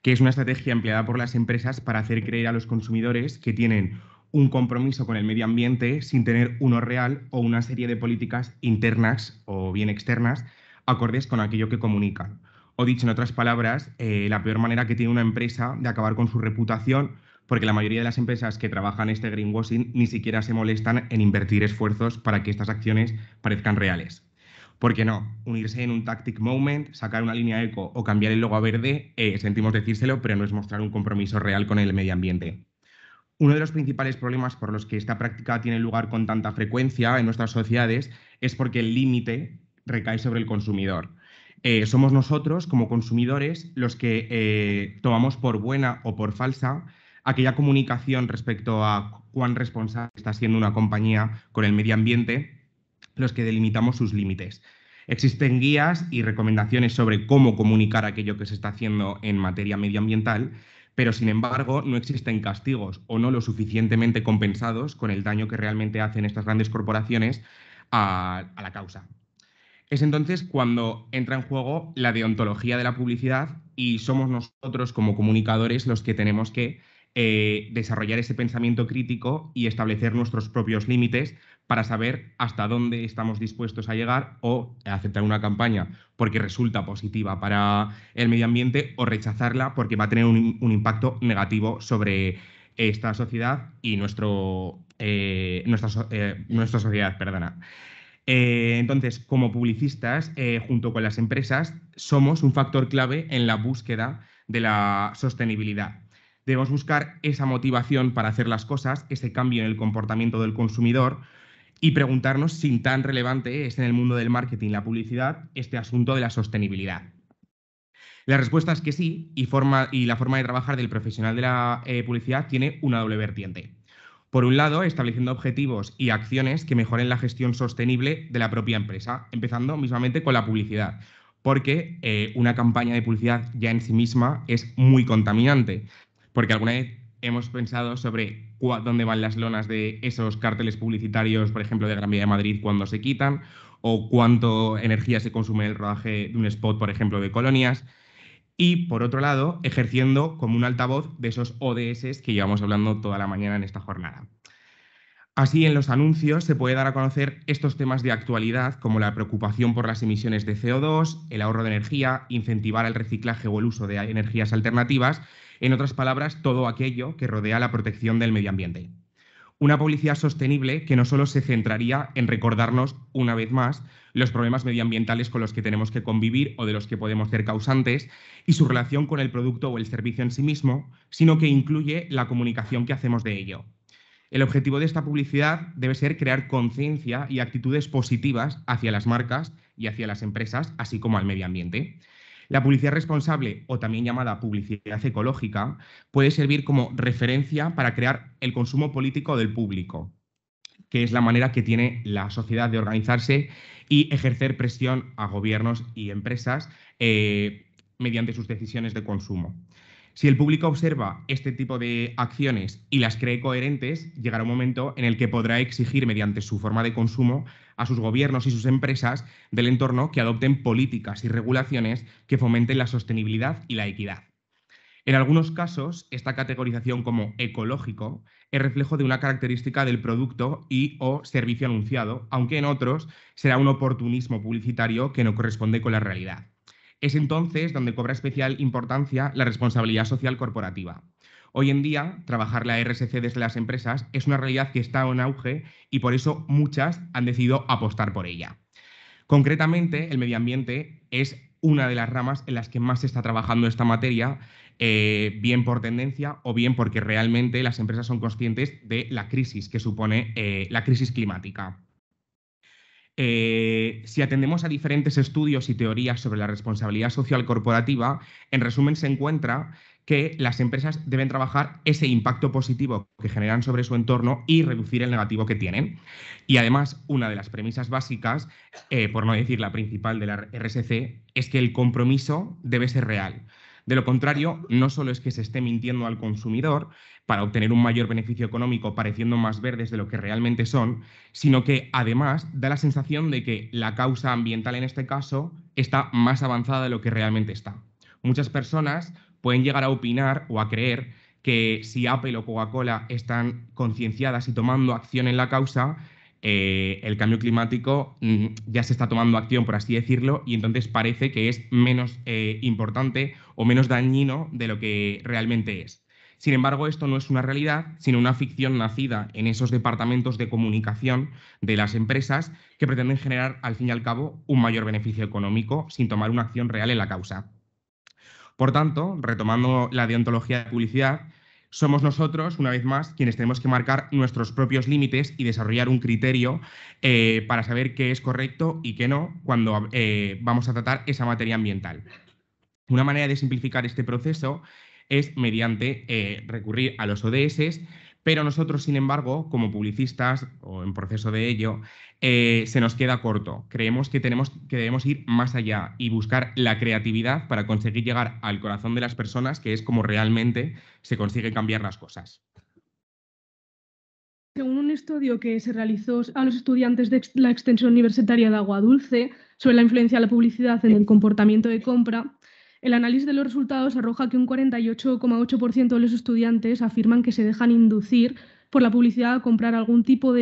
que es una estrategia empleada por las empresas para hacer creer a los consumidores que tienen un compromiso con el medio ambiente sin tener uno real o una serie de políticas internas o bien externas acordes con aquello que comunican. O dicho en otras palabras, eh, la peor manera que tiene una empresa de acabar con su reputación, porque la mayoría de las empresas que trabajan este greenwashing ni siquiera se molestan en invertir esfuerzos para que estas acciones parezcan reales. ¿Por qué no? Unirse en un tactic moment, sacar una línea eco o cambiar el logo a verde, eh, sentimos decírselo, pero no es mostrar un compromiso real con el medio ambiente. Uno de los principales problemas por los que esta práctica tiene lugar con tanta frecuencia en nuestras sociedades es porque el límite recae sobre el consumidor. Eh, somos nosotros, como consumidores, los que eh, tomamos por buena o por falsa aquella comunicación respecto a cuán responsable está siendo una compañía con el medio ambiente los que delimitamos sus límites. Existen guías y recomendaciones sobre cómo comunicar aquello que se está haciendo en materia medioambiental, pero sin embargo no existen castigos o no lo suficientemente compensados con el daño que realmente hacen estas grandes corporaciones a, la causa. Es entonces cuando entra en juego la deontología de la publicidad y somos nosotros como comunicadores los que tenemos que eh, desarrollar ese pensamiento crítico y establecer nuestros propios límites para saber hasta dónde estamos dispuestos a llegar o aceptar una campaña porque resulta positiva para el medio ambiente o rechazarla porque va a tener un, impacto negativo sobre esta sociedad y nuestro, eh, eh, nuestra, sociedad. Perdona. Eh, entonces, como publicistas, junto con las empresas, somos un factor clave en la búsqueda de la sostenibilidad. Debemos buscar esa motivación para hacer las cosas, ese cambio en el comportamiento del consumidor, y preguntarnos si tan relevante es en el mundo del marketing la publicidad este asunto de la sostenibilidad. La respuesta es que sí, y, la forma de trabajar del profesional de la eh, publicidad tiene una doble vertiente. Por un lado, estableciendo objetivos y acciones que mejoren la gestión sostenible de la propia empresa, empezando mismamente con la publicidad, porque eh, una campaña de publicidad ya en sí misma es muy contaminante, porque alguna vez hemos pensado sobre dónde van las lonas de esos carteles publicitarios, por ejemplo, de Gran Vía de Madrid cuando se quitan, o cuánto energía se consume en el rodaje de un spot, por ejemplo, de colonias. Y por otro lado, ejerciendo como un altavoz de esos ODS que llevamos hablando toda la mañana en esta jornada. Así, en los anuncios se puede dar a conocer estos temas de actualidad, como la preocupación por las emisiones de CO2, el ahorro de energía, incentivar el reciclaje o el uso de energías alternativas, en otras palabras, todo aquello que rodea la protección del medio ambiente. Una publicidad sostenible que no solo se centraría en recordarnos una vez más los problemas medioambientales con los que tenemos que convivir o de los que podemos ser causantes y su relación con el producto o el servicio en sí mismo, sino que incluye la comunicación que hacemos de ello. El objetivo de esta publicidad debe ser crear conciencia y actitudes positivas hacia las marcas y hacia las empresas, así como al medio ambiente. La publicidad responsable, o también llamada publicidad ecológica, puede servir como referencia para crear el consumo político del público, que es la manera que tiene la sociedad de organizarse y ejercer presión a gobiernos y empresas eh, mediante sus decisiones de consumo. Si el público observa este tipo de acciones y las cree coherentes, llegará un momento en el que podrá exigir mediante su forma de consumo a sus gobiernos y sus empresas del entorno que adopten políticas y regulaciones que fomenten la sostenibilidad y la equidad. En algunos casos, esta categorización como ecológico es reflejo de una característica del producto y o servicio anunciado, aunque en otros será un oportunismo publicitario que no corresponde con la realidad. Es entonces donde cobra especial importancia la responsabilidad social corporativa. Hoy en día, trabajar la RSC desde las empresas es una realidad que está en auge y por eso muchas han decidido apostar por ella. Concretamente, el medio ambiente es una de las ramas en las que más se está trabajando esta materia, eh, bien por tendencia o bien porque realmente las empresas son conscientes de la crisis que supone eh, la crisis climática. Eh, si atendemos a diferentes estudios y teorías sobre la responsabilidad social corporativa, en resumen se encuentra que las empresas deben trabajar ese impacto positivo que generan sobre su entorno y reducir el negativo que tienen. Y además, una de las premisas básicas, eh, por no decir la principal de la RSC, es que el compromiso debe ser real. De lo contrario, no solo es que se esté mintiendo al consumidor para obtener un mayor beneficio económico pareciendo más verdes de lo que realmente son, sino que además da la sensación de que la causa ambiental en este caso está más avanzada de lo que realmente está. Muchas personas pueden llegar a opinar o a creer que si Apple o Coca-Cola están concienciadas y tomando acción en la causa, eh, el cambio climático mm, ya se está tomando acción, por así decirlo, y entonces parece que es menos eh, importante o menos dañino de lo que realmente es. Sin embargo, esto no es una realidad, sino una ficción nacida en esos departamentos de comunicación de las empresas que pretenden generar, al fin y al cabo, un mayor beneficio económico sin tomar una acción real en la causa. Por tanto, retomando la deontología de publicidad, somos nosotros, una vez más, quienes tenemos que marcar nuestros propios límites y desarrollar un criterio eh, para saber qué es correcto y qué no cuando eh, vamos a tratar esa materia ambiental. Una manera de simplificar este proceso es mediante eh, recurrir a los ODS, pero nosotros, sin embargo, como publicistas o en proceso de ello, eh, se nos queda corto. Creemos que, tenemos, que debemos ir más allá y buscar la creatividad para conseguir llegar al corazón de las personas, que es como realmente se consigue cambiar las cosas. Según un estudio que se realizó a los estudiantes de la extensión universitaria de Agua Dulce sobre la influencia de la publicidad en el comportamiento de compra, el análisis de los resultados arroja que un 48,8% de los estudiantes afirman que se dejan inducir por la publicidad comprar algún tipo mm,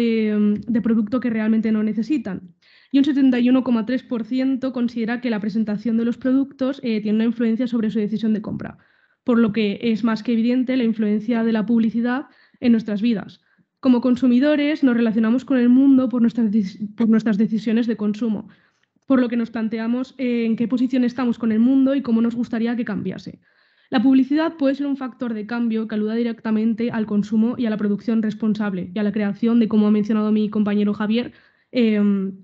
de, producto que realmente no necesitan. Y un 71,3% considera que la presentación de los productos eh, tiene una influencia sobre su decisión de compra, por lo que es más que evidente la influencia de la publicidad en nuestras vidas. Como consumidores nos relacionamos con el mundo por nuestras, por nuestras decisiones de consumo, por lo que nos planteamos eh, en qué posición estamos con el mundo y cómo nos gustaría que cambiase. La publicidad puede ser un factor de cambio que aluda directamente al consumo y a la producción responsable y a la creación de, como ha mencionado mi compañero Javier, em,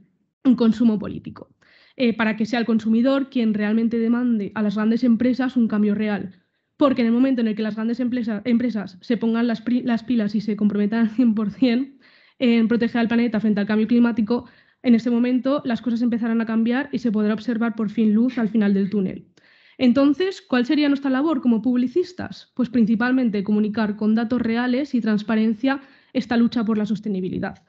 un consumo político, eh, para que sea el consumidor quien realmente demande a las grandes empresas un cambio real. Porque en el momento en el que las grandes empresas se pongan las, las, pilas y se comprometan al 100% en proteger al planeta frente al cambio climático, en ese momento las cosas empezarán a cambiar y se podrá observar por fin luz al final del túnel. Entonces, ¿cuál sería nuestra labor como publicistas? Pues principalmente comunicar con datos reales y transparencia esta lucha por la sostenibilidad.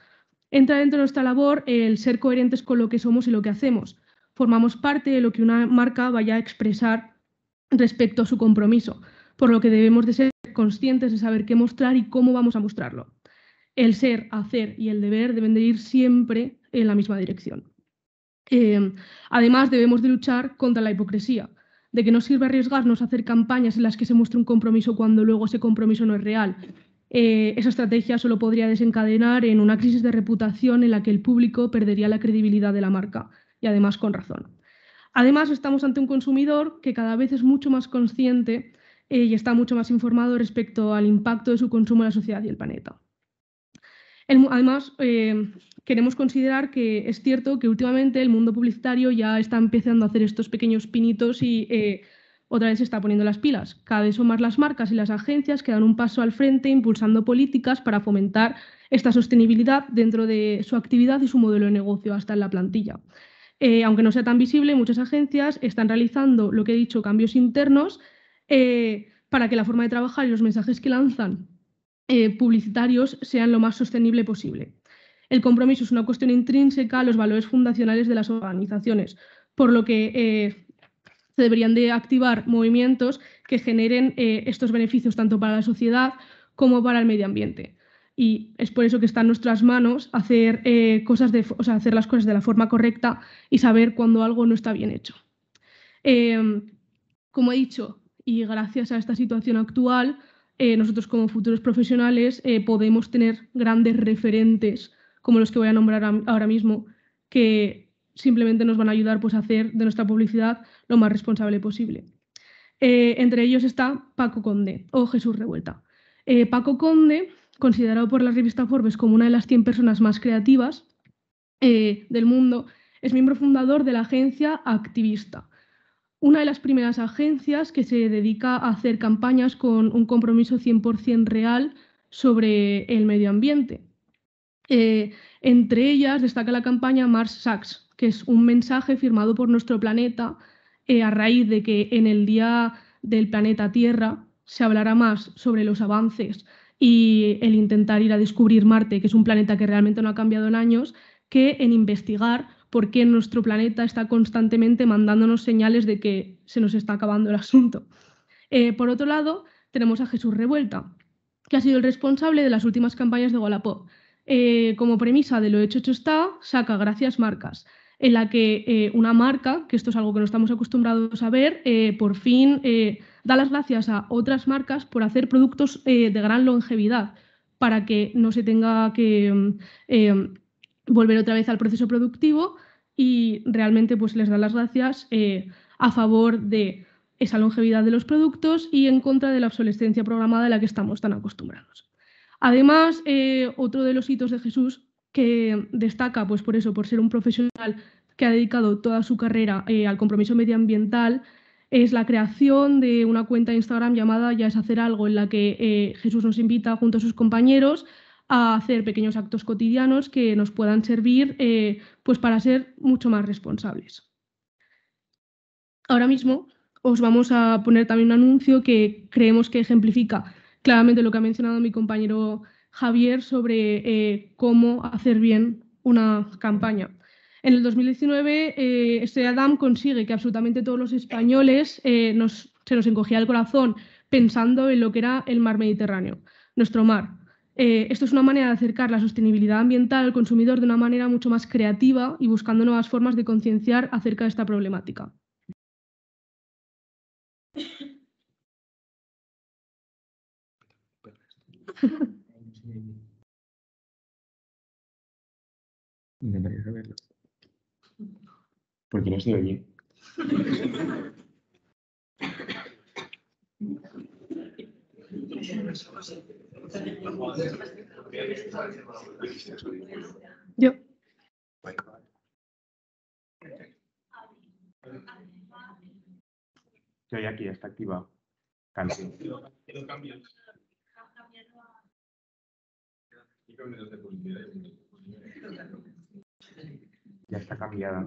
Entra dentro de nuestra labor el ser coherentes con lo que somos y lo que hacemos. Formamos parte de lo que una marca vaya a expresar respecto a su compromiso, por lo que debemos de ser conscientes de saber qué mostrar y cómo vamos a mostrarlo. El ser, hacer y el deber deben de ir siempre en la misma dirección. Eh, además, debemos de luchar contra la hipocresía, de que no sirve arriesgarnos a hacer campañas en las que se muestre un compromiso cuando luego ese compromiso no es real. Eh, esa estrategia solo podría desencadenar en una crisis de reputación en la que el público perdería la credibilidad de la marca, y además con razón. Además, estamos ante un consumidor que cada vez es mucho más consciente eh, y está mucho más informado respecto al impacto de su consumo en la sociedad y el planeta además, eh, queremos considerar que es cierto que últimamente el mundo publicitario ya está empezando a hacer estos pequeños pinitos y eh, otra vez se está poniendo las pilas. Cada vez son más las marcas y las agencias que dan un paso al frente impulsando políticas para fomentar esta sostenibilidad dentro de su actividad y su modelo de negocio, hasta en la plantilla. Eh, aunque no sea tan visible, muchas agencias están realizando, lo que he dicho, cambios internos para que la forma de trabajar y los mensajes que lanzan eh, publicitarios sean lo más sostenible posible. El compromiso es una cuestión intrínseca a los valores fundacionales de las organizaciones, por lo que eh, se deberían de activar movimientos que generen eh, estos beneficios tanto para la sociedad como para el medio ambiente. Y es por eso que está en nuestras manos hacer, cosas hacer las cosas de la forma correcta y saber cuando algo no está bien hecho. Em, como he dicho, y gracias a esta situación actual, eh, nosotros como futuros profesionales eh, podemos tener grandes referentes como los que voy a nombrar ahora mismo, que simplemente nos van a ayudar pues, a hacer de nuestra publicidad lo más responsable posible. Eh, entre ellos está Paco Conde o Jesús Revuelta. Paco Conde, considerado por la revista Forbes como una de las 100 personas más creativas del mundo, es miembro fundador de la agencia Activista, una de las primeras agencias que se dedica a hacer campañas con un compromiso 100% real sobre el medio ambiente. Eh, entre ellas destaca la campaña Mars Sachs, que es un mensaje firmado por nuestro planeta eh, a raíz de que en el Día del Planeta Tierra se hablará más sobre los avances y el intentar ir a descubrir Marte, que es un planeta que realmente no ha cambiado en años, que en investigar qué nuestro planeta está constantemente mandándonos señales de que se nos está acabando el asunto. Eh, por otro lado, tenemos a Jesús Revuelta, que ha sido el responsable de las últimas campañas de Wallapop. Eh, como premisa de lo hecho hecho está, saca gracias marcas, en la que eh, una marca, que esto es algo que no estamos acostumbrados a ver, por fin da las gracias a otras marcas por hacer productos de gran longevidad, para que no se tenga que mm, volver otra vez al proceso productivo y realmente pues les da las gracias eh, a favor de esa longevidad de los productos y en contra de la obsolescencia programada a la que estamos tan acostumbrados. Además, eh, otro de los hitos de Jesús que destaca, pues por eso, por ser un profesional que ha dedicado toda su carrera eh, al compromiso medioambiental, es la creación de una cuenta de Instagram llamada Ya es hacer algo, en la que Jesús nos invita junto a sus compañeros a hacer pequeños actos cotidianos que nos puedan servir eh, pues para ser mucho más responsables. Ahora mismo os vamos a poner también un anuncio que creemos que ejemplifica claramente lo que ha mencionado mi compañero Javier sobre eh, cómo hacer bien una campaña. En el 2019, eh, este consigue que absolutamente todos los españoles eh, se nos encogía el corazón pensando en lo que era el mar Mediterráneo, nuestro mar, eh, esto es una manera de acercar la sostenibilidad ambiental al consumidor de una manera mucho más creativa y buscando nuevas formas de concienciar acerca de esta problemática. Porque no estoy Yo. Estoy aquí, está activado. Cambio. Ya está cambiada.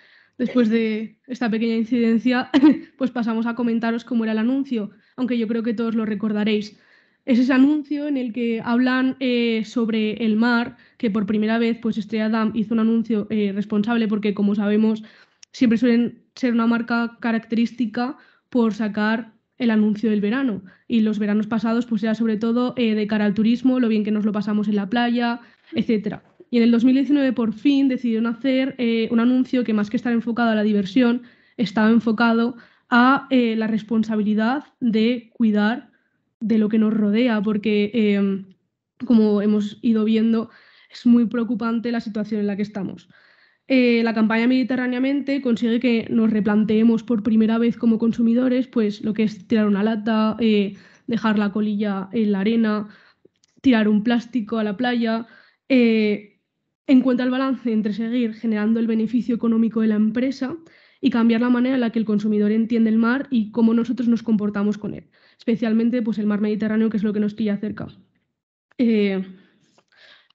Después de esta pequeña incidencia, pues pasamos a comentaros cómo era el anuncio, aunque yo creo que todos lo recordaréis. Es ese anuncio en el que hablan eh, sobre el mar, que por primera vez pues Estrella Dam hizo un anuncio eh, responsable porque, como sabemos, siempre suelen ser una marca característica por sacar el anuncio del verano. Y los veranos pasados pues era sobre todo eh, de cara al turismo, lo bien que nos lo pasamos en la playa, etcétera. Y en el 2019 por fin decidieron hacer eh, un anuncio que más que estar enfocado a la diversión, estaba enfocado a eh, la responsabilidad de cuidar de lo que nos rodea, porque em, como hemos ido viendo, es muy preocupante la situación en la que estamos. Eh, la campaña Mediterráneamente consigue que nos replanteemos por primera vez como consumidores, pues lo que es tirar una lata, dejar la colilla en la arena, tirar un plástico a la playa, encuentra el balance entre seguir generando el beneficio económico de la empresa y cambiar la manera en la que el consumidor entiende el mar y cómo nosotros nos comportamos con él, especialmente pues, el mar Mediterráneo, que es lo que nos pilla cerca. Eh,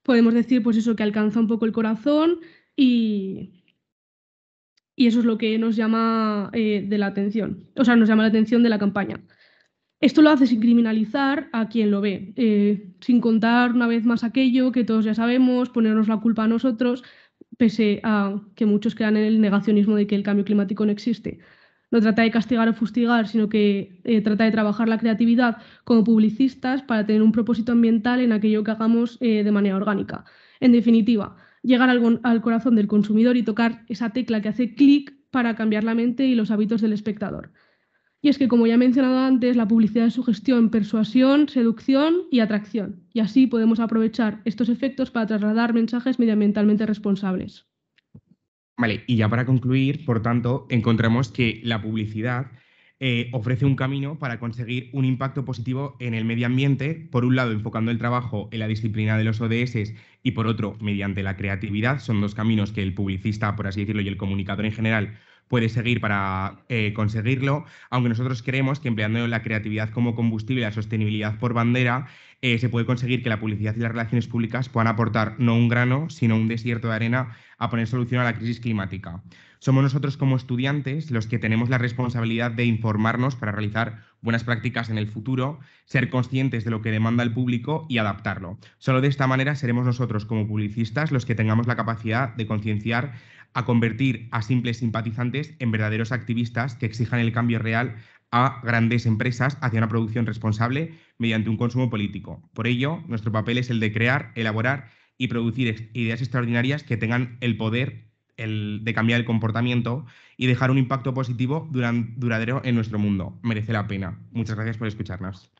podemos decir pues eso que alcanza un poco el corazón y, y eso es lo que nos llama eh, de la atención, o sea, nos llama la atención de la campaña. Esto lo hace sin criminalizar a quien lo ve, eh, sin contar una vez más aquello que todos ya sabemos, ponernos la culpa a nosotros, pese a que muchos quedan en el negacionismo de que el cambio climático no existe. No trata de castigar o fustigar, sino que eh, trata de trabajar la creatividad como publicistas para tener un propósito ambiental en aquello que hagamos eh, de manera orgánica. En definitiva, llegar al corazón del consumidor y tocar esa tecla que hace clic para cambiar la mente y los hábitos del espectador. Y es que, como ya he mencionado antes, la publicidad es su gestión, persuasión, seducción y atracción. Y así podemos aprovechar estos efectos para trasladar mensajes medioambientalmente responsables. Vale, y ya para concluir, por tanto, encontramos que la publicidad eh, ofrece un camino para conseguir un impacto positivo en el medio ambiente, por un lado enfocando el trabajo en la disciplina de los ODS y por otro mediante la creatividad. Son dos caminos que el publicista, por así decirlo, y el comunicador en general puede seguir para eh, conseguirlo, aunque nosotros creemos que empleando la creatividad como combustible y la sostenibilidad por bandera, eh, se puede conseguir que la publicidad y las relaciones públicas puedan aportar no un grano, sino un desierto de arena a poner solución a la crisis climática. Somos nosotros como estudiantes los que tenemos la responsabilidad de informarnos para realizar buenas prácticas en el futuro, ser conscientes de lo que demanda el público y adaptarlo. Solo de esta manera seremos nosotros como publicistas los que tengamos la capacidad de concienciar a convertir a simples simpatizantes en verdaderos activistas que exijan el cambio real a grandes empresas hacia una producción responsable mediante un consumo político. Por ello, nuestro papel es el de crear, elaborar y producir ideas extraordinarias que tengan el poder de cambiar el comportamiento y dejar un impacto positivo duradero en nuestro mundo. Merece la pena. Muchas gracias por escucharnos.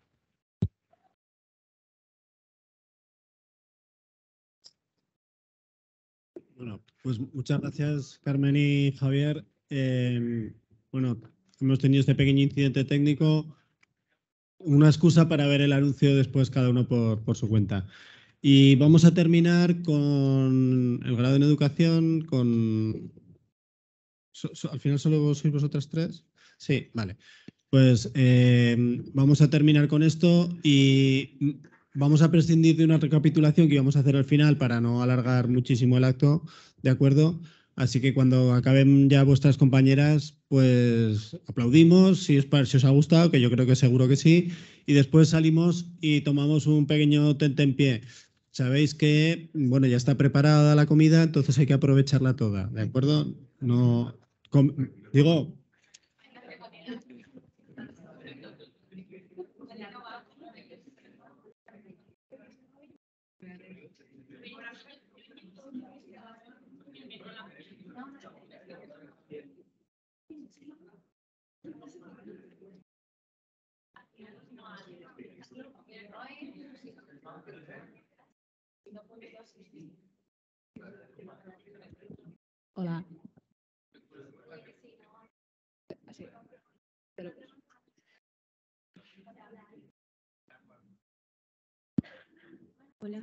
Pues muchas gracias, Carmen y Javier. Em, bueno, hemos tenido este pequeño incidente técnico, una excusa para ver el anuncio después cada uno por, su cuenta. Y vamos a terminar con el grado en educación, con... ¿Al final solo sois vosotras tres? Sí, vale. Pues em, vamos a terminar con esto y vamos a prescindir de una recapitulación que íbamos a hacer al final para no alargar muchísimo el acto ¿de acuerdo? Así que cuando acaben ya vuestras compañeras, pues aplaudimos si os, si ha gustado, que yo creo que seguro que sí. Y después salimos y tomamos un pequeño tentempié. Sabéis que, bueno, ya está preparada la comida, entonces hay que aprovecharla toda, ¿de acuerdo? No, digo, Hola. Así. Pero... Hola.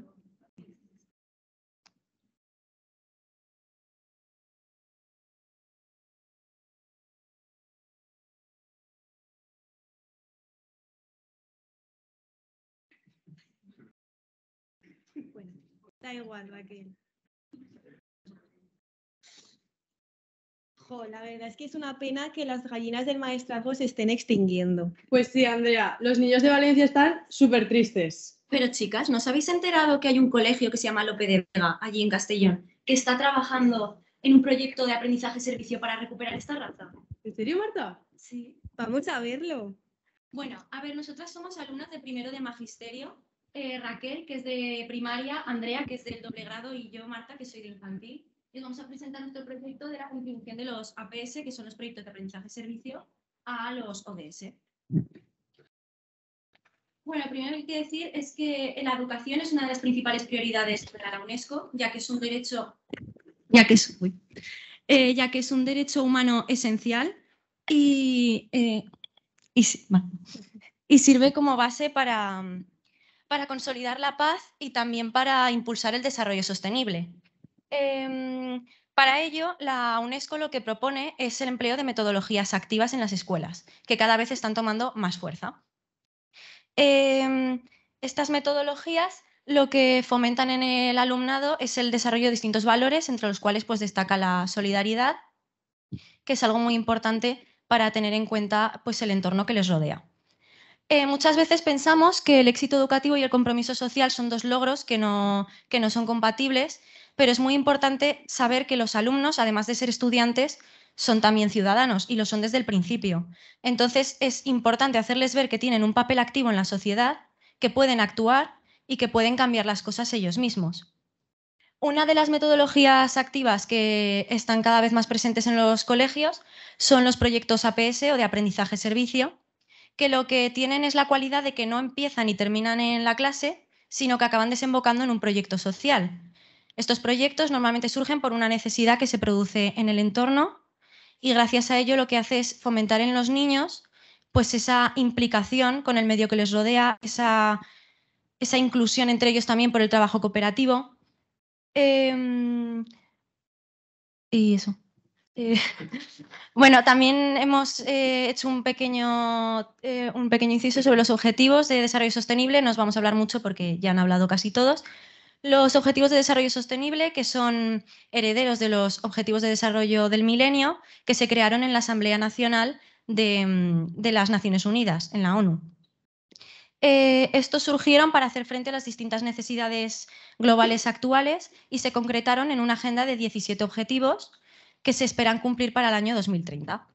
Bueno, da igual, Raquel la verdad es que es una pena que las gallinas del maestrazgo se estén extinguiendo. Pues sí, Andrea, los niños de Valencia están súper tristes. Pero chicas, ¿nos habéis enterado que hay un colegio que se llama Lope de Vega, allí en Castellón, que está trabajando en un proyecto de aprendizaje-servicio para recuperar esta raza? ¿En serio, Marta? Sí. Vamos a verlo. Bueno, a ver, nosotras somos alumnas de primero de magisterio, eh, Raquel, que es de primaria, Andrea, que es del doble grado, y yo, Marta, que soy de infantil y vamos a presentar nuestro proyecto de la contribución de los APS, que son los proyectos de aprendizaje-servicio, a los ODS. Bueno, primero hay que decir es que la educación es una de las principales prioridades de la UNESCO, ya que es un derecho, ya que es, eh, un derecho humano esencial y, eh, y, sirve como base para consolidar la paz y también para impulsar el desarrollo sostenible. Em, para ello, la UNESCO lo que propone es el empleo de metodologías activas en las escuelas, que cada vez están tomando más fuerza. Em, estas metodologías lo que fomentan en el alumnado es el desarrollo de distintos valores, entre los cuales pues, destaca la solidaridad, que es algo muy importante para tener en cuenta pues, el entorno que les rodea. Eh, muchas veces pensamos que el éxito educativo y el compromiso social son dos logros que no son compatibles, pero es muy importante saber que los alumnos, además de ser estudiantes, son también ciudadanos y lo son desde el principio. Entonces es importante hacerles ver que tienen un papel activo en la sociedad, que pueden actuar y que pueden cambiar las cosas ellos mismos. Una de las metodologías activas que están cada vez más presentes en los colegios son los proyectos APS o de aprendizaje-servicio, que lo que tienen es la cualidad de que no empiezan y terminan en la clase, sino que acaban desembocando en un proyecto social, estos proyectos normalmente surgen por una necesidad que se produce en el entorno y gracias a ello lo que hace es fomentar en los niños pues esa implicación con el medio que les rodea, esa, inclusión entre ellos también por el trabajo cooperativo. Em, y eso. Eh, bueno, también hemos eh, hecho un pequeño, eh, un pequeño inciso sobre los objetivos de desarrollo sostenible. No vamos a hablar mucho porque ya han hablado casi todos, los Objetivos de Desarrollo Sostenible, que son herederos de los Objetivos de Desarrollo del Milenio, que se crearon en la Asamblea Nacional de, mm, las Naciones Unidas, en la ONU. Eh, estos surgieron para hacer frente a las distintas necesidades globales actuales y se concretaron en una agenda de 17 objetivos que se esperan cumplir para el año 2030.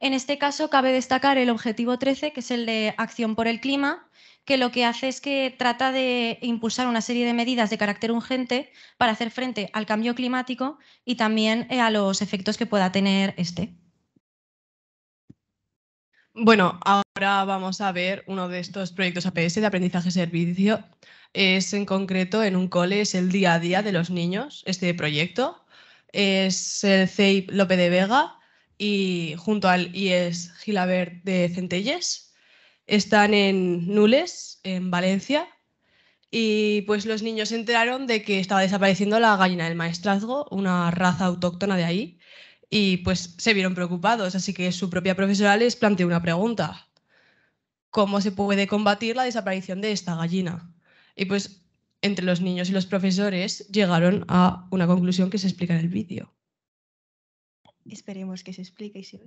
En este caso, cabe destacar el objetivo 13, que es el de acción por el clima, que lo que hace es que trata de impulsar una serie de medidas de carácter urgente para hacer frente al cambio climático y también eh, a los efectos que pueda tener este. Bueno, ahora vamos a ver uno de estos proyectos APS de aprendizaje-servicio. Es en concreto en un cole, es el día a día de los niños, este proyecto. Es el CEIP Lope de Vega y junto al IES Gilabert de Centelles están en Nules, en Valencia, y pues los niños se enteraron de que estaba desapareciendo la gallina del maestrazgo, una raza autóctona de ahí, y pues se vieron preocupados, así que su propia profesora les planteó una pregunta. ¿Cómo se puede combatir la desaparición de esta gallina? Y pues entre los niños y los profesores llegaron a una conclusión que se explica en el vídeo. Esperemos que se explique y se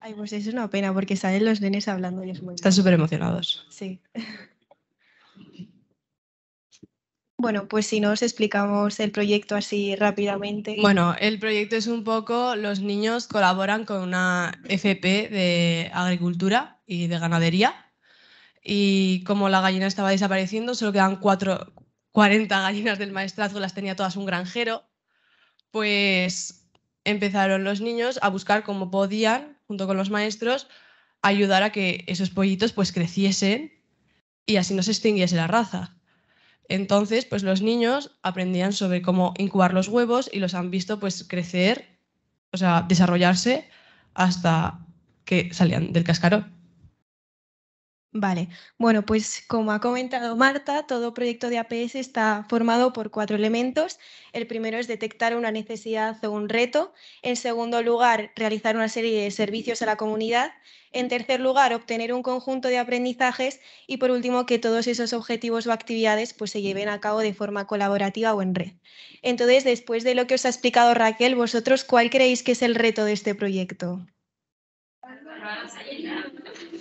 Ay, pues es una pena porque salen los nenes hablando y es muy... Están súper emocionados. Sí. Bueno, pues si nos explicamos el proyecto así rápidamente. Bueno, el proyecto es un poco, los niños colaboran con una FP de agricultura y de ganadería y como la gallina estaba desapareciendo, solo quedan 40 gallinas del maestrazgo, las tenía todas un granjero, pues empezaron los niños a buscar cómo podían junto con los maestros, ayudar a que esos pollitos pues creciesen y así no se extinguiese la raza. Entonces, pues los niños aprendían sobre cómo incubar los huevos y los han visto pues crecer, o sea, desarrollarse hasta que salían del cascarón. Vale, bueno, pues como ha comentado Marta, todo proyecto de APS está formado por cuatro elementos. El primero es detectar una necesidad o un reto. En segundo lugar, realizar una serie de servicios a la comunidad. En tercer lugar, obtener un conjunto de aprendizajes. Y por último, que todos esos objetivos o actividades pues, se lleven a cabo de forma colaborativa o en red. Entonces, después de lo que os ha explicado Raquel, ¿vosotros cuál creéis que es el reto de este proyecto?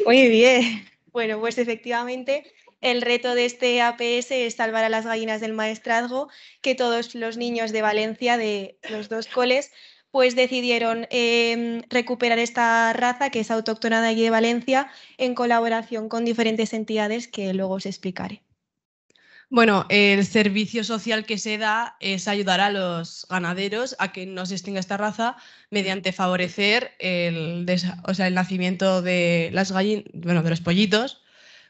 Muy bien. Bueno, pues efectivamente el reto de este APS es salvar a las gallinas del maestrazgo, que todos los niños de Valencia, de los dos coles, pues decidieron em, recuperar esta raza que es autóctona de allí de Valencia en colaboración con diferentes entidades que luego os explicaré. Bueno, el servicio social que se da es ayudar a los ganaderos a que no se extinga esta raza mediante favorecer el, nacimiento de las de los pollitos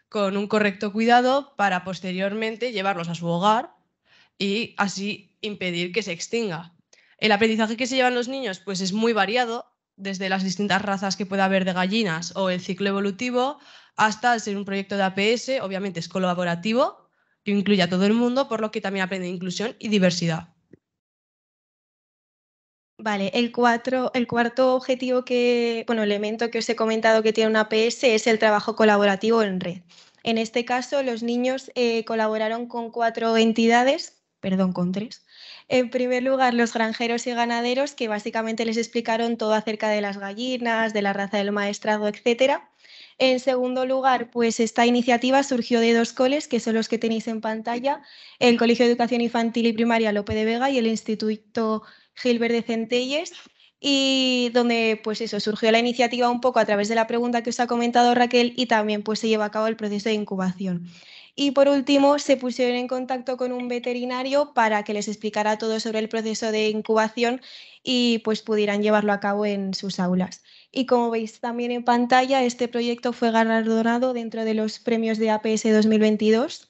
con un correcto cuidado para posteriormente llevarlos a su hogar y así impedir que se extinga. El aprendizaje que se llevan los niños pues es muy variado, desde las distintas razas que pueda haber de gallinas o el ciclo evolutivo hasta ser un proyecto de APS, obviamente es colaborativo que incluye a todo el mundo, por lo que también aprende inclusión y diversidad. Vale, el, cuarto objetivo que, bueno, elemento que os he comentado que tiene una PS es el trabajo colaborativo en red. En este caso, los niños eh, colaboraron con cuatro entidades, perdón, con tres. En primer lugar, los granjeros y ganaderos, que básicamente les explicaron todo acerca de las gallinas, de la raza del maestrado, etcétera. En segundo lugar, pues esta iniciativa surgió de dos coles, que son los que tenéis en pantalla, el Colegio de Educación Infantil y Primaria López de Vega y el Instituto Gilbert de Centelles, y donde pues eso surgió la iniciativa un poco a través de la pregunta que os ha comentado Raquel y también pues se lleva a cabo el proceso de incubación. Y por último, se pusieron en contacto con un veterinario para que les explicara todo sobre el proceso de incubación y pues pudieran llevarlo a cabo en sus aulas. Y como veis también en pantalla, este proyecto fue galardonado dentro de los premios de APS 2022.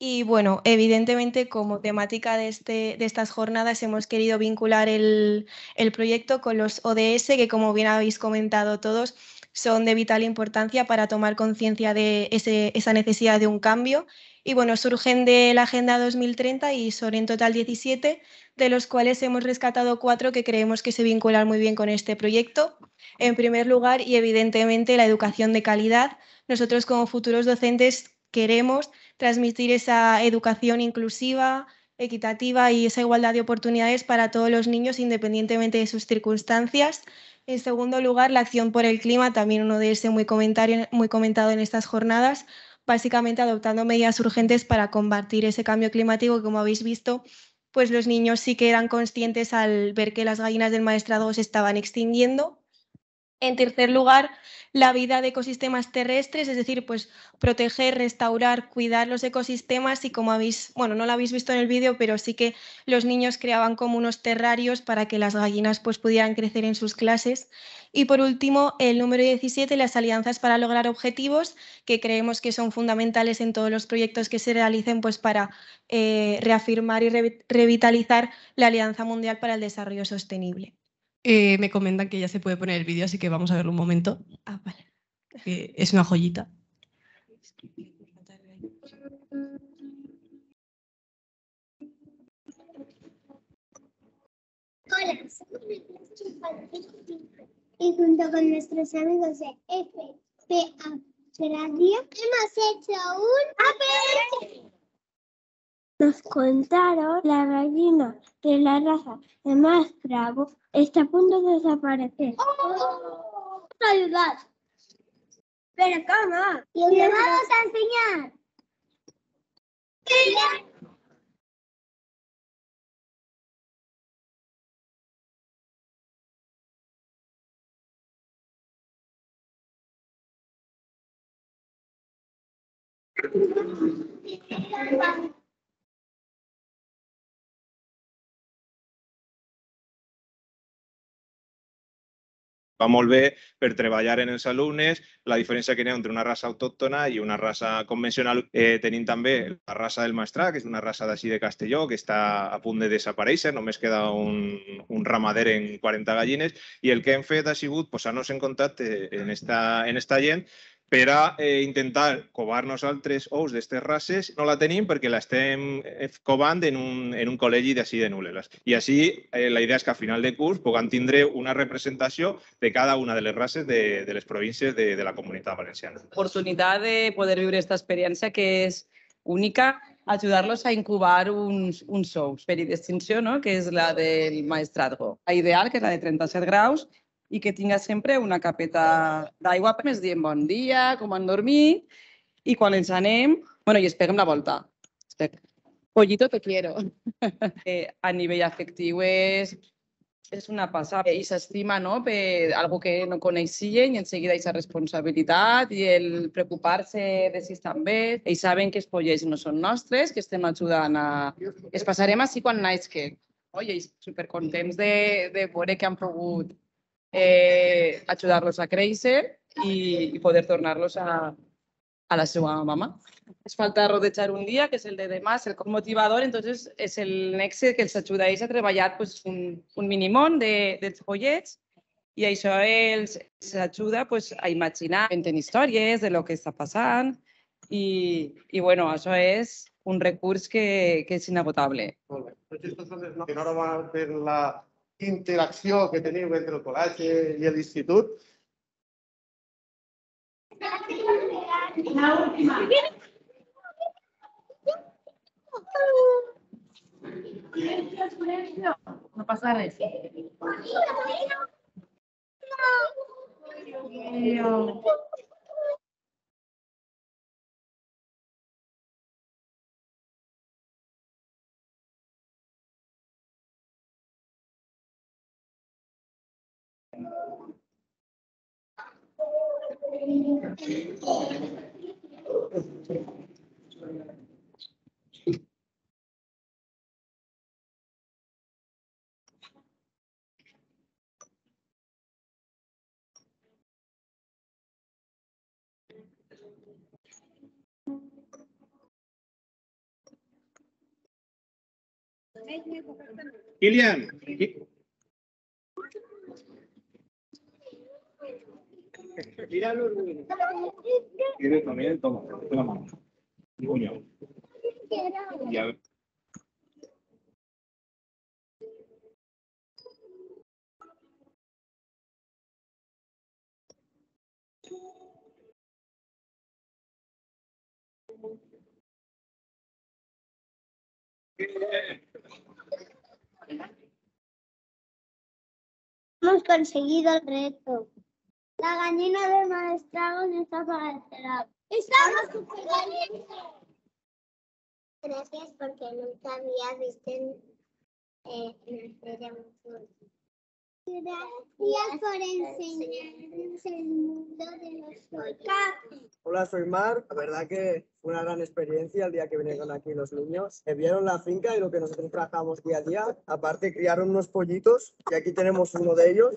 Y bueno, evidentemente como temática de, este, de estas jornadas hemos querido vincular el, proyecto con los ODS, que como bien habéis comentado todos, son de vital importancia para tomar conciencia de esa necesidad de un cambio y bueno, surgen de la Agenda 2030 y son en total 17, de los cuales hemos rescatado cuatro que creemos que se vinculan muy bien con este proyecto. En primer lugar, y evidentemente, la educación de calidad. Nosotros como futuros docentes queremos transmitir esa educación inclusiva, equitativa y esa igualdad de oportunidades para todos los niños independientemente de sus circunstancias. En segundo lugar, la acción por el clima, también uno de ese muy, comentario, muy comentado en estas jornadas, básicamente adoptando medidas urgentes para combatir ese cambio climático que, como habéis visto, pues los niños sí que eran conscientes al ver que las gallinas del maestrado se estaban extinguiendo en tercer lugar, la vida de ecosistemas terrestres, es decir, pues proteger, restaurar, cuidar los ecosistemas y como habéis, bueno, no lo habéis visto en el vídeo, pero sí que los niños creaban como unos terrarios para que las gallinas pues pudieran crecer en sus clases. Y por último, el número 17, las alianzas para lograr objetivos, que creemos que son fundamentales en todos los proyectos que se realicen pues para eh, reafirmar y revitalizar la Alianza Mundial para el Desarrollo Sostenible. Eh, me comentan que ya se puede poner el vídeo, así que vamos a verlo un momento. Ah, vale. es una joyita. Hola, somos una y junto con nuestros amigos de FPA Radio hemos hecho un APS. Nos contaron la gallina de la raza de más bravo está a punto de desaparecer. ¡Oh! Pero ¿cómo? Y le vamos a enseñar. va molt bé per treballar en els alumnes, la diferència que hi ha entre una raça autòctona i una raça convencional. Eh, tenim també la raça del Mastrà, que és una raça d'ací de Castelló, que està a punt de desaparèixer, només queda un, un ramader en 40 gallines, i el que hem fet ha sigut posar-nos en contacte en esta, en esta gent per a eh, intentar covar nosaltres ous d'estes races, no la tenim perquè l'estem eh, covant en un, en un col·legi d'ací de Nules. I així eh, la idea és que a final de curs puguem tindre una representació de cada una de les races de, de les províncies de, de la comunitat valenciana. Oportunitat de poder viure aquesta experiència que és única, ajudar-los a incubar uns, uns ous per distinció, no? que és la del Go. Ideal, que és la de 37 graus, i que tinga sempre una capeta d'aigua per més dient bon dia, com han dormit, i quan ens anem, bueno, i es peguem la volta. Espec. Pollito te quiero. Eh, a nivell afectiu és, és una passada i s'estima no? per algo que no coneixien i en seguida aquesta responsabilitat i el preocupar-se de si estan bé. Ells saben que els pollets no són nostres, que estem ajudant a... Es passarem així quan naixquen. Oi, I ells supercontents de, de veure que han pogut Eh, ayudarlos a crecer y, poder tornarlos a, a la seva mamá. Es falta rodechar un día, que es el de demás, el motivador, entonces es el next que se ayuda. a treballar pues, un, un minimón de, dels y y eso els, a imaginar, pues, a imaginar, historias de lo que está pasando y bueno, eso es un recurso que, que inagotable. Molt bé. Pues, entonces la, interacción que tenemos entre el col·legi y el instituto. Ильян, Hemos conseguido el reto. La gallina de no está para el ¡Estamos súper Gracias porque nunca había visto eh, el a Gracias por enseñarnos el mundo de los volcanes. Hola, soy Mar. La verdad que fue una gran experiencia el día que vinieron aquí los niños. Eh, vieron la finca y lo que nosotros trabajamos día a día. Aparte, criaron unos pollitos y aquí tenemos uno de ellos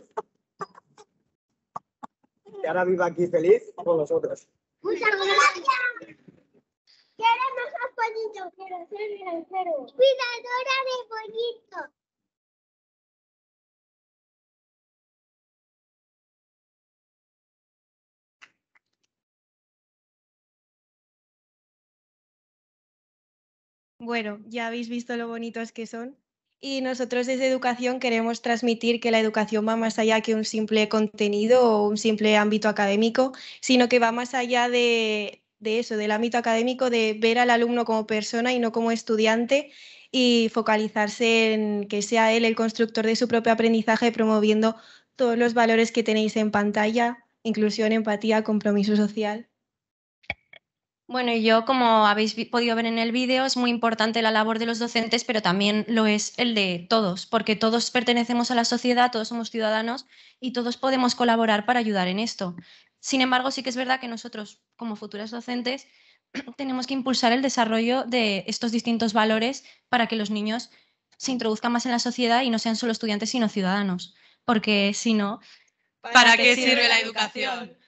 y ahora viva aquí feliz con nosotros. Muchas gracias. Queremos más bonito, Quiero ser cero. Cuidadora de bonito. Bueno, ya habéis visto lo bonitos que son. Y nosotros desde educación queremos transmitir que la educación va más allá que un simple contenido o un simple ámbito académico, sino que va más allá de, eso, del ámbito académico, de ver al alumno como persona y no como estudiante y focalizarse en que sea él el constructor de su propio aprendizaje, promoviendo todos los valores que tenéis en pantalla, inclusión, empatía, compromiso social. Bueno, yo como habéis podido ver en el vídeo, es muy importante la labor de los docentes, pero también lo es el de todos, porque todos pertenecemos a la sociedad, todos somos ciudadanos y todos podemos colaborar para ayudar en esto. Sin embargo, sí que es verdad que nosotros, como futuras docentes, tenemos que impulsar el desarrollo de estos distintos valores para que los niños se introduzcan más en la sociedad y no sean solo estudiantes, sino ciudadanos, porque si no... ¿Para, qué sirve la educación?